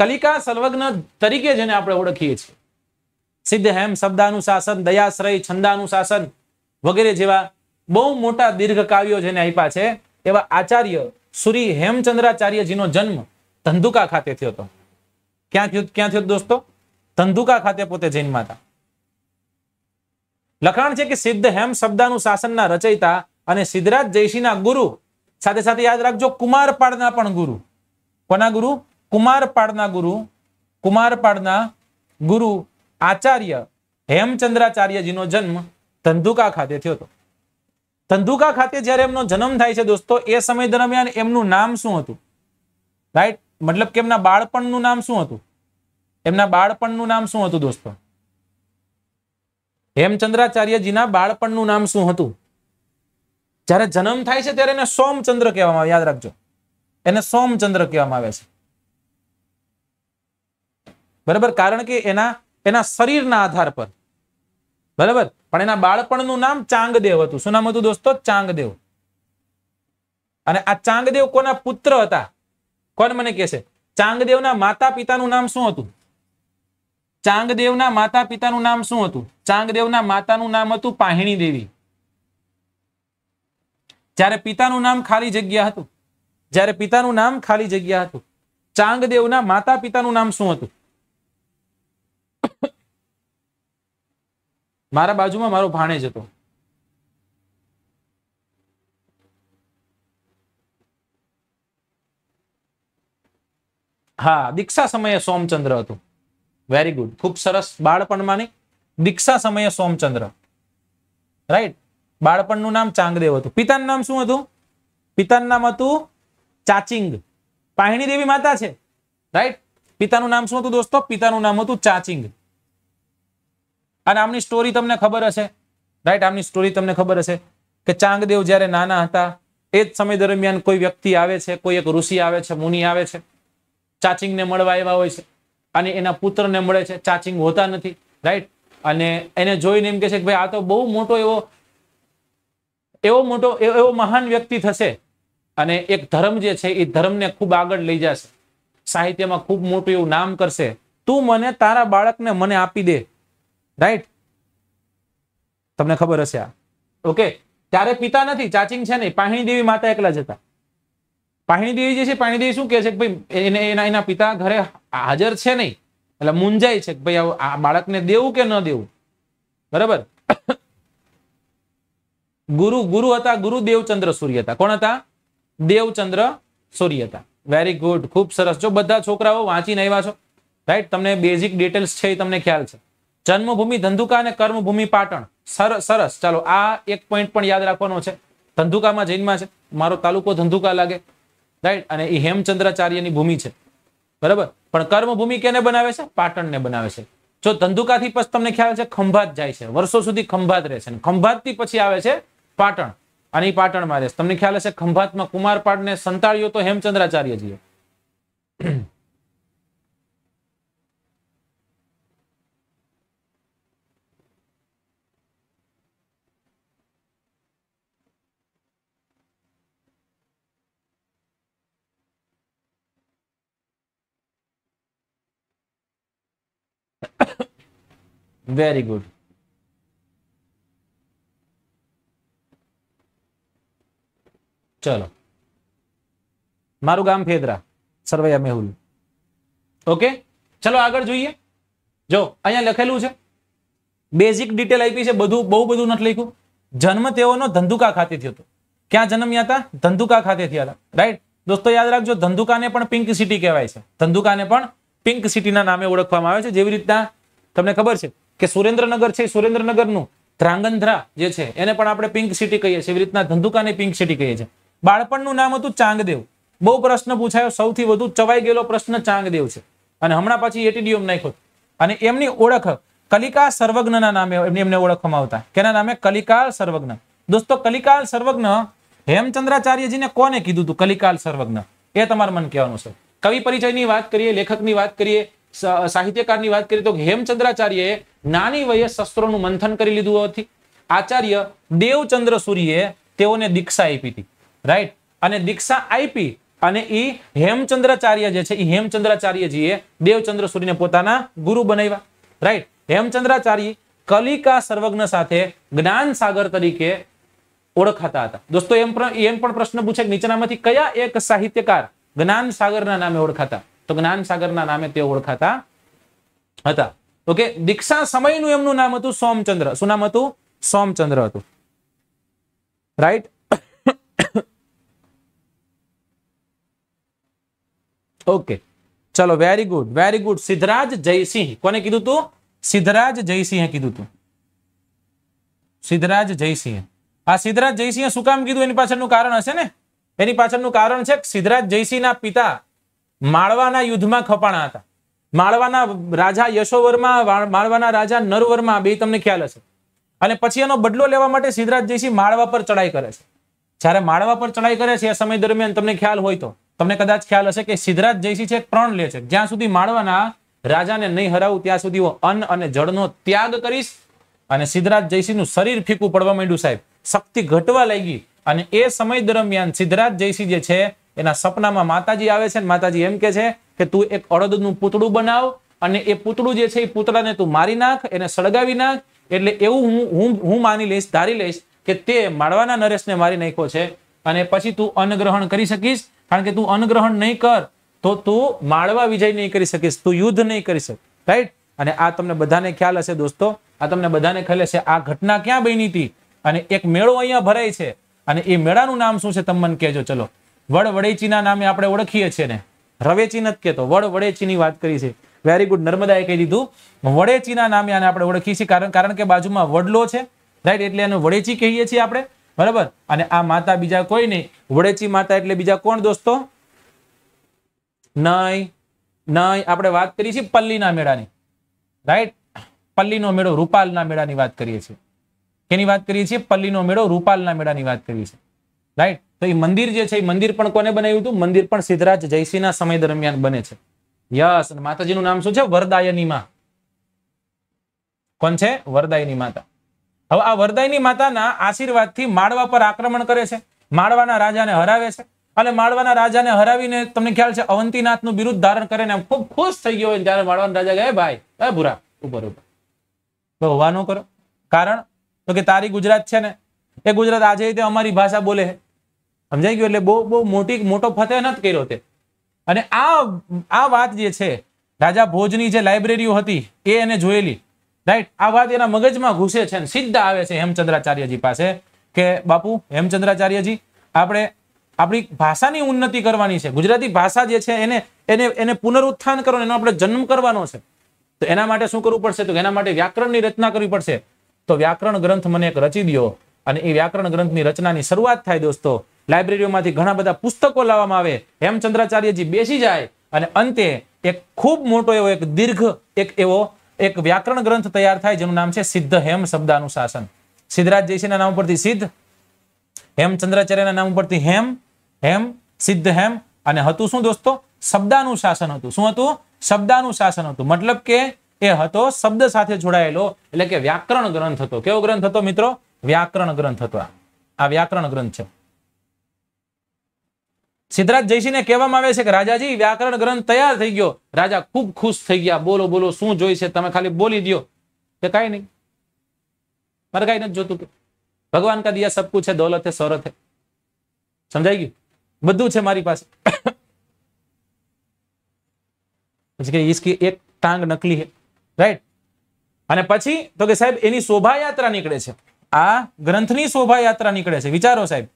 કલિકા સર્વજ્ઞ તરીકે જેને આપણે ઓળખીએ છીએ સિદ્ધ હેમ શબ્દાનુશાસન દયાશ્રય છંદાનુશાસન વગેરે જેવા બહુ મોટા દીર્ઘ કાવ્યો જેને આપ્યા છે એવા આચાર્ય શ્રી હેમચંદ્રાચાર્યજીનો જન્મ ધંધુકા ખાતે થયો હતો ક્યાં થયો ક્યાં થયો દોસ્તો ધંધુકા ખાતે પોતે જન્મ્યા હતા લખાણ છે કે સિદ્ધ હેમ શબ્દાનું શબ્દાનુશાસનના રચયતા અને સિદ્ધરાજ જયસિંહના ગુરુ સાથે સાથે યાદ રાખજો કુમારપાળના પણ ગુરુ કોના ગુરુ કુમારપાળના ગુરુ કુમારપાળના ગુરુ આચાર્ય હેમચંદ્રાચાર્યજીનો જન્મ ધંધુકા ખાતે થયો હતો ધંધુકા ખાતે જ્યારે એમનો જન્મ થાય છે દોસ્તો એ સમય દરમિયાન એમનું નામ શું હતું રાઈટ મતલબ કે એમના બાળપણનું નામ શું હતું એમના બાળપણનું નામ શું હતું દોસ્તો હેમચંદ્રાચાર્યજીના બાળપણનું નામ શું હતું જ્યારે જન્મ થાય છે ત્યારે એને સોમચંદ્ર કહેવામાં આવે યાદ રાખજો એને સોમચંદ્ર કહેવામાં આવે છે બરાબર કારણ કે એના એના શરીરના આધાર પર બરાબર પણ એના બાળપણનું નામ ચાંગદેવ હતું શું નામ હતું દોસ્તો ચાંગદેવ અને આ ચાંગદેવ કોના પુત્ર હતા કોણ મને કહે છે ચાંગદેવના માતા પિતાનું નામ શું હતું ચાંગદેવના માતા પિતાનું નામ શું હતું ચાંગદેવના માતાનું નામ હતું પાહિણી દેવી જ્યારે પિતાનું નામ ખાલી જગ્યા હતું જ્યારે પિતાનું નામ ખાલી જગ્યા હતું ચાંગદેવના માતા પિતાનું નામ શું હતું મારા બાજુમાં મારો ભાણેજ હતો હા દીક્ષા સમયે સોમચંદ્ર હતો વેરી ગુડ ખૂબ સરસ બાળપણમાં નહીં દીક્ષા સમયે સોમચંદ્ર રાઈટ બાળપણનું નામ ચાંગદેવ હતું પિતાનું નામ શું હતું પિતાનું નામ હતું ચાચિંગ પાહિણી દેવી માતા છે રાઈટ પિતાનું નામ શું હતું દોસ્તો પિતાનું નામ હતું ચાચિંગ અને આમની સ્ટોરી તમને ખબર હશે રાઈટ આમની સ્ટોરી તમને ખબર હશે કે ચાંગદેવ જ્યારે નાના હતા એ જ સમય દરમિયાન કોઈ વ્યક્તિ આવે છે કોઈ એક ઋષિ આવે છે મુનિ આવે છે ચાચિંગને મળવા એવા હોય છે અને એના પુત્રને મળે છે ચાચિંગ હોતા નથી રાઈટ અને એને જોઈને એમ કે છે કે ભાઈ આ તો બહુ મોટો એવો એવો મોટો એવો મહાન વ્યક્તિ થશે અને એક ધર્મ જે છે એ ધર્મને ખૂબ આગળ લઈ જશે સાહિત્યમાં ખૂબ મોટું એવું નામ કરશે તું મને તારા બાળકને મને આપી દે રાઈટ તમને ખબર હશે આ ઓકે ત્યારે પિતા નથી ચાચિંગ છે નહીં પાણી દેવી માતા એકલા જ હતા પાહિણી દેવી જે છે પાણી દેવી શું કે છે એના પિતા ઘરે હાજર છે નહીં એટલે મૂંઝાય છે કે ભાઈ આ બાળકને દેવું કે ન દેવું બરાબર ગુરુ ગુરુ હતા ગુરુ દેવચંદ્ર સૂર્ય હતા કોણ હતા દેવચંદ્ર સૂર્ય હતા વેરી ગુડ ખૂબ સરસ જો બધા છોકરાઓ વાંચીને આવ્યા છો રાઈટ તમને બેઝિક ડિટેલ્સ છે એ તમને ખ્યાલ છે જન્મભૂમિ ધંધુકા અને કર્મભૂમિ પાટણ સરસ ચાલો આ એક પોઈન્ટ પણ યાદ રાખવાનો છે ધંધુકામાં જૈનમાં છે મારો તાલુકો ધંધુકા લાગે રાઈટ અને એ હેમચંદ્રાચાર્યની ભૂમિ છે બરાબર પણ કર્મભૂમિ કેને બનાવે છે પાટણને બનાવે છે જો ધંધુકાથી પછી તમને ખ્યાલ છે ખંભાત જાય છે વર્ષો સુધી ખંભાત રહે છે ખંભાત થી પછી આવે છે પાટણ અને એ પાટણમાં રહેશે તમને ખ્યાલ હશે ખંભાતમાં કુમારપાડને સંતાળ્યો તો હેમચંદ્રાચાર્યજીએ વેરી ગુડ ચલો મારું ગામ ફેદરા સરવૈયા મેહુલ ઓકે ચલો આગળ જોઈએ જો અહીંયા લખેલું છે બેઝિક ડિટેલ આપી છે બધું બહુ બધું નથી લખ્યું જન્મ તેઓનો ધંધુકા ખાતે થયો હતો ક્યાં જન્મ્યા હતા ધંધુકા ખાતે થયા હતા રાઈટ દોસ્તો યાદ રાખજો ધંધુકાને પણ પિંક સિટી કહેવાય છે ધંધુકાને પણ પિંક સિટીના નામે ઓળખવામાં આવે છે જેવી રીતના તમને ખબર છે કે સુરેન્દ્રનગર છે સુરેન્દ્રનગરનું ધ્રાંગંધ્રા જે છે એને પણ આપણે પિંક સિટી કહીએ છીએ એવી રીતના ધંધુકાને પિંક સિટી કહીએ છીએ બાળપણનું નામ હતું ચાંગદેવ બહુ પ્રશ્ન પૂછાયો સૌથી વધુ ચવાઈ ગયેલો પ્રશ્ન ચાંગદેવ છે અને હમણાં પછી એટીડીએમ નાખ્યો અને એમની ઓળખ કલિકા સર્વજ્ઞના નામે એમની એમને ઓળખવામાં આવતા કેના નામે કલિકાલ સર્વજ્ઞ દોસ્તો કલિકાલ સર્વજ્ઞ હેમચંદ્રાચાર્યજીને કોને કીધું હતું કલિકાલ સર્વજ્ઞ એ તમારે મન કહેવાનું છે કવિ પરિચયની વાત કરીએ લેખકની વાત કરીએ સાહિત્યકારની વાત કરીએ તો હેમચંદ્રાચાર્યએ નાની વયે શસ્ત્રોનું મંથન કરી લીધું હતી આચાર્ય દેવચંદ્ર સૂર્યએ તેઓને દીક્ષા આપી હતી રાઈટ અને દીક્ષા આપી અને એ હેમચંદ્રાચાર્ય જે છે એ હેમચંદ્રાચાર્યજીએ દેવચંદ્ર સૂર્યને પોતાના ગુરુ બનાવ્યા રાઈટ હેમચંદ્રાચાર્ય કલિકા સર્વજ્ઞ સાથે જ્ઞાન સાગર તરીકે ઓળખાતા હતા દોસ્તો એમ પણ એમ પણ પ્રશ્ન પૂછે કે નીચેનામાંથી કયા એક સાહિત્યકાર જ્ઞાન સાગરના નામે ઓળખાતા તો જ્ઞાન સાગરના નામે તે ઓળખાતા હતા તો દીક્ષા સમયનું એમનું નામ હતું સોમચંદ્ર શું નામ હતું સોમચંદ્ર હતું રાઈટ ઓકે ચલો very good very good Siddharaj Jaysinh કોને કીધું તું સિદ્ધરાજ જયસિંહે કીધું તું સિદ્ધરાજ જયસિંહ આ સિદ્ધરાજ જયસિંહ શું કામ કીધું એની પાછળનું કારણ હશે ને એની પાછળનું કારણ છે સિદ્ધરાજ જયસિંહના પિતા માળવાના યુદ્ધમાં ખપાણા હતા માળવાના રાજા યશોવર્મા માળવાના રાજા નરવર્મા બે તમને ખ્યાલ હશે અને પછી એનો બદલો લેવા માટે સિદ્ધરાજ જયસિંહ માળવા પર ચડાઈ કરે છે જ્યારે માળવા પર ચડાઈ કરે છે એ સમય દરમિયાન તમને ખ્યાલ હોય તો તમને કદાચ ખ્યાલ હશે કે સિદ્ધરાજ જયસિંહ છે પ્રણ લે છે જ્યાં સુધી માળવાના રાજાને નહીં હરાવું ત્યાં સુધી હું અન્ન અને જળનો ત્યાગ કરીશ અને સિદ્ધરાજ જયસિંહનું શરીર ફીકું પડવા માંડ્યું સાહેબ શક્તિ ઘટવા લાગી અને એ સમય દરમિયાન સિદ્ધરાજ જયસિંહ જે છે એના સપનામાં માતાજી આવે છે માતાજી એમ કે છે કે તું એક અડદનું પૂતળું બનાવ અને એ પૂતળું જે છે એ પૂતળાને તું મારી નાખ એને સળગાવી નાખ એટલે એવું હું હું હું માની લઈશ ધારી લઈશ કે તે માળવાના નરેશને મારી નાખ્યો છે અને પછી તું અન્નગ્રહણ કરી શકીશ કારણ કે તું અન્નગ્રહણ નહીં કર તો તું માળવા વિજય નહીં કરી શકીશ તું યુદ્ધ નહીં કરી શક રાઈટ અને આ તમને બધાને ખ્યાલ હશે દોસ્તો આ તમને બધાને ખ્યાલ હશે આ ઘટના ક્યાં બની હતી અને એક મેળો અહીંયા ભરાય છે અને એ મેળાનું નામ શું છે તમને કહેજો ચલો વડવડેચીના નામે આપણે ઓળખીએ છીએ ને રવેચી નથી કેતો વડ વડેચી ની વાત કરી છે વેરી ગુડ નર્મદાએ કહી દીધું વડેચીના નામે આને આપણે ઓળખી છીએ કારણ કારણ કે બાજુમાં વડલો છે રાઈટ એટલે એને વડેચી કહીએ છીએ આપણે બરાબર અને આ માતા બીજા કોઈ નહીં વડેચી માતા એટલે બીજા કોણ દોસ્તો નય નય આપણે વાત કરીએ છીએ પલ્લીના મેળાની રાઈટ પલ્લીનો મેળો રૂપાલના મેળાની વાત કરીએ છીએ કેની વાત કરીએ છીએ પલ્લીનો મેળો રૂપાલના મેળાની વાત કરીએ છીએ રાઈટ તો એ મંદિર જે છે એ મંદિર પણ કોને બનાવ્યું હતું મંદિર પણ સિદ્ધરાજ જયસિંહના સમય દરમિયાન બને છે યસ માતાજીનું નામ શું છે વરદાયની માં કોણ છે વરદાયની માતા હવે આ વરદાયની માતાના આશીર્વાદથી માળવા પર આક્રમણ કરે છે માળવાના રાજાને હરાવે છે અને માળવાના રાજાને હરાવીને તમને ખ્યાલ છે અવંતીનાથનું બિરુદ્ધ ધારણ કરે ને ખૂબ ખુશ થઈ ગયો હોય ત્યારે માળવાના રાજા કહે ભાઈ એ ભૂરા ઉપર ઉપર તો હોવાનું કરો કારણ તો કે તારી ગુજરાત છે ને એ ગુજરાત આજે તે અમારી ભાષા બોલે છે સમજાઈ ગયું એટલે બહુ બહુ મોટી મોટો ફતેહ નથી કર્યો તે અને આ આ વાત જે છે રાજા ભોજની જે લાઇબ્રેરીઓ હતી એ એને જોયેલી રાઈટ આ વાત એના મગજમાં ઘૂસે છે સીધા આવે છે હેમચંદ્રાચાર્યજી પાસે કે બાપુ હેમચંદ્રાચાર્યજી આપણે આપણી ભાષાની ઉન્નતિ કરવાની છે ગુજરાતી ભાષા જે છે એને એને એને પુનરુત્થાન કરવાનું એનો આપણે જન્મ કરવાનો છે તો એના માટે શું કરવું પડશે તો એના માટે વ્યાકરણની રચના કરવી પડશે તો વ્યાકરણ ગ્રંથ મને એક રચી દો અને એ વ્યાકરણ ગ્રંથની રચનાની શરૂઆત થાય દોસ્તો લાઇબ્રેરીઓમાંથી ઘણા બધા પુસ્તકો લાવવામાં આવે હેમચંદ્રાચાર્યજી બેસી જાય અને અંતે એક ખૂબ મોટો એવો એક દીર્ઘ એક એવો એક વ્યાકરણ ગ્રંથ તૈયાર થાય જેનું નામ છે સિદ્ધ હેમ શબ્દાનુશાસન સિદ્ધરાજ જયસિંહના નામ પરથી સિદ્ધ હેમચંદ્રાચાર્યના નામ પરથી હેમ હેમ સિદ્ધ હેમ અને હતું શું દોસ્તો શાસન હતું શું હતું શબ્દાનું શાસન હતું મતલબ કે એ હતો શબ્દ સાથે જોડાયેલો એટલે કે વ્યાકરણ ગ્રંથ હતો કેવો ગ્રંથ હતો મિત્રો વ્યાકરણ ગ્રંથ હતો આ વ્યાકરણ ગ્રંથ છે सिदराथ जयसी ने कहवाम आवे छे के राजा जी व्याकरण ग्रंथ तैयार થઈ ગયો राजा खूब खुश થઈ ગયા બોલો બોલો શું જોઈએ છે તમે ખાલી બોલી દયો કે કાઈ નહીં ફરક આને જોતો તો ભગવાન કા દિયા सब कुछ है दौलत है शौरत है समझायगी બધું છે મારી પાસે એટલે કે इसकी एक टांग नकली है राइट आने પછી તો કે સાહેબ એની শোভાયાત્રા નીકળે છે આ ग्रंथની শোভાયાત્રા નીકળે છે વિચારો સાહેબ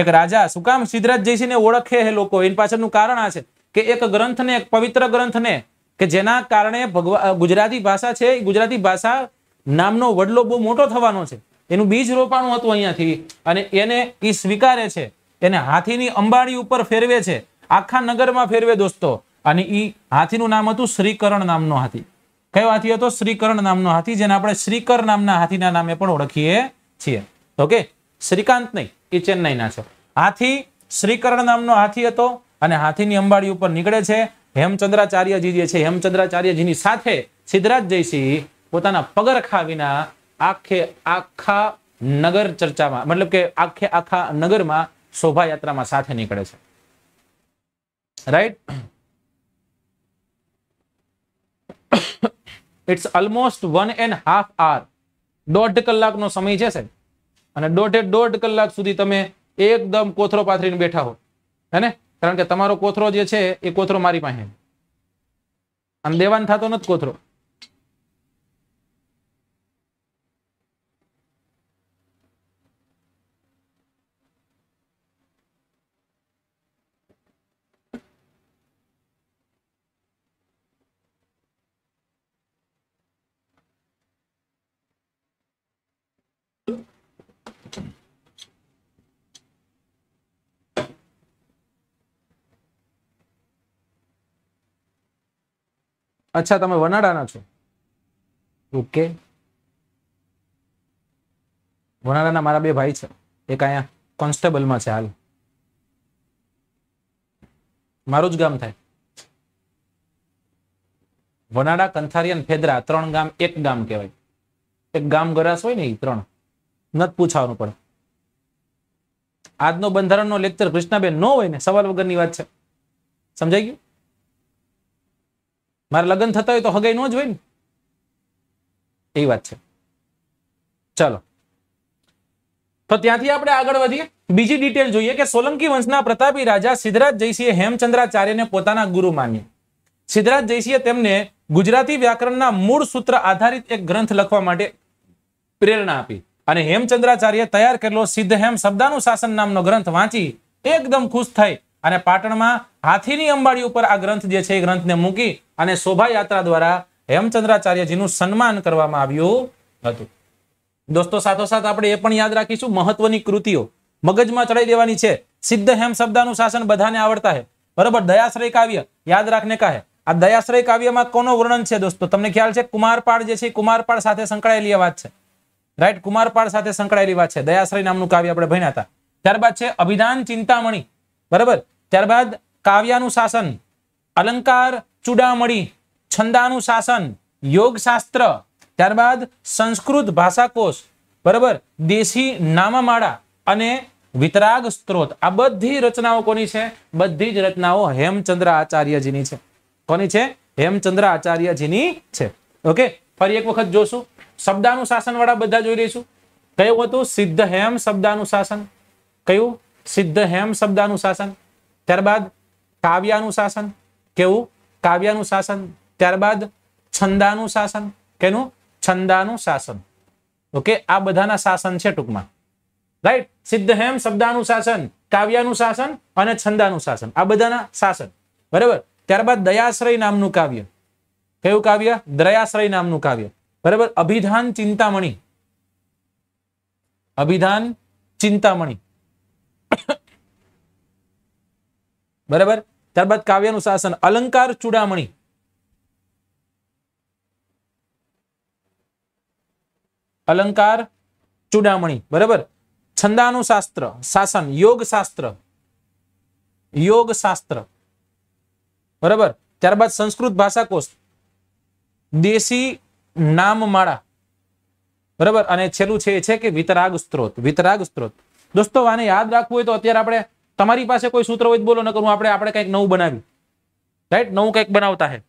એક રાજા શું કામ સિદ્ધરાજ ને ઓળખે હે લોકો એની પાછળનું કારણ આ છે કે એક ગ્રંથને એક પવિત્ર ગ્રંથને કે જેના કારણે ભગવાન ગુજરાતી ભાષા છે ગુજરાતી ભાષા નામનો વડલો બહુ મોટો થવાનો છે એનું બીજ રોપાણું હતું અહીંયાથી અને એને એ સ્વીકારે છે એને હાથીની અંબાડી ઉપર ફેરવે છે આખા નગરમાં ફેરવે દોસ્તો અને એ હાથીનું નામ હતું શ્રીકરણ નામનો હાથી કયો હાથી હતો શ્રીકરણ નામનો હાથી જેને આપણે શ્રીકર નામના હાથીના નામે પણ ઓળખીએ છીએ ઓકે શ્રીકાંત નહીં એ ચેન્નાઈના છે હાથી શ્રીકરણ નામનો હાથી હતો અને હાથીની અંબાડી ઉપર નીકળે છે હેમચંદ્રાચાર્યજી જે છે હેમચંદ્રાચાર્યજીની સાથે સિદ્ધરાજ જયસિંહ પોતાના પગરખા વિના આખે આખા નગર ચર્ચામાં મતલબ કે આખે આખા નગરમાં શોભાયાત્રામાં સાથે નીકળે છે right it's almost one and half hour દોઢ કલાકનો સમય છે સાહેબ અને દોઢે દોઢ કલાક સુધી તમે એકદમ કોથરો પાથરીને બેઠા હો હેને કારણ કે તમારો કોથરો જે છે એ કોથરો મારી પાસે અને દેવાન થતો નથી કોથરો અચ્છા તમે વનાડાના છો ઓકે વનાડાના મારા બે ભાઈ છે એક અહીંયા કોન્સ્ટેબલમાં છે હાલ મારું જ ગામ થાય વનાડા કંથારિયન ફેદરા ત્રણ ગામ એક ગામ કહેવાય એક ગામ ગરાસ હોય ને એ ત્રણ નથી પૂછાવાનું પણ આજનો બંધારણનો લેક્ચર કૃષ્ણાબેન નો હોય ને સવાલ વગરની વાત છે સમજાઈ ગયું મારે લગ્ન થતા હોય તો હગાઈ ન જ હોય ને એ વાત છે ચાલો તો ત્યાંથી આપણે આગળ વધીએ બીજી ડિટેલ જોઈએ કે સોલંકી વંશના પ્રતાપી રાજા સિદ્ધરાજ જયસિંહે હેમચંદ્રાચાર્યને પોતાના ગુરુ માન્યા સિદ્ધરાજ જયસિંહે તેમને ગુજરાતી વ્યાકરણના મૂળ સૂત્ર આધારિત એક ગ્રંથ લખવા માટે પ્રેરણા આપી અને હેમચંદ્રાચાર્ય તૈયાર કરેલો સિદ્ધહેમ શબ્દાનું શાસન નામનો ગ્રંથ વાંચી એકદમ ખુશ થાય અને પાટણમાં હાથીની અંબાડી ઉપર આ ગ્રંથ જે છે એ ગ્રંથને મૂકી અને શોભાયાત્રા દ્વારા હેમચંદ્રાચાર્યજીનું સન્માન કરવામાં આવ્યું હતું દોસ્તો સાથોસાથ આપણે એ પણ યાદ રાખીશું મહત્વની કૃતિઓ મગજમાં ચડાઈ દેવાની છે સિદ્ધ હેમ શબ્દાનું શાસન બધાને આવડતા હે બરોબર દયાશ્રય કાવ્ય યાદ રાખને કહે આ દયાશ્રય કાવ્યમાં કોનો વર્ણન છે દોસ્તો તમને ખ્યાલ છે કુમારપાળ જે છે કુમારપાળ સાથે સંકળાયેલી વાત છે રાઈટ કુમારપાળ સાથે સંકળાયેલી વાત છે દયાશ્રય નામનું કાવ્ય આપણે ભણ્યા હતા ત્યારબાદ છે અભિધાન ચિંતામણી બરાબર ત્યારબાદ કાવ્યાનું શાસન અલંકાર ચૂડામણી છંદાનું શાસન યોગશાસ્ત્ર ત્યારબાદ સંસ્કૃત ભાષાકોષ બરાબર દેશી નામામાળા અને વિતરાગ સ્ત્રોત આ બધી રચનાઓ કોની છે બધી જ રચનાઓ હેમચંદ્ર આચાર્યજીની છે કોની છે હેમચંદ્ર આચાર્યજીની છે ઓકે ફરી એક વખત જોશું શબ્દાનું શાસન વાળા બધા જોઈ રહીશું કયું હતું સિદ્ધ હેમ શબ્દાનું શાસન કયું સિદ્ધ હેમ શબ્દાનું શાસન ત્યારબાદ કાવ્યાનું શાસન કેવું કાવ્યનું શાસન ત્યારબાદ છંદાનું શાસન કેનું છંદાનું શાસન ઓકે આ બધાના શાસન છે ટૂંકમાં રાઈટ સિદ્ધ હેમ શબ્દાનું શાસન કાવ્યનું શાસન અને છંદાનું શાસન આ બધાના શાસન બરાબર ત્યારબાદ દયાશ્રય નામનું કાવ્ય કયું કાવ્ય દયાશ્રય નામનું કાવ્ય બરાબર અભિધાન ચિંતામણી અભિધાન ચિંતામણી બરાબર ત્યારબાદ કાવ્યનું શાસન અલંકાર ચૂડામણી અલંકાર ચૂડામણી બરાબર છંદાનું શાસ્ત્ર શાસન યોગ શાસ્ત્ર યોગ શાસ્ત્ર બરાબર ત્યારબાદ સંસ્કૃત ભાષાકોશ દેશી નામ માળા બરાબર અને છેલ્લું છે એ છે કે વિતરાગ સ્ત્રોત વિતરાગ સ્ત્રોત દોસ્તો આને યાદ રાખવું હોય તો અત્યારે આપણે તમારી પાસે કોઈ સૂત્ર હોય બોલો ન કરું આપણે આપણે કંઈક નવું બનાવી રાઈટ નવું કંઈક બનાવતા હે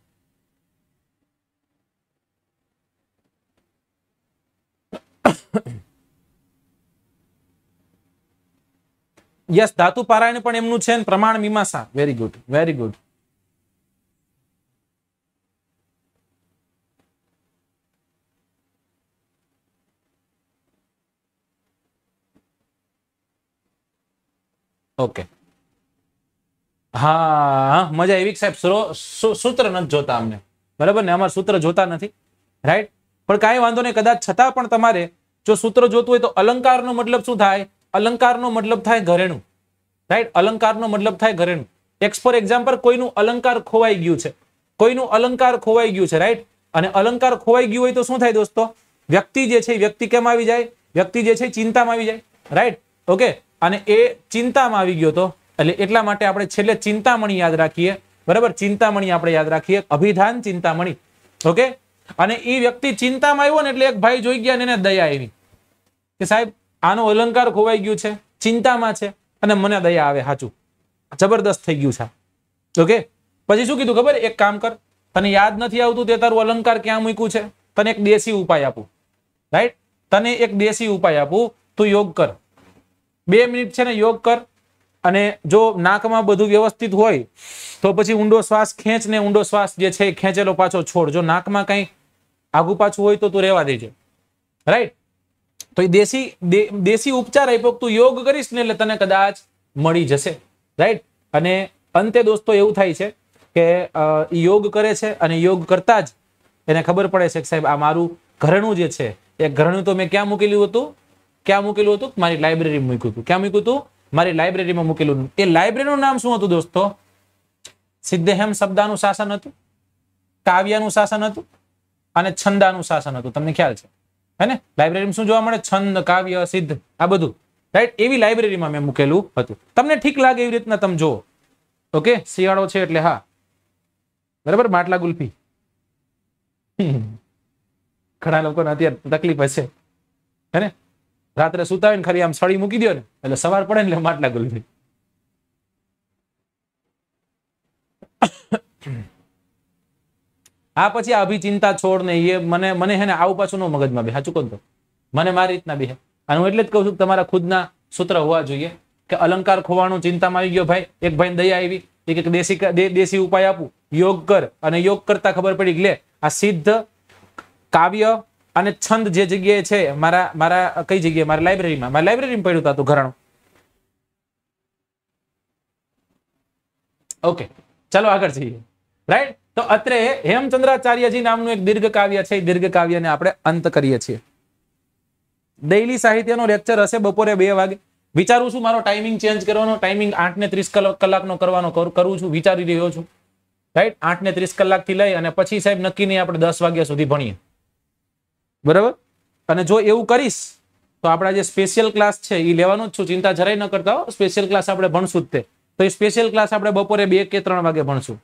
યસ ધાતુ પારાયણ પણ એમનું છે ને Pramana Mimamsa very good very good okay હા મજા એવી સાહેબ સૂત્ર નથી જોતા અમને બરાબર ને અમારે સૂત્ર જોતા નથી રાઈટ પણ કાંઈ વાંધો નહીં કદાચ છતાં પણ તમારે જો સૂત્ર જોતું હોય તો અલંકારનો મતલબ શું થાય અલંકારનો મતલબ થાય ઘરેણું રાઈટ અલંકારનો મતલબ થાય ઘરેણું એક્સ ફોર એક્ઝામ્પલ કોઈનું અલંકાર ખોવાઈ ગયું છે કોઈનું અલંકાર ખોવાઈ ગયું છે રાઈટ અને અલંકાર ખોવાઈ ગયું હોય તો શું થાય દોસ્તો વ્યક્તિ જે છે વ્યક્તિ કેમ આવી જાય વ્યક્તિ જે છે ચિંતામાં આવી જાય રાઈટ ઓકે અને એ ચિંતામાં આવી ગયો હતો એટલે એટલા માટે આપણે છેલ્લે ચિંતામણી યાદ રાખીએ બરાબર ચિંતામણી આપણે યાદ રાખીએ અભિધાન ચિંતામણી ઓકે અને એ વ્યક્તિ ચિંતામાં આવ્યો ને એટલે એક ભાઈ જોઈ ગયા ને એને દયા આવી કે સાહેબ આનો અલંકાર ખોવાઈ ગયું છે ચિંતામાં છે અને મને દયા આવે સાચું જબરદસ્ત થઈ ગયું છે ઓકે પછી શું કીધું ખબર એક કામ કર તને યાદ નથી આવતું તે તારું અલંકાર ક્યાં મૂક્યું છે તને એક દેશી ઉપાય આપું રાઈટ તને એક દેશી ઉપાય આપું તું યોગ કર બે મિનિટ છે ને યોગ કર અને જો નાકમાં બધું વ્યવસ્થિત હોય તો પછી ઊંડો શ્વાસ ખેંચ ને ઊંડો શ્વાસ જે છે ખેંચેલો પાછો છોડ જો નાકમાં કંઈ આગુ પાછું હોય તો તું રહેવા દેજે રાઈટ તો એ દેશી દેશી ઉપચાર આપ્યો તું યોગ કરીશ ને એટલે તને કદાચ મળી જશે રાઈટ અને અંતે દોસ્તો એવું થાય છે કે યોગ કરે છે અને યોગ કરતા જ એને ખબર પડે છે કે સાહેબ આ મારું ઘરણું જે છે એ ઘરણું તો મેં ક્યાં મૂકેલું હતું ક્યાં મૂકેલું હતું મારી લાઇબ્રેરી મૂક્યું હતું ક્યાં મૂક્યું હતું મારી લાઇબ્રેરીમાં મૂકેલું એ લાઇબ્રેરીનું નામ શું હતું દોસ્તો સિદ્ધહેમ શબ્દાનું શાસન હતું કાવ્યનું શાસન હતું અને છંદાનું શાસન હતું તમને ખ્યાલ છે હે ને શું જોવા મળે છંદ કાવ્ય સિદ્ધ આ બધું રાઈટ એવી લાઇબ્રેરીમાં મેં મૂકેલું હતું તમને ઠીક લાગે એવી રીતના તમે જુઓ ઓકે શિયાળો છે એટલે હા બરાબર માટલા ગુલ્ફી ઘણા લોકોને અત્યારે તકલીફ હશે હે રાત્રે સુતાવીને ખરી આમ સળી મૂકી દો ને એટલે સવાર પડે ને માટલા ગુલફી આ પછી આ અભિચિંતા છોડ ને એ મને મને હે ને આવું પાછું ન મગજમાં બે સાચું કહું તો મને મારી રીતના બે અને હું એટલે જ કહું છું તમારા ખુદના સૂત્ર હોવા જોઈએ કે અલંકાર ખોવાનું ચિંતામાં આવી ગયો ભાઈ એક ભાઈ દયા આવી એક એક દેશી દેશી ઉપાય આપું યોગ કર અને યોગ કરતા ખબર પડી કે લે આ સિદ્ધ કાવ્ય અને છંદ જે જગ્યાએ છે મારા મારા કઈ જગ્યાએ મારા લાઇબ્રેરીમાં મારા લાઇબ્રેરીમાં પડ્યું હતું ઘરાણું ઓકે ચાલો આગળ જઈએ રાઈટ તો અત્રે હેમચંદ્રાચાર્યજી નામનું એક દીર્ઘ કાવ્ય છે એ દીર્ઘ કાવ્યને આપણે અંત કરીએ છીએ ડેઇલી સાહિત્યનો લેક્ચર હશે બપોરે બે વાગે વિચારું છું મારો ટાઈમિંગ ચેન્જ કરવાનો ટાઈમિંગ આઠ ને ત્રીસ કલાકનો કરવાનો કરું છું વિચારી રહ્યો છું રાઈટ આઠ ને ત્રીસ કલાકથી લઈ અને પછી સાહેબ નક્કી નહીં આપણે દસ વાગ્યા સુધી ભણીએ બરાબર અને જો એવું કરીશ તો આપણા જે સ્પેશિયલ ક્લાસ છે એ લેવાનો જ છું ચિંતા જરાય ન કરતા હો સ્પેશિયલ ક્લાસ આપણે ભણશું જ તે તો એ સ્પેશિયલ ક્લાસ આપણે બપોરે બે કે ત્રણ વાગે ભણશું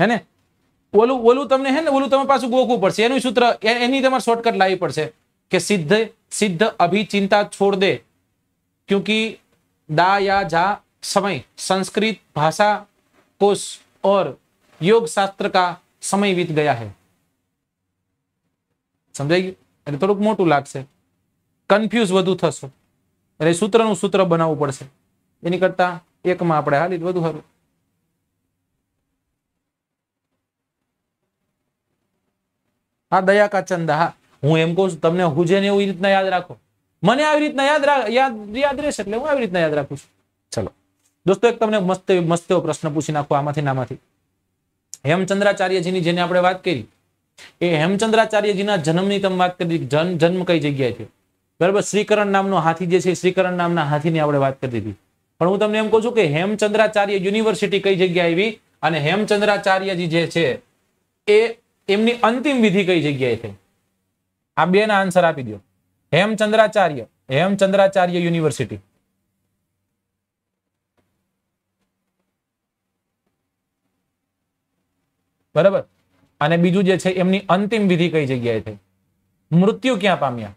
હે ને ઓલું ઓલું તમને હે ને ઓલું તમે પાછું ગોખવું પડશે એનું સૂત્ર એની તમારે શોર્ટકટ લાવવી પડશે કે સિદ્ધ સિદ્ધ અભિચિંતા છોડ દે ક્યુકી દા યા જા समय संस्कृत भाषा कोश और योग शास्त्र का समय વીત ગયા હે સમજાઈ ગયું એટલે થોડુંક મોટું લાગશે કન્ફ્યુઝ વધુ થશો એટલે સૂત્રનું સૂત્ર બનાવવું પડશે એની કરતા એકમાં આપણે હાલી વધુ સારું હા દયા કા ચંદા હા હું એમ કહું છું તમને હું જેને એવી રીતના યાદ રાખો મને આવી રીતના યાદ યાદ યાદ રહેશે એટલે હું આવી રીતના યાદ રાખું છું ચલો દોસ્તો એક તમને મસ્ત મસ્ત પ્રશ્ન પૂછી નાખો આમાંથી નામાંથી હેમચંદ્રાચાર્યજીની જેને આપણે વાત કરી એ હેમચંદ્રાચાર્યજીના જન્મની તમે વાત કરી જન્મ કઈ જગ્યાએ બરાબર શ્રીકરણ નામનો હાથી જે છે શ્રીકરણ નામના હાથીની આપણે વાત કરી દીધી પણ હું તમને એમ કહું છું કે હેમચંદ્રાચાર્ય યુનિવર્સિટી કઈ જગ્યાએ આવી અને હેમચંદ્રાચાર્યજી જે છે એ એમની અંતિમ વિધિ કઈ જગ્યાએ છે આ બેના આન્સર આપી દો હેમચંદ્રાચાર્ય હેમચંદ્રાચાર્ય યુનિવર્સિટી બરાબર અને બીજું જે છે એમની અંતિમ વિધિ કઈ જગ્યાએ થઈ મૃત્યુ ક્યાં પામ્યા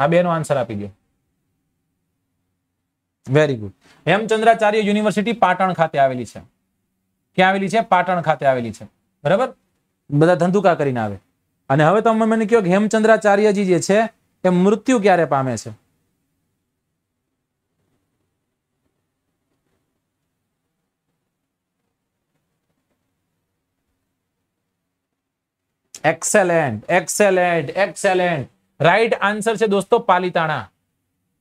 આ બેનો આન્સર આપી દો very good Hemchandracharya university Patan ખાતે આવેલી છે ક્યાં આવેલી છે પાટણ ખાતે આવેલી છે બરાબર બધા ધંધુકા કરીને આવે અને હવે તમે મને કહો કે હેમચંદ્રાચાર્યજી જે છે એ મૃત્યુ ક્યારે પામે છે excellent excellent excellent right answer છે દોસ્તો પાલિતાણા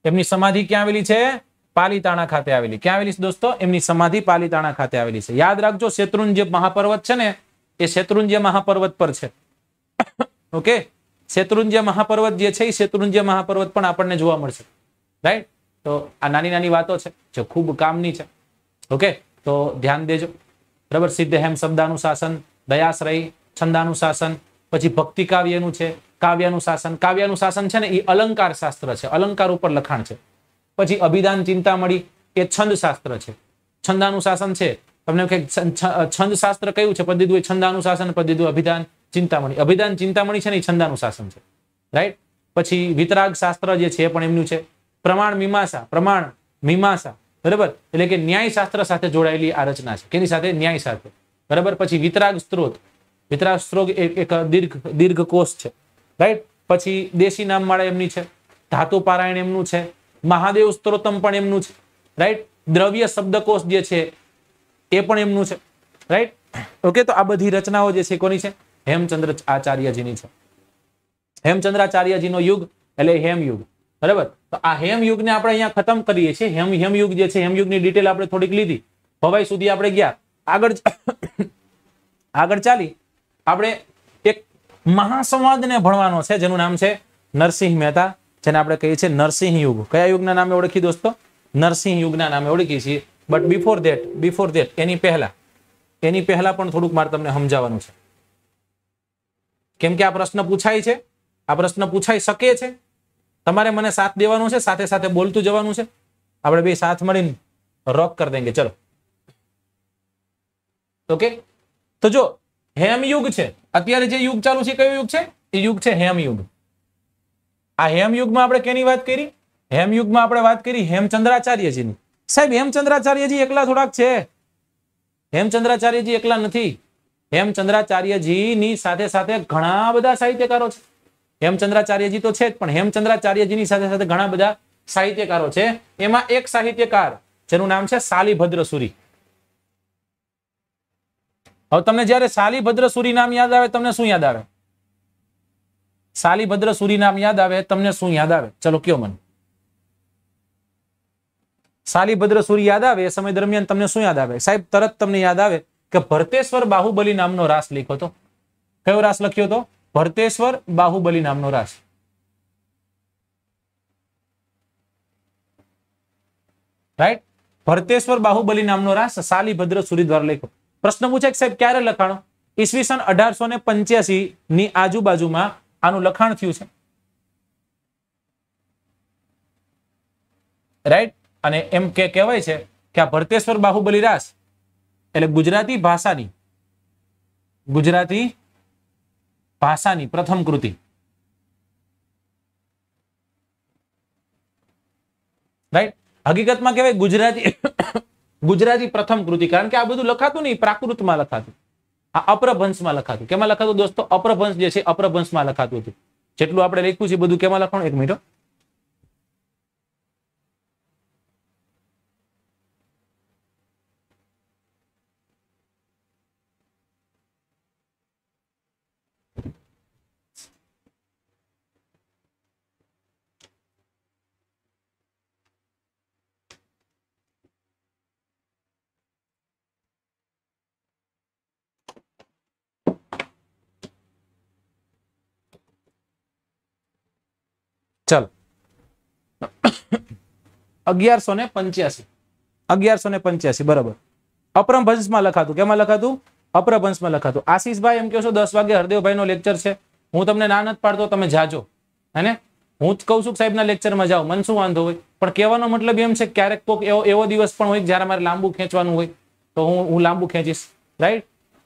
એમની સમાધિ ક્યાં આવેલી છે પાલિતાણા ખાતે આવેલી ક્યાં આવેલી છે દોસ્તો એમની સમાધિ પાલિતાણા ખાતે આવેલી છે યાદ રાખજો શેત્રુંજ્ય મહાપર્વત છે ને એ શેત્રુંજ્ય મહાપર્વત પર છે ઓકે શેત્રુંજ્ય મહાપર્વત જે છે એ શેત્રુંજ્ય મહાપર્વત પણ આપણને જોવા મળશે રાઈટ તો આ નાની નાની વાતો છે જે ખૂબ કામની છે ઓકે તો ધ્યાન દેજો બરાબર સિદ્ધ હેમ શબ્દાનુશાસન દયાશ્રય છંદાનુશાસન પછી ભક્તિ કાવ્યનું છે કાવ્યનું શાસન કાવ્યનું શાસન છે ને એ અલંકાર શાસ્ત્ર છે અલંકાર ઉપર લખાણ છે પછી અભિધાન ચિંતામણી એ છંદ શાસ્ત્ર છે છંદાનું શાસન છે તમને કે છંદ શાસ્ત્ર કયું છે પદ્ધિદુ એ છંદાનું શાસન પદ્ધિદુ અભિધાન ચિંતામણી અભિધાન ચિંતામણી છે ને એ છંદાનું શાસન છે રાઈટ પછી વિતરાગ શાસ્ત્ર જે છે પણ એમનું છે પ્રમાણ મીમાંસા પ્રમાણ મીમાંસા બરાબર એટલે કે ન્યાય શાસ્ત્ર સાથે જોડાયેલી આ રચના છે કેની સાથે ન્યાય સાથે બરાબર પછી વિતરાગ સ્ત્રોત વિતરાસ્ત્રોગ એક દીર્ઘ દીર્ઘ કોષ છે રાઈટ પછી દેશી નામ નામવાળા એમની છે ધાતુ પારાયણ એમનું છે મહાદેવ સ્ત્રોતમ પણ એમનું છે રાઈટ દ્રવ્ય શબ્દકોષ જે છે એ પણ એમનું છે રાઈટ ઓકે તો આ બધી રચનાઓ જે છે કોની છે હેમચંદ્ર આચાર્યજીની છે હેમચંદ્રાચાર્યજીનો યુગ એટલે હેમયુગ બરાબર તો આ હેમયુગને આપણે અહીંયા ખતમ કરીએ છીએ હેમ હેમયુગ જે છે હેમયુગની ડિટેલ આપણે થોડીક લીધી ભવાઈ સુધી આપણે ગયા આગળ આગળ ચાલી આપણે એક મહાસંવાદને ભણવાનો છે જેનું નામ છે નરસિંહ મહેતા જેને આપણે કહીએ છીએ નરસિંહ યુગ કયા યુગના નામે ઓળખી દોસ્તો નરસિંહ યુગના નામે ઓળખીએ છીએ but before that before that એની પહેલા એની પહેલા પણ થોડુંક મારે તમને સમજાવવાનું છે કેમ કે આ પ્રશ્ન પૂછાય છે આ પ્રશ્ન પૂછાઈ શકે છે તમારે મને સાથ દેવાનો છે સાથે સાથે બોલતું જવાનું છે આપણે બે સાથ મળીને રોક કરી દેંગે ચલો ઓકે તો જો હેમયુગ છે અત્યારે જે યુગ ચાલુ છે કયો યુગ છે એ યુગ છે હેમયુગ આ હેમયુગમાં આપણે કેની વાત કરી હેમયુગમાં આપણે વાત કરી હેમચંદ્રાચાર્યજીની સાહેબ હેમચંદ્રાચાર્યજી એકલા થોડાક છે હેમચંદ્રાચાર્યજી એકલા નથી હેમચંદ્રાચાર્યજીની સાથે સાથે ઘણા બધા સાહિત્યકારો છે હેમચંદ્રાચાર્યજી તો છે જ પણ હેમચંદ્રાચાર્યજીની સાથે સાથે ઘણા બધા સાહિત્યકારો છે એમાં એક સાહિત્યકાર જેનું નામ છે સાલીભદ્ર સુરી હવે તમને જયારે શાલીભદ્ર સુરી નામ યાદ આવે તમને શું યાદ આવે શાલીભદ્ર સુરી નામ યાદ આવે તમને શું યાદ આવે ચલો કયો મને શાલીભદ્ર સુરી યાદ આવે એ સમય દરમિયાન તમને શું યાદ આવે સાહેબ તરત તમને યાદ આવે કે ભરતેશ્વર બાહુબલી નામનો રાસ લખ્યો હતો કયો રાસ લખ્યો હતો ભરતેશ્વર બાહુબલી નામનો રાસ રાઈટ ભરતેશ્વર બાહુબલી નામનો રાસ શાલીભદ્ર સુરી દ્વારા લખ્યો પ્રશ્ન પૂછે સાહેબ ક્યારે લખાણો ઈસવીસન અઢારસો ને પંચ્યાસી ની આજુબાજુમાં આનું લખાણ થયું છે રાઈટ અને એમ કે કહેવાય છે કે આ ભરતેશ્વર બાહુબલી રાસ એટલે ગુજરાતી ભાષાની ગુજરાતી ભાષાની પ્રથમ કૃતિ રાઈટ હકીકતમાં કહેવાય ગુજરાતી ગુજરાતી પ્રથમ કૃતિ કારણ કે આ બધું લખાતું નહીં પ્રાકૃતમાં લખાતું આ અપ્રભંશમાં લખાતું કેમાં લખાતું દોસ્તો અપ્રભંશ જે છે અપ્રભંશમાં લખાતું હતું જેટલું આપણે લખ્યું છે બધું કેમાં લખવાનું એક મિનિટ અગિયારસો ને પંચ્યાસી અગિયારસો ને પંચ્યાસી બરાબર અપરમભંશમાં લખાતું કેમાં લખાતું અપરભંશમાં લખાતું આશીષભાઈ એમ કહો છો દસ વાગે હરદેવભાઈ નો લેક્ચર છે હું તમને ના નથી પાડતો તમે જાજો હેને હું જ કઉ છું સાહેબના લેક્ચરમાં જાઓ મન શું વાંધો હોય પણ કહેવાનો મતલબ એમ છે ક્યારેક કોઈક એવો એવો દિવસ પણ હોય જ્યારે મારે લાંબુ ખેંચવાનું હોય તો હું હું લાંબુ ખેંચીશ રાઈટ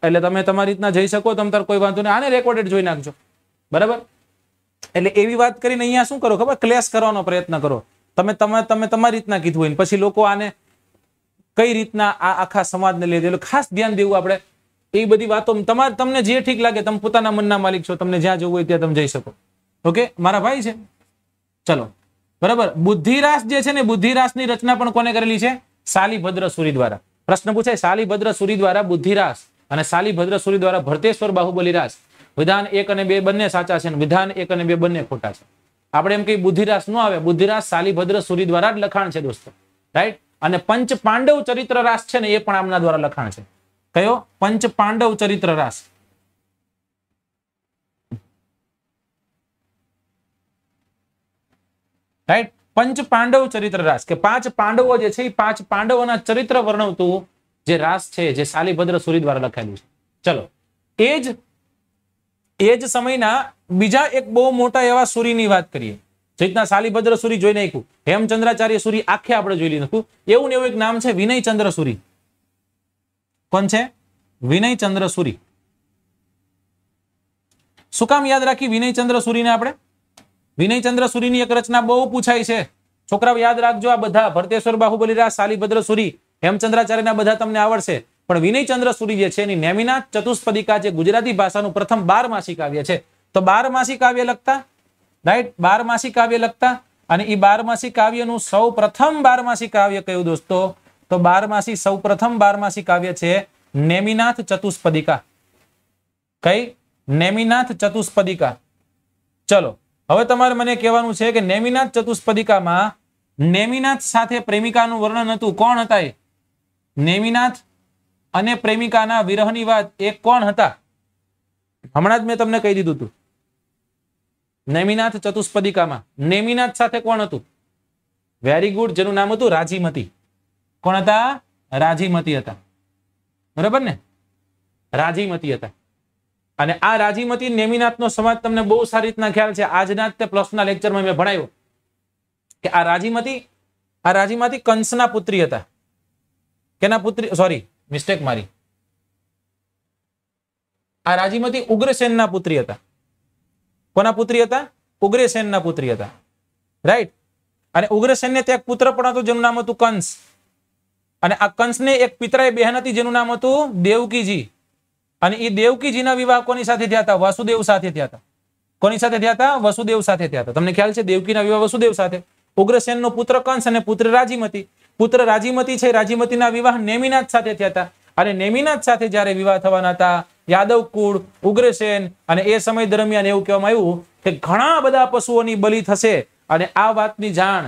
એટલે તમે તમારી રીતના જઈ શકો તમ તાર કોઈ વાંધો નહીં આને રેકોર્ડેડ જોઈ નાખજો બરાબર એટલે એવી વાત કરીને અહીંયા શું કરો ખબર ક્લેશ કરવાનો પ્રયત્ન કરો તમે તમે તમે તમારી રીતના કીધું હોય પછી લોકો આને કઈ રીતના આ આખા સમાજને લઈ એટલે ખાસ ધ્યાન દેવું આપણે એ બધી વાતો તમારે તમને જે ઠીક લાગે તમે પોતાના મનના માલિક છો તમને જ્યાં જવું હોય ત્યાં તમે જઈ શકો ઓકે મારા ભાઈ છે ચલો બરાબર બુદ્ધિરાસ જે છે ને બુદ્ધિરાસની રચના પણ કોને કરેલી છે શાલીભદ્ર સુરી દ્વારા પ્રશ્ન પૂછાય સાલીભદ્ર સુરી દ્વારા બુદ્ધિરાસ અને સાલીભદ્ર સુરી દ્વારા ભરતેશ્વર બાહુબલી રાસ વિધાન એક અને બે બંને સાચા છે વિધાન એક અને બે બંને ખોટા છે આપણે એમ કહીએ બુદ્ધિરાસ ન આવે બુદ્ધિરાસ સાલીભદ્ર સુરી દ્વારા જ લખાણ છે દોસ્તો રાઈટ અને પંચ પાંડવ ચરિત્ર રાસ છે ને એ પણ આમના દ્વારા લખાણ છે કયો પંચ પાંડવ ચરિત્ર રાસ રાઈટ પંચ પાંડવ ચરિત્ર રાસ કે પાંચ પાંડવો જે છે એ પાંચ પાંડવોના ચરિત્ર વર્ણવતું જે રાસ છે જે શાલીભદ્ર સુરી દ્વારા લખાયેલું છે ચલો એ જ એ જ સમયના બીજા એક બહુ મોટા એવા સૂરીની વાત કરીએ જે રીતના શાલીભદ્ર સૂરી જોઈ નાખ્યું હેમચંદ્રાચાર્ય સૂરી આખે આપણે જોઈ નાખ્યું એવું ને એવું એક નામ છે વિનયચંદ્ર સૂરી કોણ છે વિનયચંદ્ર સૂરી શું કામ યાદ રાખી વિનયચંદ્ર સૂરીને આપણે વિનયચંદ્ર સૂરીની એક રચના બહુ પૂછાય છે છોકરાઓ યાદ રાખજો આ બધા ભરતેશ્વર બાહુબલી બાહુબલીરા શાલીભદ્ર સૂરી હેમચંદ્રાચાર્યના બધા તમને આવડશે પણ વિનયચંદ્ર સૂરી જે છે એની નેમિના ચતુષ્પદિકા જે ગુજરાતી ભાષાનું પ્રથમ બાર માસિક કાવ્ય છે તો બાર માસિક કાવ્ય લખતા રાઈટ બાર માસિક કાવ્ય લખતા અને એ બારમાસી કાવ્યનું સૌ પ્રથમ બારમાસી કાવ્ય કયું દોસ્તો તો બારમાસી સૌ પ્રથમ બારમાસી કાવ્ય છે નેમિનાથ ચતુષ્પદિકા કઈ નેમિનાથ ચતુષ્પદિકા ચલો હવે તમારે મને કહેવાનું છે કે નેમિનાથ ચતુષ્પદિકામાં નેમિનાથ સાથે પ્રેમિકાનું વર્ણન હતું કોણ હતા એ નેમિનાથ અને પ્રેમિકાના વિરહની વાત એ કોણ હતા હમણાં જ મેં તમને કહી દીધું હતું નેમિનાથ ચતુષ્પદિકામાં નેમિનાથ સાથે કોણ હતું વેરી ગુડ જેનું નામ હતું રાજીમતી કોણ હતા રાજીમતી હતા બરાબર ને રાજીમતી હતા અને આ રાજીમતી નેમિનાથનો સમાજ તમને બહુ સારી રીતના ખ્યાલ છે આજના જ તે પ્લસના લેક્ચરમાં મેં ભણાવ્યો કે આ રાજીમતી આ રાજીમાંથી કંસના પુત્રી હતા કેના પુત્રી સોરી મિસ્ટેક મારી આ રાજીમતી ઉગ્રસેનના પુત્રી હતા કોના પુત્રી હતા ઉગ્રસેનના પુત્રી હતા રાઈટ અને ઉગ્રસેનને ત્યાં એક પુત્ર પણ હતો જેનું નામ હતું કંસ અને આ કંસને એક પિતરાય બહેન હતી જેનું નામ હતું દેવકીજી અને એ દેવકીજીના વિવાહ કોની સાથે થયા હતા વાસુદેવ સાથે થયા હતા કોની સાથે થયા હતા વસુદેવ સાથે થયા હતા તમને ખ્યાલ છે દેવકીના વિવાહ વસુદેવ સાથે ઉગ્રસેન નો પુત્ર કંસ અને પુત્ર રાજીમતી પુત્ર રાજીમતી છે રાજીમતીના વિવાહ નેમિનાથ સાથે થયા હતા અને નેમિનાથ સાથે જ્યારે વિવાહ થવાના હતા યાદવ કુળ ઉગ્રસેન અને એ સમય દરમિયાન એવું કહેવામાં આવ્યું કે ઘણા બધા પશુઓની બલિ થશે અને આ વાતની જાણ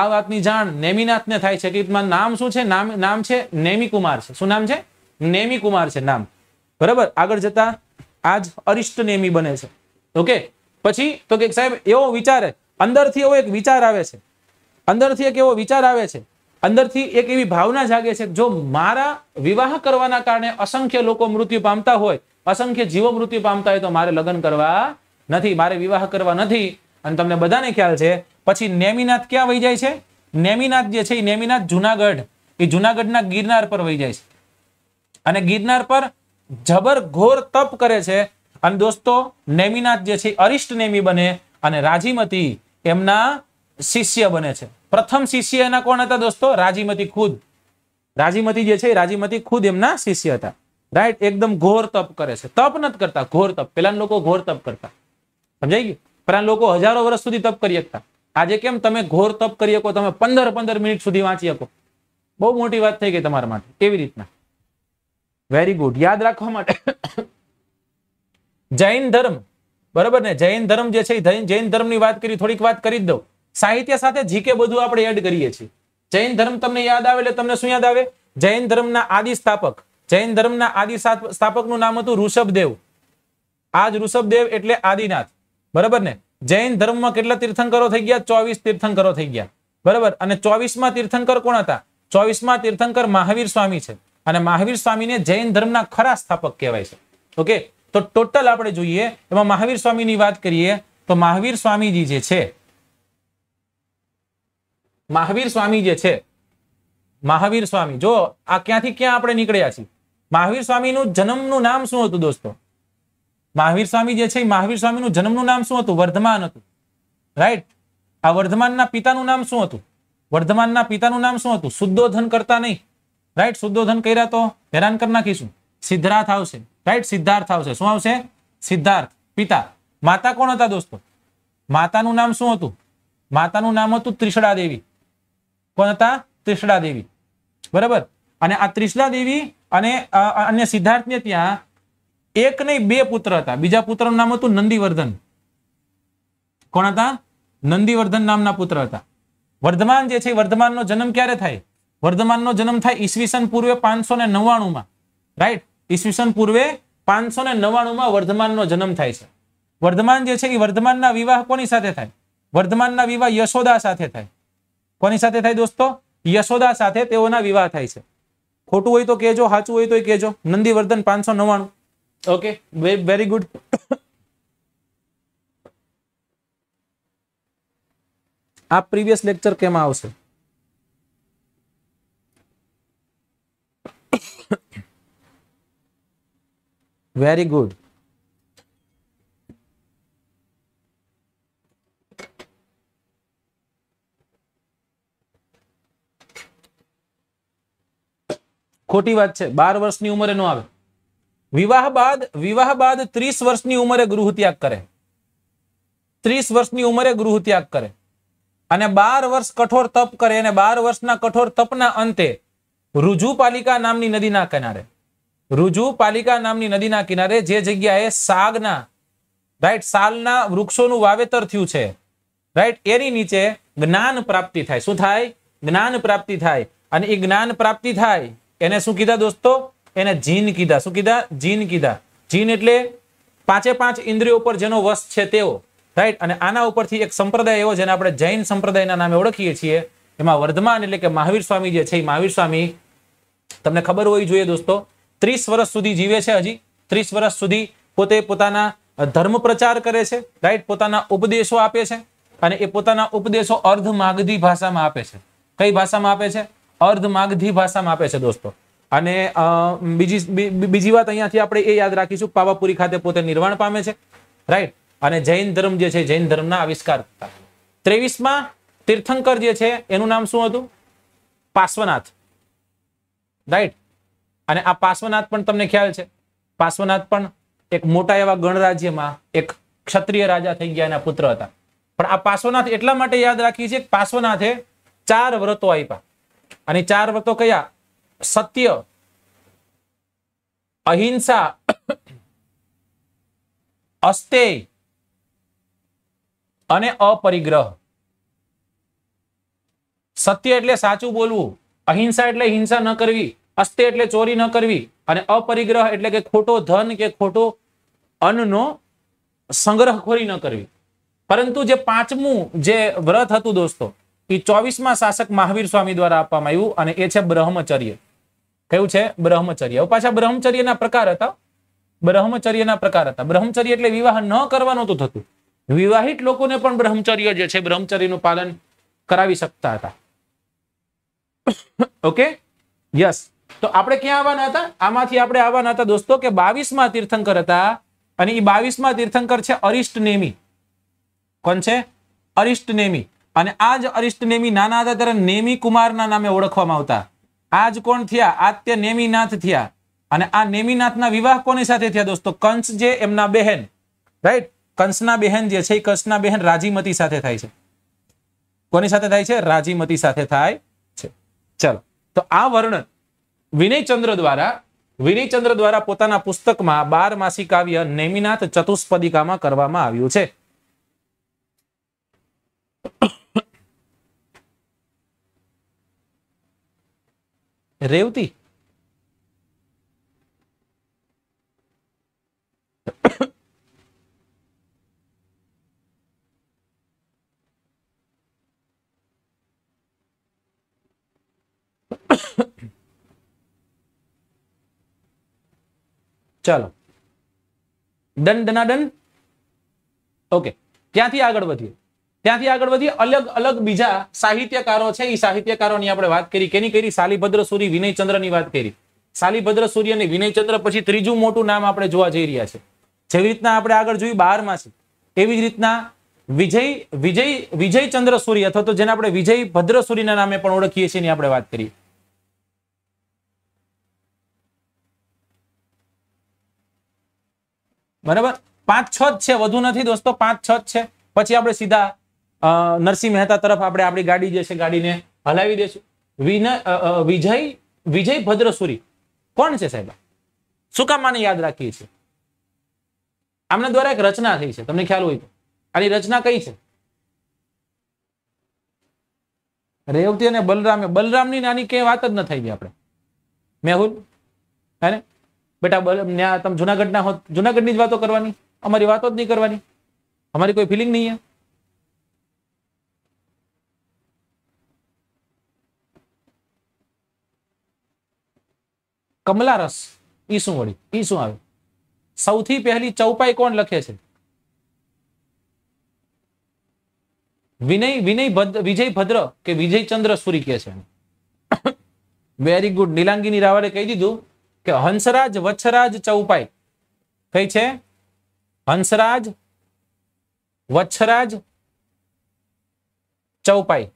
આ વાતની જાણ નેમિનાથ ને થાય છે કે નામ શું છે નામ નામ છે નેમિકુમાર છે શું નામ છે નેમિકુમાર છે નામ બરાબર આગળ જતા આજ અરિષ્ટ નેમી બને છે ઓકે પછી તો કે સાહેબ એવો વિચાર અંદરથી એવો એક વિચાર આવે છે અંદરથી એક એવો વિચાર આવે છે અંદરથી એક એવી ભાવના જાગે છે જો મારા વિવાહ કરવાના કારણે અસંખ્ય લોકો મૃત્યુ પામતા હોય અસંખ્ય જીવો મૃત્યુ પામતા હોય તો મારે લગ્ન કરવા નથી મારે વિવાહ કરવા નથી અને તમને બધાને ખ્યાલ છે પછી નેમિનાથ ક્યાં વહી જાય છે નેમિનાથ જે છે એ નેમિનાથ જુનાગઢ એ જુનાગઢના ગિરનાર પર વહી જાય છે અને ગિરનાર પર જબર ઘોર તપ કરે છે અને દોસ્તો નેમિનાથ જે છે અરિષ્ટ નેમી બને અને રાજીમતી એમના શિષ્ય બને છે પ્રથમ શિષ્ય એના કોણ હતા દોસ્તો રાજીમતી ખુદ રાજીમતી જે છે રાજીમતી ખુદ એમના શિષ્ય હતા રાઈટ એકદમ ઘોર તપ કરે છે તપ નથી કરતા ઘોર તપ પેલા લોકો ઘોર તપ કરતા સમજાઈ ગયું પેલા લોકો હજારો વર્ષ સુધી તપ કરી શકતા આજે કેમ તમે ઘોર તપ કરી શકો તમે પંદર પંદર મિનિટ સુધી વાંચી શકો બહુ મોટી વાત થઈ ગઈ તમારા માટે કેવી રીતના વેરી ગુડ યાદ રાખવા માટે જૈન ધર્મ બરોબર ને જૈન ધર્મ જે છે જૈન ધર્મ ની વાત કરી થોડીક વાત કરી જ દઉં સાહિત્ય સાથે જીકે બધું આપણે એડ કરીએ છીએ જૈન ધર્મ તમને યાદ આવે એટલે તમને શું યાદ આવે જૈન ધર્મના આદિ સ્થાપક જૈન ધર્મના આદિ સ્થાપકનું નામ હતું ઋષભદેવ આજ ઋષભદેવ એટલે આદિનાથ બરાબર ને જૈન ધર્મમાં કેટલા તીર્થંકરો થઈ ગયા ચોવીસ તીર્થંકરો થઈ ગયા બરાબર અને ચોવીસમાં તીર્થંકર કોણ હતા ચોવીસમાં તીર્થંકર મહાવીર સ્વામી છે અને મહાવીર સ્વામીને જૈન ધર્મના ખરા સ્થાપક કહેવાય છે ઓકે તો ટોટલ આપણે જોઈએ એમાં મહાવીર સ્વામીની વાત કરીએ તો મહાવીર સ્વામીજી જે છે महावीर स्वामी जे छे महावीर स्वामी जो आ क्या थी क्या आपरे निकलेया छी महावीर स्वामी નું જન્મ નું નામ શું હતું દોસ્તો महावीर स्वामी जे छे महावीर स्वामी નું જન્મ નું નામ શું હતું वर्धमान હતું રાઈટ આ वर्धमान ના પિતા નું નામ શું હતું वर्धमान ના પિતા નું નામ શું હતું સુદ્ધોધન કરતા નહીં રાઈટ સુદ્ધોધન કઈરા તો હેરાન કર નાખીશું सिद्धार्थ આવશે રાઈટ सिद्धार्थ આવશે શું આવશે सिद्धार्थ पिता માતા કોણ હતા દોસ્તો માતા નું નામ શું હતું માતા નું નામ હતું त्रिशडा देवी કોણ હતા ત્રિશડા દેવી બરાબર અને આ ત્રિશડા દેવી અને અન્ય સિદ્ધાર્થ ને ત્યાં એક નહીં બે પુત્ર હતા બીજા પુત્રનું નામ હતું નંદીવર્ધન કોણ હતા નંદીવર્ધન નામના પુત્ર હતા વર્ધમાન જે છે વર્ધમાનનો જન્મ ક્યારે થાય વર્ધમાનનો જન્મ થાય ઈસવીસન પૂર્વે પાંચસો ને નવ્વાણુંમાં રાઈટ ઈસવીસન પૂર્વે પાંચસો ને નવ્વાણુંમાં વર્ધમાનનો જન્મ થાય છે વર્ધમાન જે છે એ વર્ધમાનના વિવાહ કોની સાથે થાય વર્ધમાનના વિવાહ યશોદા સાથે થાય કોની સાથે થાય દોસ્તો યશોદા સાથે તેઓના વિવાહ થાય છે ખોટું હોય તો કેજો સાચું હોય તો કેજો નંદીવર્ધન પાંચસો નવ્વાણું ઓકે વેરી ગુડ આ પ્રીવિયસ લેક્ચર કેમ આવશે વેરી ગુડ ખોટી વાત છે બાર વર્ષની ઉંમરે ન આવે વિવાહ બાદ વિવાહ બાદ ત્રીસ વર્ષની ઉંમરે ગૃહ ત્યાગ કરે ત્રીસ વર્ષની ઉંમરે ગૃહ ત્યાગ કરે અને બાર વર્ષ કઠોર તપ કરે અને બાર વર્ષના કઠોર તપના અંતે રુજુપાલિકા નામની નદીના કિનારે રુજુપાલિકા નામની નદીના કિનારે જે જગ્યાએ સાગના રાઈટ સાલના વૃક્ષોનું વાવેતર થયું છે રાઈટ એની નીચે જ્ઞાન પ્રાપ્તિ થાય શું થાય જ્ઞાન પ્રાપ્તિ થાય અને એ જ્ઞાન પ્રાપ્તિ થાય એને શું કીધા દોસ્તો એને જીન કીધા શું કીધા જીન કીધા જીન એટલે પાંચે પાંચ ઇન્દ્રિયો ઉપર જેનો વસ છે તેઓ રાઈટ અને આના ઉપરથી એક સંપ્રદાય એવો જેને આપણે જૈન સંપ્રદાયના નામે ઓળખીએ છીએ એમાં વર્ધમાન એટલે કે મહાવીર સ્વામી જે છે એ મહાવીર સ્વામી તમને ખબર હોવી જોઈએ દોસ્તો ત્રીસ વર્ષ સુધી જીવે છે હજી ત્રીસ વર્ષ સુધી પોતે પોતાના ધર્મ પ્રચાર કરે છે રાઈટ પોતાના ઉપદેશો આપે છે અને એ પોતાના ઉપદેશો અર્ધ માગધી ભાષામાં આપે છે કઈ ભાષામાં આપે છે અર્ધ માગધી ભાષામાં આપે છે દોસ્તો અને બીજી બીજી વાત અહીંયાથી આપણે એ યાદ રાખીશું પાવાપુરી ખાતે પોતે નિર્વાણ પામે છે રાઈટ અને જૈન ધર્મ જે છે જૈન ધર્મના આવિષ્કાર થતા ત્રેવીસમાં તીર્થંકર જે છે એનું નામ શું હતું પાર્શ્વનાથ રાઈટ અને આ પાર્શ્વનાથ પણ તમને ખ્યાલ છે પાર્શ્વનાથ પણ એક મોટા એવા ગણરાજ્યમાં એક ક્ષત્રિય રાજા થઈ ગયા એના પુત્ર હતા પણ આ પાર્શ્વનાથ એટલા માટે યાદ રાખીએ છીએ પાર્શ્વનાથે ચાર વ્રતો આપ્યા અને ચાર વ્રતો કયા સત્ય અહિંસા અસ્તેય અને અપરિગ્રહ સત્ય એટલે સાચું બોલવું અહિંસા એટલે હિંસા ન કરવી અસ્તે એટલે ચોરી ન કરવી અને અપરિગ્રહ એટલે કે ખોટો ધન કે ખોટો અન્નનો સંગ્રહખોરી ન કરવી પરંતુ જે પાંચમું જે વ્રત હતું દોસ્તો એ ચોવીસમાં શાસક મહાવીર સ્વામી દ્વારા આપવામાં આવ્યું અને એ છે બ્રહ્મચર્ય કયું છે બ્રહ્મચર્ય પાછા બ્રહ્મચર્યના પ્રકાર હતા બ્રહ્મચર્યના પ્રકાર હતા બ્રહ્મચર્ય એટલે વિવાહ ન કરવાનું નહોતું થતું વિવાહિત લોકોને પણ બ્રહ્મચર્ય જે છે બ્રહ્મચર્યનું પાલન કરાવી શકતા હતા ઓકે યસ તો આપણે ક્યાં આવવાના હતા આમાંથી આપણે આવવાના હતા દોસ્તો કે બાવીસમાં તીર્થંકર હતા અને એ બાવીસમાં તીર્થંકર છે અરિષ્ટ નેમી કોણ છે અરિષ્ટ નેમી અને આજ જ અરિષ્ટ નેમી નાના હતા ત્યારે નેમી કુમારના નામે ઓળખવામાં આવતા આજ કોણ થયા આત્ય નેમીનાથ થયા અને આ નેમીનાથના વિવાહ કોની સાથે થયા દોસ્તો કંસ જે એમના બહેન રાઈટ કંસના બહેન જે છે એ કંસના બહેન રાજીમતી સાથે થાય છે કોની સાથે થાય છે રાજીમતી સાથે થાય છે ચલો તો આ વર્ણન વિનયચંદ્ર દ્વારા વિનયચંદ્ર દ્વારા પોતાના પુસ્તકમાં બાર માસી કાવ્ય નેમિનાથ ચતુષ્પદિકામાં કરવામાં આવ્યું છે रेवती चलो दंड ना दंड ओके क्या थी आगे ત્યાંથી આગળ વધી અલગ અલગ બીજા સાહિત્યકારો છે એ સાહિત્યકારોની આપણે વાત કરી કેની કરી સાલીભદ્ર સૂરી ની વાત કરી સાલીભદ્ર સૂર્ય અને વિનયચંદ્ર પછી ત્રીજું મોટું નામ આપણે જોવા જઈ રહ્યા છે જેવી રીતના આપણે આગળ જોયું બારમાં છે એવી જ રીતના વિજય વિજય વિજયચંદ્ર સૂર્ય અથવા તો જેને આપણે વિજય ભદ્ર સૂર્યના નામે પણ ઓળખીએ છીએ એની આપણે વાત કરીએ બરાબર પાંચ છ જ છે વધુ નથી દોસ્તો પાંચ છ જ છે પછી આપણે સીધા નરસિંહ મહેતા તરફ આપણે આપણી ગાડી જે છે ગાડીને હલાવી દેશું વિજય વિજય ભદ્રસુરી કોણ છે સાહેબ શું કામ આને યાદ રાખીએ છીએ આમના દ્વારા એક રચના થઈ છે તમને ખ્યાલ હોય તો આની રચના કઈ છે રેવતી અને બલરામે બલરામની નાની કઈ વાત જ ન થઈ આપણે મેહુલ હે ને બેટા તમે જુનાગઢના હો જુનાગઢની જ વાતો કરવાની અમારી વાતો જ નહીં કરવાની અમારી કોઈ ફિલિંગ નહીં કમલા રસ ઈ શું વળી ઈ શું આવે સૌથી પહેલી ચૌપાઈ કોણ લખે છે વિનય વિનય ભદ્ર વિજય ભદ્ર કે વિજય ચંદ્ર સુરી કે છે વેરી ગુડ નીલાંગીની રાવળે કહી દીધું કે હંસરાજ વચ્છરાજ ચૌપાઈ કઈ છે હંસરાજ વચ્છરાજ ચૌપાઈ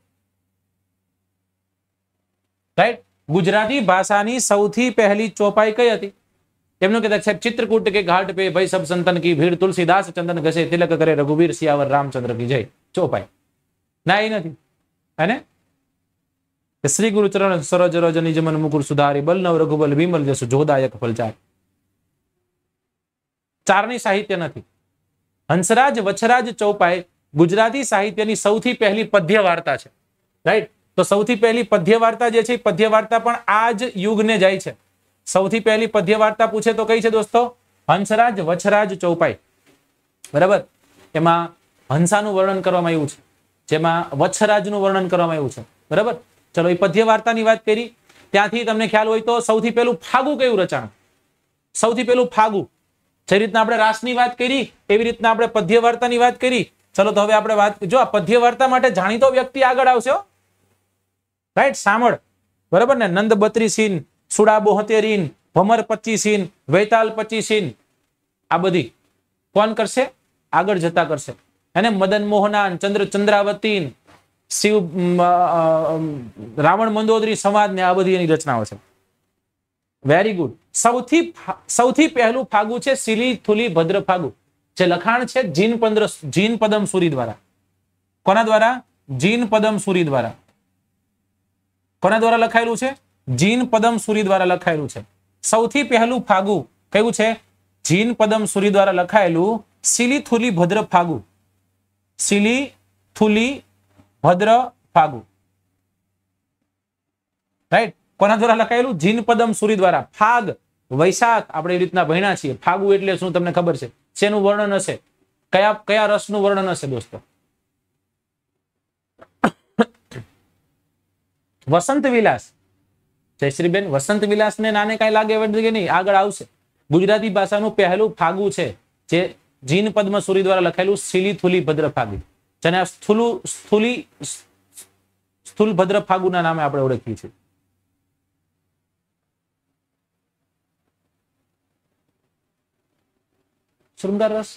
રાઈટ ગુજરાતી ભાષાની સૌથી પહેલી ચોપાઈ કઈ હતી તેમનું કહેતા સાહેબ ચિત્રકૂટ કે ઘાટ પે ભય સબ સંતન કી ભીડ તુલસીદાસ ચંદન ઘસે તિલક કરે રઘુવીર સિયાવર રામચંદ્ર કી જય ચોપાઈ ના એ નથી અને શ્રી ગુરુ સરોજ રજ નિજમન મુકુર સુધારી બલનવ રઘુબલ વિમલ જસુ જોદાયક ફલચાર ચારની સાહિત્ય નથી હંસરાજ વછરાજ ચોપાઈ ગુજરાતી સાહિત્યની સૌથી પહેલી પદ્ય વાર્તા છે રાઈટ તો સૌથી પહેલી પદ્ય વાર્તા જે છે પદ્ય વાર્તા પણ આ જ યુગને જાય છે સૌથી પહેલી પદ્ય વાર્તા પૂછે તો કઈ છે દોસ્તો હંસરાજ વછરાજ ચૌપાઈ બરાબર એમાં હંસાનું વર્ણન કરવામાં આવ્યું છે જેમાં વચ્છરાજનું વર્ણન કરવામાં આવ્યું છે બરાબર ચલો એ પદ્ય વાર્તાની વાત કરી ત્યાંથી તમને ખ્યાલ હોય તો સૌથી પહેલું ફાગુ કયું રચાણ સૌથી પહેલું ફાગુ જે રીતના આપણે રાસની વાત કરી એવી રીતના આપણે પદ્ય વાર્તાની વાત કરી ચલો તો હવે આપણે વાત જો આ પદ્ય વાર્તા માટે જાણીતો વ્યક્તિ આગળ આવશે રાઈટ સામળ બરાબર ને નંદ બત્રીસીન સુડાબો હતેરીન ભમર પચીસીન વૈતાલ પચીસીન આ બધી કોણ કરશે આગળ જતા કરશે અને મદન મોહનાન ચંદ્ર ચંદ્રાવતી શિવ રાવણ મંદોદરી સંવાદ ને આ બધી એની રચનાઓ છે વેરી ગુડ સૌથી સૌથી પહેલું ફાગુ છે સિલી થુલી ભદ્ર ફાગુ જે લખાણ છે જીન પંદ્ર જીન પદમ સુરી દ્વારા કોના દ્વારા જીન પદમ સુરી દ્વારા કોના દ્વારા લખાયેલું છે જીન પદમ સુરી દ્વારા લખાયેલું છે સૌથી પહેલું ફાગુ કયું છે જીન પદમ સુરી દ્વારા લખાયેલું સિલી થુલી ભદ્ર ફાગુ સિલી થુલી ભદ્ર ફાગુ રાઈટ કોના દ્વારા લખાયેલું જીન પદમ સુરી દ્વારા ફાગ વૈશાખ આપણે એ રીતના ભણ્યા છીએ ફાગુ એટલે શું તમને ખબર છે શેનું વર્ણન હશે કયા કયા રસનું વર્ણન હશે દોસ્તો વસંત વિલાસ જયશ્રીબેન વસંત વિલાસને નાને કાંઈ લાગે કે નહીં આગળ આવશે ગુજરાતી ભાષાનું પહેલું ફાગુ છે જે જીન પદ્મ દ્વારા લખેલું શીલી થુલી ભદ્ર ફાગી જેને આ સ્થુલુ સ્થુલી સ્થુલ ભદ્ર ફાગુના નામે આપણે ઓળખીએ છીએ શૃંગાર રસ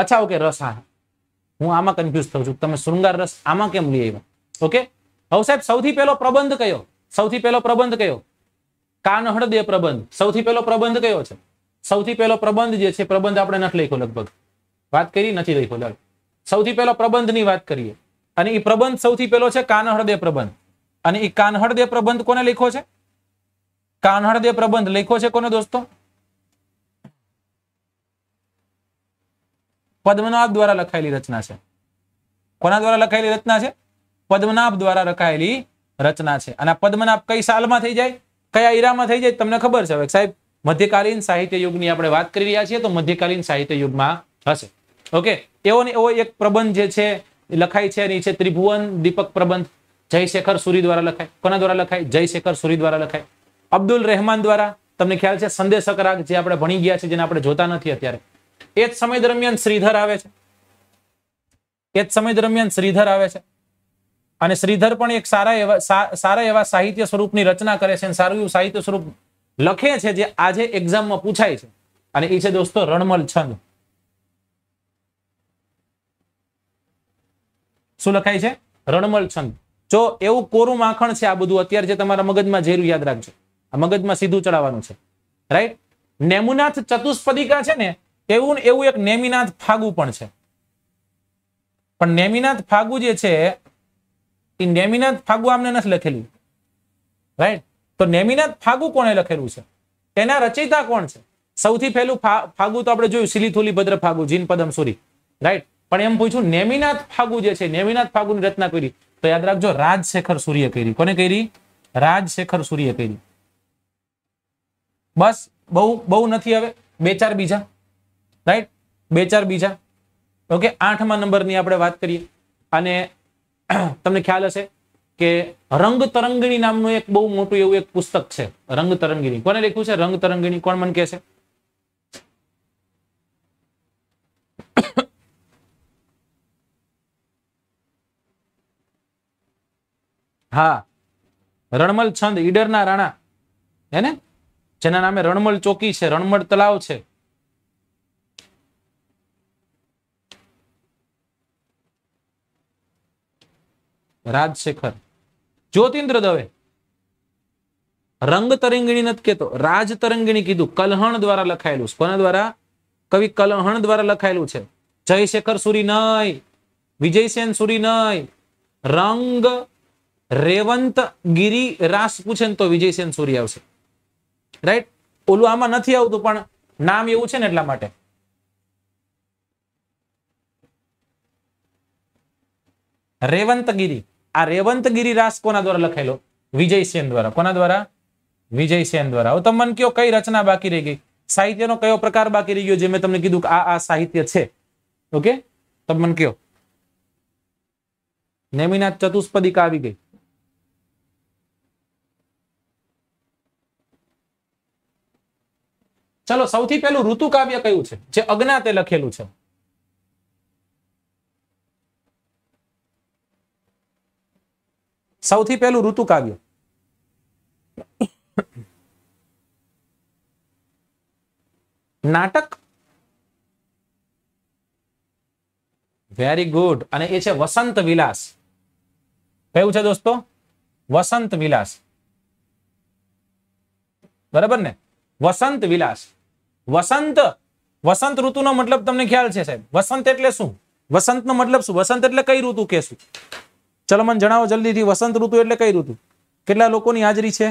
અચ્છા ઓકે રસ હા હું આમાં કન્ફ્યુઝ થઉં છું તમે શૃંગાર રસ આમાં કેમ લઈ આવ્યા ઓકે હવે સાહેબ સૌથી પહેલો પ્રબંધ કયો સૌથી પહેલો પ્રબંધ કયો કાનહળદે પ્રબંધ સૌથી પહેલો પ્રબંધ કયો છે સૌથી પહેલો પ્રબંધ જે છે પ્રબંધ આપણે નથી લખ્યો લગભગ વાત કરી નથી લખ્યો દર સૌથી પહેલો પ્રબંધની વાત કરીએ અને એ પ્રબંધ સૌથી પહેલો છે કાનહળદે પ્રબંધ અને એ કાનહળદે પ્રબંધ કોને લખ્યો છે કાનહળદે પ્રબંધ લખ્યો છે કોને દોસ્તો પદ્મનાભ દ્વારા લખાયેલી રચના છે કોના દ્વારા લખાયેલી રચના છે પદ્મનાભ દ્વારા રખાયેલી રચના છે અને પદ્મનાભ કઈ સાલમાં થઈ જાય કયા ઈરામાં થઈ જાય તમને ખબર છે હવે સાહેબ મધ્યકાલીન સાહિત્ય યુગની આપણે વાત કરી રહ્યા છીએ તો મધ્યકાલીન સાહિત્ય યુગમાં હશે ઓકે એવો ને એવો એક પ્રબંધ જે છે લખાય છે એની ત્રિભુવન દીપક પ્રબંધ જયશેખર સુરી દ્વારા લખાય કોના દ્વારા લખાય જયશેખર સુરી દ્વારા લખાય અબ્દુલ રહેમાન દ્વારા તમને ખ્યાલ છે સંદેશક રાગ જે આપણે ભણી ગયા છે જેને આપણે જોતા નથી અત્યારે એ જ સમય દરમિયાન શ્રીધર આવે છે એ જ સમય દરમિયાન શ્રીધર આવે છે અને શ્રીધર પણ એક સારા એવા સારા એવા સાહિત્ય સ્વરૂપની રચના કરે છે અને સારું એવું સાહિત્ય સ્વરૂપ લખે છે જે આજે એક્ઝામમાં પૂછાય છે અને એ છે દોસ્તો રણમલ છંદ શું લખાય છે રણમલ છંદ જો એવું કોરું માખણ છે આ બધું અત્યારે જે તમારા મગજમાં ઝેરું યાદ રાખજો આ મગજમાં સીધું ચડાવવાનું છે રાઈટ નેમુનાથ ચતુષ્પદિકા છે ને એવું એવું એક નેમિનાથ ફાગુ પણ છે પણ નેમિનાથ ફાગુ જે છે નેમિનાથ ફાગુ આમને નથી લખેલું રાઈટ તો નેમિનાથ ફાગુ કોણે લખેલું છે તેના રચયિતા કોણ છે સૌથી પહેલું ફાગુ તો આપણે જોયું સિલીથુલી ભદ્ર ફાગુ જીન પદમ સુરી રાઈટ પણ એમ પૂછ્યું નેમિનાથ ફાગુ જે છે નેમિનાથ ફાગુની રચના કરી તો યાદ રાખજો રાજશેખર સૂર્ય કરી કોને કરી રાજશેખર સૂર્ય કરી બસ બહુ બહુ નથી હવે બે ચાર બીજા રાઈટ બે ચાર બીજા ઓકે આઠમા નંબરની આપણે વાત કરીએ અને તમને ખ્યાલ હશે કે રંગ તરંગીણી નામનું એક બહુ મોટું એવું એક પુસ્તક છે રંગ તરંગીણી કોને લખ્યું છે રંગ તરંગીણી કોણ મને કહે છે હા રણમલ છંદ ઈડરના રાણા હે ને જેના નામે રણમલ ચોકી છે રણમળ તલાવ છે રાજશેખર જ્યોતિન્દ્ર દવે રંગ તરંગીણી નથી કેતો રાજ તરંગીણી કીધું કલહણ દ્વારા લખાયેલું કોના દ્વારા કવિ કલહણ દ્વારા લખાયેલું છે જયશેખર સુરી નય વિજયસેન સુરી નય રંગ રેવંત ગિરી રાસ પૂછે ને તો વિજયસેન સુરી આવશે રાઈટ ઓલું આમાં નથી આવતું પણ નામ એવું છે ને એટલા માટે રેવંતગીરી આ રેવંતગીરી રાસ કોના દ્વારા લખાયેલો વિજય સેન દ્વારા કોના દ્વારા વિજય સેન દ્વારા હવે તમે મને કયો કઈ રચના બાકી રહી ગઈ સાહિત્યનો કયો પ્રકાર બાકી રહી ગયો જે મેં તમને કીધું આ આ સાહિત્ય છે ઓકે તમે મને કયો નેમિનાથ ચતુષ્પદિકા આવી ગઈ ચલો સૌથી પહેલું ઋતુ કાવ્ય કયું છે જે અજ્ઞાતે લખેલું છે સૌથી પહેલું ઋતુ કાવ્ય નાટક વેરી ગુડ અને એ છે વસંત વિલાસ કયું છે દોસ્તો વસંત વિલાસ બરાબર ને વસંત વિલાસ વસંત વસંત ઋતુનો મતલબ તમને ખ્યાલ છે સાહેબ વસંત એટલે શું વસંતનો મતલબ શું વસંત એટલે કઈ ઋતુ કેશું ચલો મને જણાવો જલ્દીથી વસંત ઋતુ એટલે કઈ ઋતુ કેટલા લોકોની હાજરી છે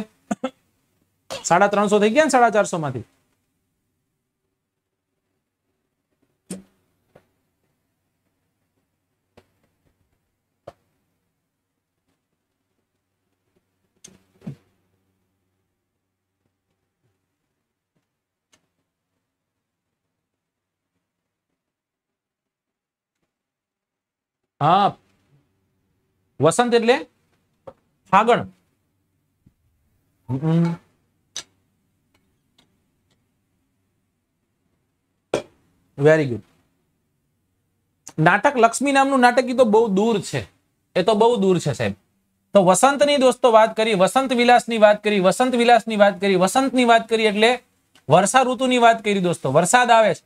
સાડા ત્રણસો થઈ ગયા ને સાડા ચારસો માંથી હા વસંત એટલે ફાગણ વેરી ગુડ નાટક લક્ષ્મી નામનું નાટક તો બહુ દૂર છે એ તો બહુ દૂર છે સાહેબ તો વસંત ની દોસ્તો વાત કરી વસંત વિલાસની વાત કરી વસંત વિલાસ ની વાત કરી વસંતની વાત કરી એટલે વર્ષા ઋતુ ની વાત કરી દોસ્તો વરસાદ આવે છે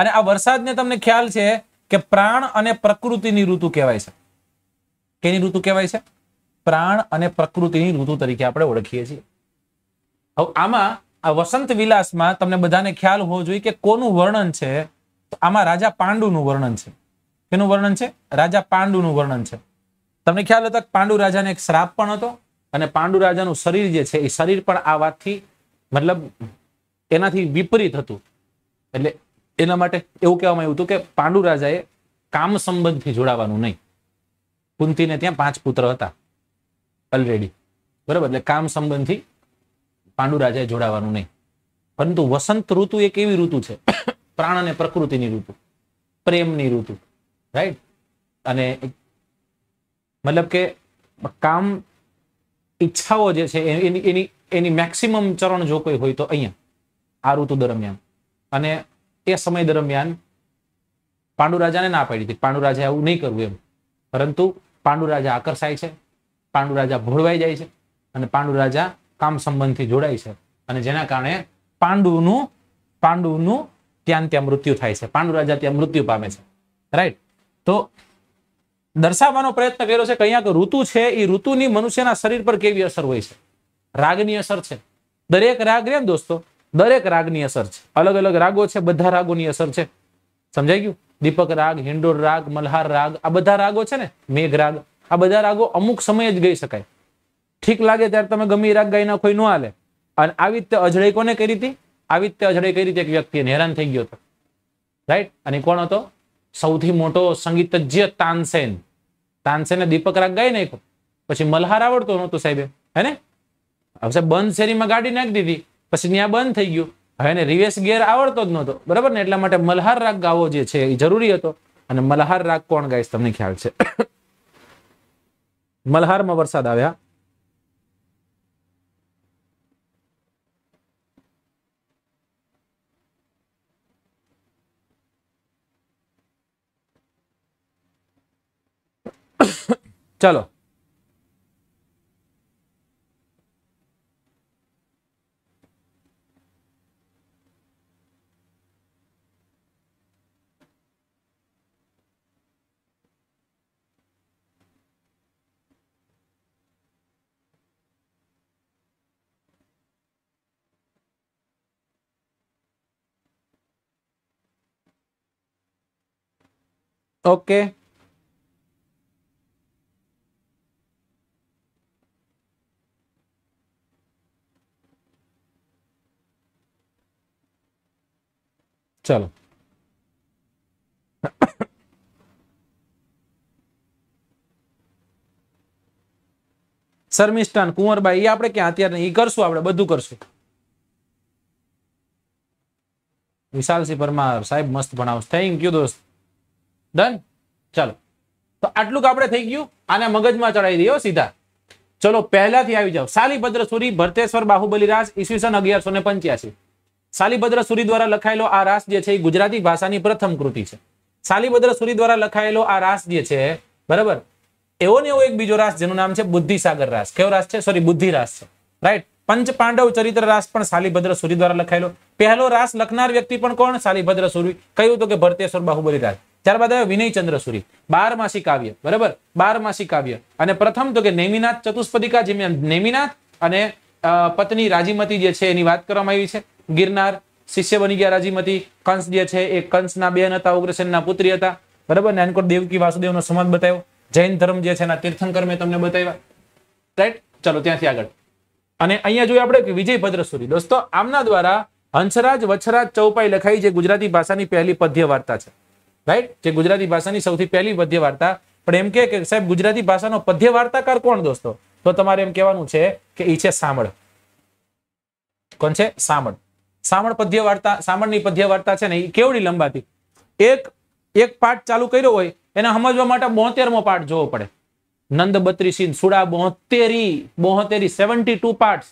અને આ વરસાદને તમને ખ્યાલ છે કે પ્રાણ અને પ્રકૃતિની ઋતુ કહેવાય છે કેની ઋતુ કહેવાય છે પ્રાણ અને પ્રકૃતિની ઋતુ તરીકે આપણે ઓળખીએ છીએ હવે આમાં આ વસંત વિલાસમાં તમને બધાને ખ્યાલ હોવો જોઈએ કે કોનું વર્ણન છે આમાં રાજા પાંડુનું વર્ણન છે કેનું વર્ણન છે રાજા પાંડુનું વર્ણન છે તમને ખ્યાલ હતો પાંડુ રાજાને એક શ્રાપ પણ હતો અને પાંડુ રાજાનું શરીર જે છે એ શરીર પણ આ વાતથી મતલબ એનાથી વિપરીત હતું એટલે એના માટે એવું કહેવામાં આવ્યું હતું કે પાંડુ રાજાએ કામ સંબંધથી જોડાવાનું નહીં કુંતીને ત્યાં પાંચ પુત્ર હતા ઓલરેડી બરાબર એટલે કામ સંબંધથી પાંડુરાજાએ જોડાવાનું નહીં પરંતુ વસંત ઋતુ એક એવી ઋતુ છે પ્રાણ અને પ્રકૃતિની ઋતુ પ્રેમની ઋતુ રાઈટ અને મતલબ કે કામ ઈચ્છાઓ જે છે એની એની એની મેક્સિમમ ચરણ જો કોઈ હોય તો અહીંયા આ ઋતુ દરમિયાન અને એ સમય દરમિયાન પાંડુરાજાને ના પાડી હતી પાંડુ રાજા આવું નહીં કરવું એમ પરંતુ પાંડુ રાજા આકર્ષાય છે પાંડુ રાજા ભોળવાઈ જાય છે અને પાંડુ રાજા કામ સંબંધથી જોડાય છે અને જેના કારણે પાંડુનું પાંડુનું ત્યાં ત્યાં મૃત્યુ થાય છે પાંડુ રાજા ત્યાં મૃત્યુ પામે છે રાઈટ તો દર્શાવવાનો પ્રયત્ન કર્યો છે કે અહીંયા ઋતુ છે એ ઋતુની મનુષ્યના શરીર પર કેવી અસર હોય છે રાગની અસર છે દરેક રાગ ને દોસ્તો દરેક રાગની અસર છે અલગ અલગ રાગો છે બધા રાગોની અસર છે સમજાઈ ગયું દીપક રાગ હિન્ડોર રાગ મલ્હાર રાગ આ બધા રાગો છે ને મેઘ રાગ આ બધા રાગો અમુક સમયે જ ગઈ શકાય ઠીક લાગે ત્યારે તમે ગમે રાગ ગાઈ નાખો ન હાલે અને આવી રીતે અજડાઈ કોને કરી હતી આવી રીતે અજડાઈ કરી હતી એક વ્યક્તિને હેરાન થઈ ગયો હતો રાઈટ અને કોણ હતો સૌથી મોટો સંગીતજ્ઞ તાનસેન તાનસેને દીપક રાગ ગાઈ નાખ્યો પછી મલ્હાર આવડતો નતો સાહેબે હે ને સાહેબ બંધ શેરીમાં ગાડી નાખી દીધી પછી ત્યાં બંધ થઈ ગયું હવે એને રિવેશ ગેર આવડતો જ નહોતો બરાબર ને એટલા માટે મલ્હાર રાગ ગાવો જે છે એ જરૂરી હતો અને મલ્હાર રાગ કોણ ગાય તમને ખ્યાલ છે મલ્હારમાં વરસાદ આવ્યા ચાલો ओके चलो शर्मिष्ठान कुंवर भाई ये क्या अत्यार नहीं करसू आप बधु कर विशाल सिंह परमार साहब मस्त भनाव थैंक यू दोस्त ડન ચાલો તો આટલું આપણે થઈ ગયું આના મગજમાં ચડાવી દઈએ સીધા ચલો પહેલાથી આવી જાઓ સાલીભદ્ર સુરી ભરતેશ્વર બાહુબલી રાસ ઈસવીસન અગિયારસો ને પંચ્યાસી શાલીભદ્ર સુરી દ્વારા લખાયેલો આ રાસ જે છે એ ગુજરાતી ભાષાની પ્રથમ કૃતિ છે સાલીભદ્ર સુરી દ્વારા લખાયેલો આ રાસ જે છે બરાબર એવો ને એવો એક બીજો રાસ જેનું નામ છે બુદ્ધિસાગર રાસ કેવો રાસ છે સોરી બુદ્ધિ રાસ છે રાઈટ પંચ પાંડવ ચરિત્ર રાસ પણ સાલીભદ્ર સુરી દ્વારા લખાયેલો પહેલો રાસ લખનાર વ્યક્તિ પણ કોણ સાલીભદ્ર સુરી કહ્યું તો કે ભરતેશ્વર બાહુબલી રાસ ત્યારબાદ આવે વિનય ચંદ્રસૂરી બાર માસી કાવ્ય બરાબર બાર માસી કાવ્ય અને પ્રથમ તો કે નેમિનાથ ચતુષ્પદિકા જે નેમિનાથ અને પત્ની રાજીમતી જે છે એની વાત કરવામાં આવી છે ગિરનાર શિષ્ય બની ગયા રાજીમતી કંસ જે છે એ કંસના બેન હતા ઉગ્રસેનના પુત્રી હતા બરાબર ને એનકોર દેવકી વાસુદેવનો સમાજ બતાવ્યો જૈન ધર્મ જે છે એના તીર્થંકર મેં તમને બતાવ્યા રાઈટ ચલો ત્યાંથી આગળ અને અહીંયા જોઈએ આપણે કે વિજય ભદ્રસુરી દોસ્તો આમના દ્વારા હંસરાજ વછરાજ ચૌપાઈ લખાઈ જે ગુજરાતી ભાષાની પહેલી પદ્ય વાર્તા છે રાઈટ જે ગુજરાતી ભાષાની સૌથી પહેલી પદ્ય વાર્તા પણ એમ કે સાહેબ ગુજરાતી ભાષાનો પદ્ય વાર્તાકાર કોણ દોસ્તો તો તમારે એમ કહેવાનું છે કે એ છે સામળ કોણ છે સામળ સામળ પદ્ય વાર્તા સામળની પદ્ય વાર્તા છે ને એ કેવડી લંબાતી એક એક પાઠ ચાલુ કર્યો હોય એને સમજવા માટે બોતેરમો પાઠ જોવો પડે નંદ બત્રીસી સુડા બોતેરી બોતેરી સેવન્ટી ટુ પાર્ટ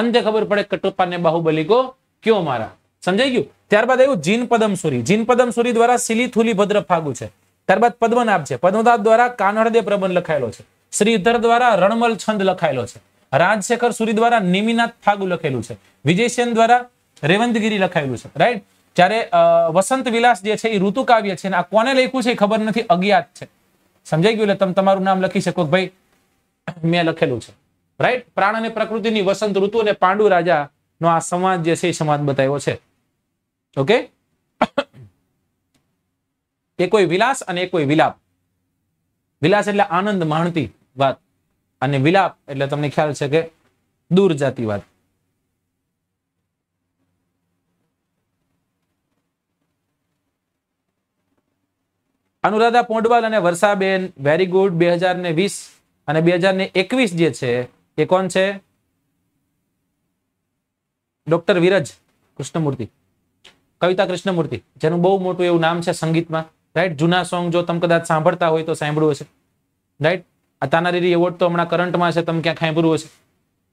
અંતે ખબર પડે કે ટોપાને બાહુબલી કો કયો મારા સમજાઈ ગયું ત્યારબાદ આવ્યું જીન પદમસુરી જીન પદમસુરી દ્વારા સિલી થુલી ભદ્ર ફાગુ છે ત્યારબાદ પદ્મનાભ છે પદ્મનાભ દ્વારા કાનહળદે પ્રબંધ લખાયેલો છે શ્રીધર દ્વારા રણમલ છંદ લખાયેલો છે રાજશેખર સુરી દ્વારા નિમિનાથ ફાગુ લખેલું છે વિજયસેન દ્વારા રેવંતગીરી લખાયેલું છે રાઈટ જ્યારે વસંત વિલાસ જે છે એ ઋતુ કાવ્ય છે આ કોને લખ્યું છે ખબર નથી અજ્ઞાત છે સમજાઈ ગયું એટલે તમે તમારું નામ લખી શકો ભાઈ મેં લખેલું છે રાઈટ પ્રાણ અને પ્રકૃતિની વસંત ઋતુ અને પાંડુ રાજા નો આ સંવાદ જે છે એ સંવાદ બતાવ્યો છે ઓકે એ કોઈ વિલાસ અને એ કોઈ વિલાપ વિલાસ એટલે આનંદ માણતી વાત અને વિલાપ એટલે તમને ખ્યાલ છે કે દૂર જાતી વાત અનુરાધા પોંડવાલ અને વર્ષાબેન વેરી ગુડ બે હજાર ને વીસ અને બે હજાર ને એકવીસ જે છે એ કોણ છે ડોક્ટર વિરજ કૃષ્ણમૂર્તિ કવિતા કૃષ્ણમૂર્તિ જેનું બહુ મોટું એવું નામ છે સંગીતમાં રાઈટ જૂના સોંગ જો તમે કદાચ સાંભળતા હોય તો સાંભળ્યું હશે રાઈટ આ તાનારીરી એવોર્ડ તો હમણાં કરંટમાં છે તમે ક્યાં સાંભળ્યું હશે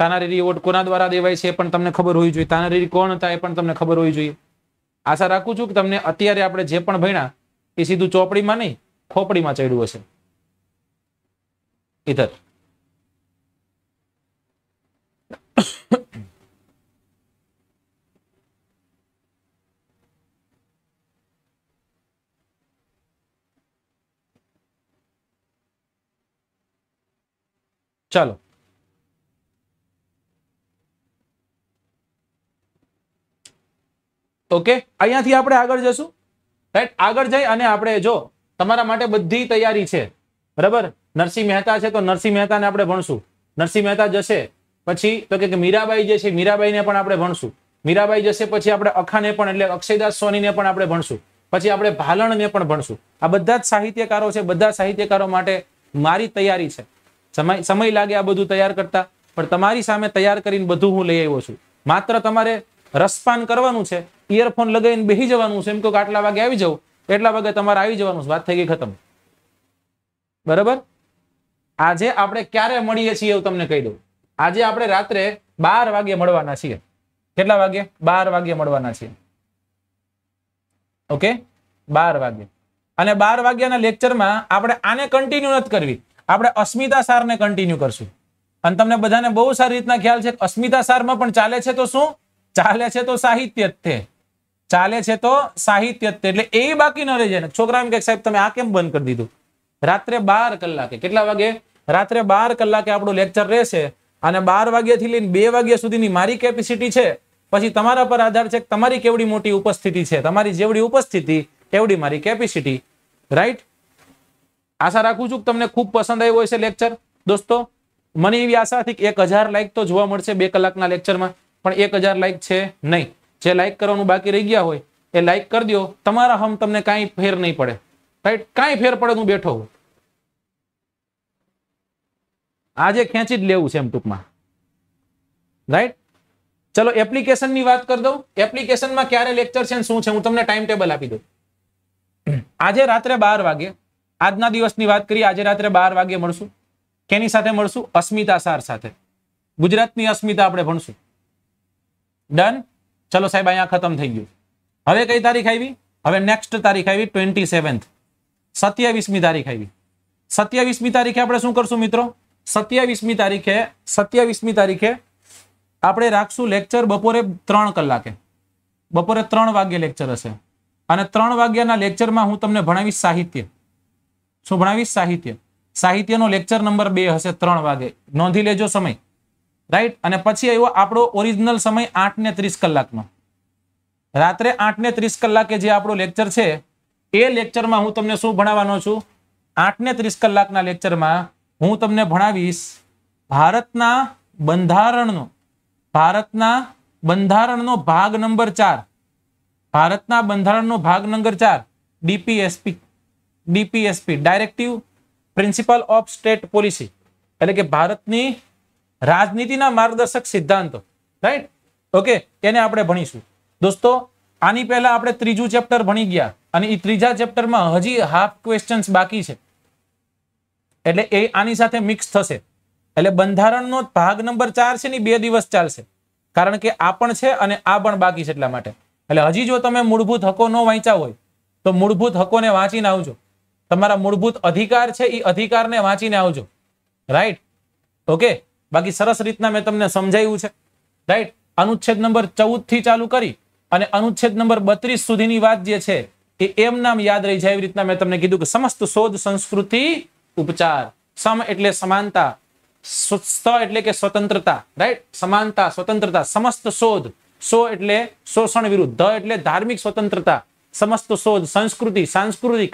તાનારીરી એવોર્ડ કોના દ્વારા દેવાય છે એ પણ તમને ખબર હોવી જોઈએ તાનારીરી કોણ હતા એ પણ તમને ખબર હોવી જોઈએ આશા રાખું છું કે તમને અત્યારે આપણે જે પણ ભણ્યા એ સીધું ચોપડીમાં નહીં ખોપડીમાં ચડ્યું હશે ઇધર ચાલો ઓકે અહીંયાથી આપણે આગળ જશું રાઈટ આગળ જઈ અને આપણે જો તમારા માટે બધી તૈયારી છે બરાબર નરસિંહ મહેતા છે તો નરસિંહ મહેતાને આપણે ભણશું નરસિંહ મહેતા જશે પછી તો કે મીરાબાઈ જે છે મીરાબાઈને પણ આપણે ભણશું મીરાબાઈ જશે પછી આપણે અખાને પણ એટલે અક્ષયદાસ સોનીને પણ આપણે ભણશું પછી આપણે ભાલણને પણ ભણશું આ બધા જ સાહિત્યકારો છે બધા સાહિત્યકારો માટે મારી તૈયારી છે સમય સમય લાગે આ બધું તૈયાર કરતા પણ તમારી સામે તૈયાર કરીને બધું હું લઈ આવ્યો છું માત્ર તમારે રસપાન કરવાનું છે ઇયરફોન લગાવીને બેસી જવાનું છે એમ કહો આટલા વાગે આવી જાવ એટલા વાગે તમારે આવી જવાનું છે વાત થઈ ગઈ ખતમ બરાબર આજે આપણે ક્યારે મળીએ છીએ એવું તમને કહી દઉં આજે આપણે રાત્રે બાર વાગે મળવાના છીએ કેટલા વાગે બાર વાગે મળવાના છીએ ઓકે બાર વાગે અને બાર વાગ્યાના લેક્ચરમાં આપણે આને કન્ટિન્યુ નથી કરવી આપણે અસ્મિતા સાર ને કન્ટિન્યુ કરશું અને તમને બધાને બહુ સારી રીતના ખ્યાલ છે અસ્મિતા સારમાં પણ ચાલે છે તો શું ચાલે છે તો સાહિત્ય તે ચાલે છે તો સાહિત્ય એટલે એ બાકી ન રહી જાય છોકરા એમ કે સાહેબ તમે આ કેમ બંધ કરી દીધું રાત્રે બાર કલાકે કેટલા વાગે રાત્રે બાર કલાકે આપણું લેક્ચર રહેશે અને બાર વાગ્યાથી લઈને બે વાગ્યા સુધીની મારી કેપેસિટી છે પછી તમારા પર આધાર છે તમારી કેવડી મોટી ઉપસ્થિતિ છે તમારી જેવડી ઉપસ્થિતિ એવડી મારી કેપેસિટી રાઈટ આશા રાખું છું કે તમને ખૂબ પસંદ આવ્યો હશે લેક્ચર દોસ્તો મને એવી આશા હતી કે એક હજાર લાઇક તો જોવા મળશે બે કલાકના લેક્ચરમાં પણ એક હજાર લાઇક છે નહીં જે લાઇક કરવાનું બાકી રહી ગયા હોય એ લાઇક કરી દો તમારા હમ તમને કાંઈ ફેર નહીં પડે રાઈટ કાંઈ ફેર પડે હું બેઠો હું આજે ખેંચી જ લેવું છે એમ ટૂંકમાં રાઈટ ચલો એપ્લિકેશનની વાત કરી દઉં એપ્લિકેશનમાં ક્યારે લેક્ચર છે શું છે હું તમને ટાઈમ ટેબલ આપી દઉં આજે રાત્રે બાર વાગે આજના દિવસની વાત કરીએ આજે રાત્રે બાર વાગે મળશું કેની સાથે મળશું અસ્મિતા સાર સાથે ગુજરાતની અસ્મિતા આપણે ભણશું ડન ચલો સાહેબ અહીંયા ખતમ થઈ ગયું હવે કઈ તારીખ આવી હવે નેક્સ્ટ તારીખ આવી ટ્વેન્ટી સેવન્થ સત્યાવીસમી તારીખ આવી સત્યાવીસમી તારીખે આપણે શું કરશું મિત્રો સત્યાવીસમી તારીખે સત્યાવીસમી તારીખે આપણે રાખશું લેક્ચર બપોરે ત્રણ કલાકે બપોરે ત્રણ વાગ્યે લેક્ચર હશે અને ત્રણ વાગ્યાના લેક્ચરમાં હું તમને ભણાવીશ સાહિત્ય શું ભણાવીશ સાહિત્ય સાહિત્યનો લેક્ચર નંબર બે હશે ત્રણ વાગે નોંધી લેજો સમય રાઈટ અને પછી આવ્યો આપણો ઓરિજિનલ સમય આઠ ને ત્રીસ કલાકનો રાત્રે આઠ ને ત્રીસ કલાકે જે આપણો લેક્ચર છે એ લેક્ચરમાં હું તમને શું ભણાવવાનો છું આઠ ને ત્રીસ કલાકના લેક્ચરમાં હું તમને ભણાવીશ ભારતના બંધારણનો ભારતના બંધારણનો ભાગ નંબર ચાર ભારતના બંધારણનો ભાગ નંબર ચાર DPSP DPSP directive principle of state policy એટલે કે ભારતની રાજનીતિના માર્ગદર્શક સિદ્ધાંતો રાઈટ ઓકે એને આપણે ભણીશું દોસ્તો આની પહેલા આપણે ત્રીજું ચેપ્ટર ભણી ગયા અને એ ત્રીજા ચેપ્ટરમાં હજી હાફ ક્વેશ્ચન બાકી છે એટલે એ આની સાથે મિક્સ થશે એટલે બંધારણનો ભાગ નંબર ચાર છે ને બે દિવસ ચાલશે કારણ કે આ પણ છે અને આ પણ બાકી છે એટલા માટે એટલે હજી જો તમે મૂળભૂત હકો ન વાંચ્યા હોય તો મૂળભૂત હકોને વાંચીને આવજો તમારા મૂળભૂત અધિકાર છે એ અધિકારને વાંચીને આવજો રાઈટ ઓકે બાકી સરસ રીતના મેં તમને સમજાવ્યું છે રાઈટ અનુચ્છેદ નંબર ચૌદ થી ચાલુ કરી અને અનુચ્છેદ નંબર બત્રીસ સુધીની વાત જે છે એ એમ નામ યાદ રહી જાય એવી રીતના મેં તમને કીધું કે સમસ્ત શોધ સંસ્કૃતિ ઉપચાર સમ એટલે સમાનતા સ્થ એટલે કે સ્વતંત્રતા રાઈટ સમાનતા સ્વતંત્રતા સમસ્ત શોધ સો એટલે શોષણ વિરુદ્ધ ધ એટલે ધાર્મિક સ્વતંત્રતા સમસ્ત શોધ સંસ્કૃતિ સાંસ્કૃતિક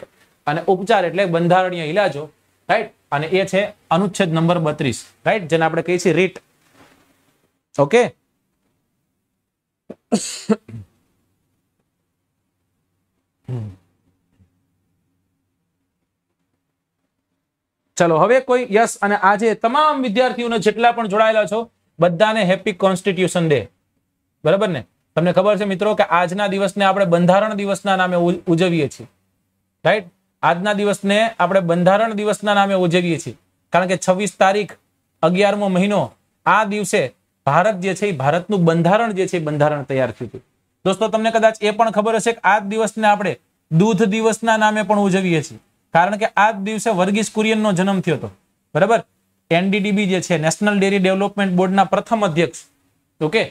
અને ઉપચાર એટલે બંધારણીય ઇલાજો રાઈટ અને એ છે અનુચ્છેદ નંબર બત્રીસ રાઈટ જેને આપણે કહીએ છીએ રીટ ઓકે ચલો હવે કોઈ યસ અને આજે તમામ વિદ્યાર્થીઓને જેટલા પણ જોડાયેલા છો બધાને હેપી કોન્સ્ટિટ્યુશન ડે બરાબર ને તમને ખબર છે મિત્રો કે આજના દિવસને આપણે બંધારણ દિવસના નામે ઉજવીએ છીએ રાઈટ આજના દિવસને આપણે બંધારણ દિવસના નામે ઉજવીએ છીએ કારણ કે છવ્વીસ તારીખ અગિયારમો મહિનો આ દિવસે ભારત જે છે એ ભારતનું બંધારણ જે છે બંધારણ તૈયાર થયું હતું દોસ્તો તમને કદાચ એ પણ ખબર હશે કે આ દિવસને આપણે દૂધ દિવસના નામે પણ ઉજવીએ છીએ કારણ કે આ દિવસે વર્ગીસ કુરિયનનો જન્મ થયો હતો બરાબર એનડીડીબી જે છે નેશનલ ડેરી ડેવલપમેન્ટ બોર્ડના પ્રથમ અધ્યક્ષ ઓકે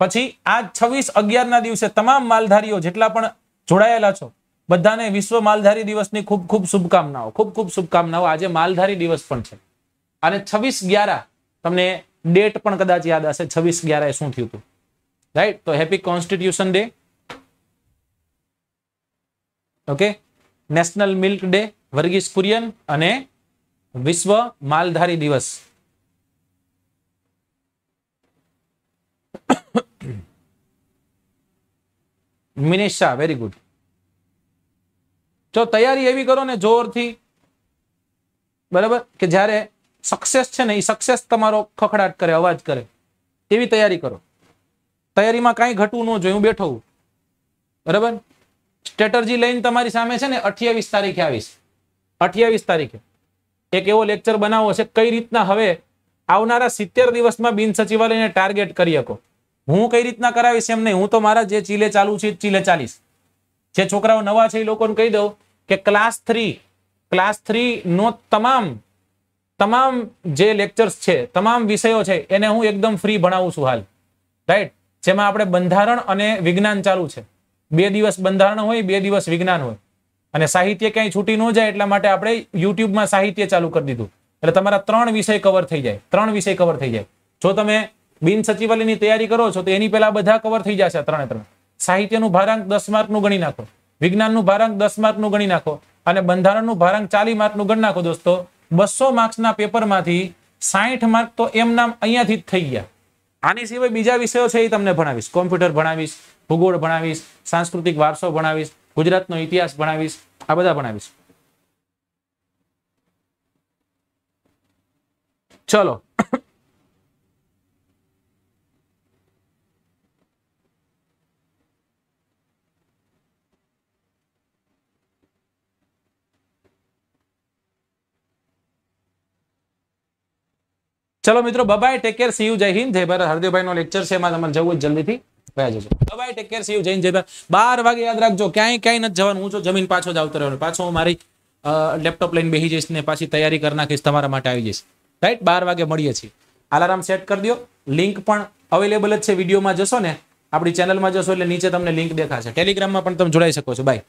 પછી આ છવ્વીસ અગિયારના દિવસે તમામ માલધારીઓ જેટલા પણ જોડાયેલા છો બધાને વિશ્વ માલધારી દિવસની ખૂબ ખૂબ શુભકામનાઓ ખૂબ ખૂબ શુભકામનાઓ આજે માલધારી દિવસ પણ છે અને છવ્વીસ ગ્યારા તમને ડેટ પણ કદાચ યાદ હશે છવ્વીસ ગ્યારા શું થયું હતું રાઈટ તો happy constitution day okay national milk day Verghese Kurien અને વિશ્વ માલધારી દિવસ મિનેશા વેરી ગુડ જો તૈયારી એવી કરો ને જોરથી બરાબર કે જ્યારે સક્સેસ છે ને એ સક્સેસ તમારો ખખડાટ કરે અવાજ કરે એવી તૈયારી કરો તૈયારીમાં કાંઈ ઘટવું ન જોયું હું બેઠો બરાબર સ્ટ્રેટર્જી લઈને તમારી સામે છે ને અઠ્યાવીસ તારીખે આવીશ અઠ્યાવીસ તારીખે એક એવો લેક્ચર બનાવવો છે કઈ રીતના હવે આવનારા સિત્તેર દિવસમાં બિન સચિવાલયને ટાર્ગેટ કરી શકો હું કઈ રીતના કરાવીશ એમ નહીં હું તો મારા જે ચીલે ચાલુ છે ચીલે ચાલીશ જે છોકરાઓ નવા છે એ લોકોને કહી દઉં કે ક્લાસ થ્રી ક્લાસ થ્રી નો તમામ તમામ જે લેક્ચર્સ છે તમામ વિષયો છે એને હું એકદમ ફ્રી ભણાવું છું હાલ રાઈટ જેમાં આપણે બંધારણ અને વિજ્ઞાન ચાલુ છે બે દિવસ બંધારણ હોય બે દિવસ વિજ્ઞાન હોય અને સાહિત્ય ક્યાંય છૂટી ન જાય એટલા માટે આપણે યુટ્યુબમાં સાહિત્ય ચાલુ કરી દીધું એટલે તમારા ત્રણ વિષય કવર થઈ જાય ત્રણ વિષય કવર થઈ જાય જો તમે બિન સચિવાલયની તૈયારી કરો છો તો એની પહેલા બધા કવર થઈ જશે ત્રણે ત્રણ સાહિત્યનું ભારાંક દસ માર્ક નું ગણી નાખો વિજ્ઞાન નું ભારાંક દસ માર્ક નું ગણી નાખો અને બંધારણનું ભારાંક ચાલી નું ગણી નાખો દોસ્તો બસો ના પેપર માંથી સાહીઠ માર્ક તો એમ નામ અહીંયાથી જ થઈ ગયા આની સિવાય બીજા વિષયો છે એ તમને ભણાવીશ કોમ્પ્યુટર ભણાવીશ ભૂગોળ ભણાવીશ સાંસ્કૃતિક વારસો ભણાવીશ ગુજરાતનો ઇતિહાસ ભણાવીશ આ બધા ભણાવીશ ચલો ચલો મિત્રો bye bye take care see you જય હિન્દ જય ભારત હરદેવભાઈ નો લેક્ચર છે એમાં તમારે જવું જલ્દીથી બાર વાગે યાદ રાખજો ક્યાંય ક્યાંય નથી જવાનું હું જો જમીન પાછો જ આવતો રહ્યો પાછો હું મારી લેપટોપ લઈને બેસી જઈશ ને પાછી તૈયારી કરી નાખીશ તમારા માટે આવી જઈશ રાઈટ બાર વાગે મળીએ છીએ આલારામ સેટ કરી દો લિંક પણ અવેલેબલ જ છે વિડીયોમાં જશો ને આપણી ચેનલમાં જશો એટલે નીચે તમને લિંક દેખાશે ટેલિગ્રામમાં પણ તમે જોડાઈ શકો છો બાય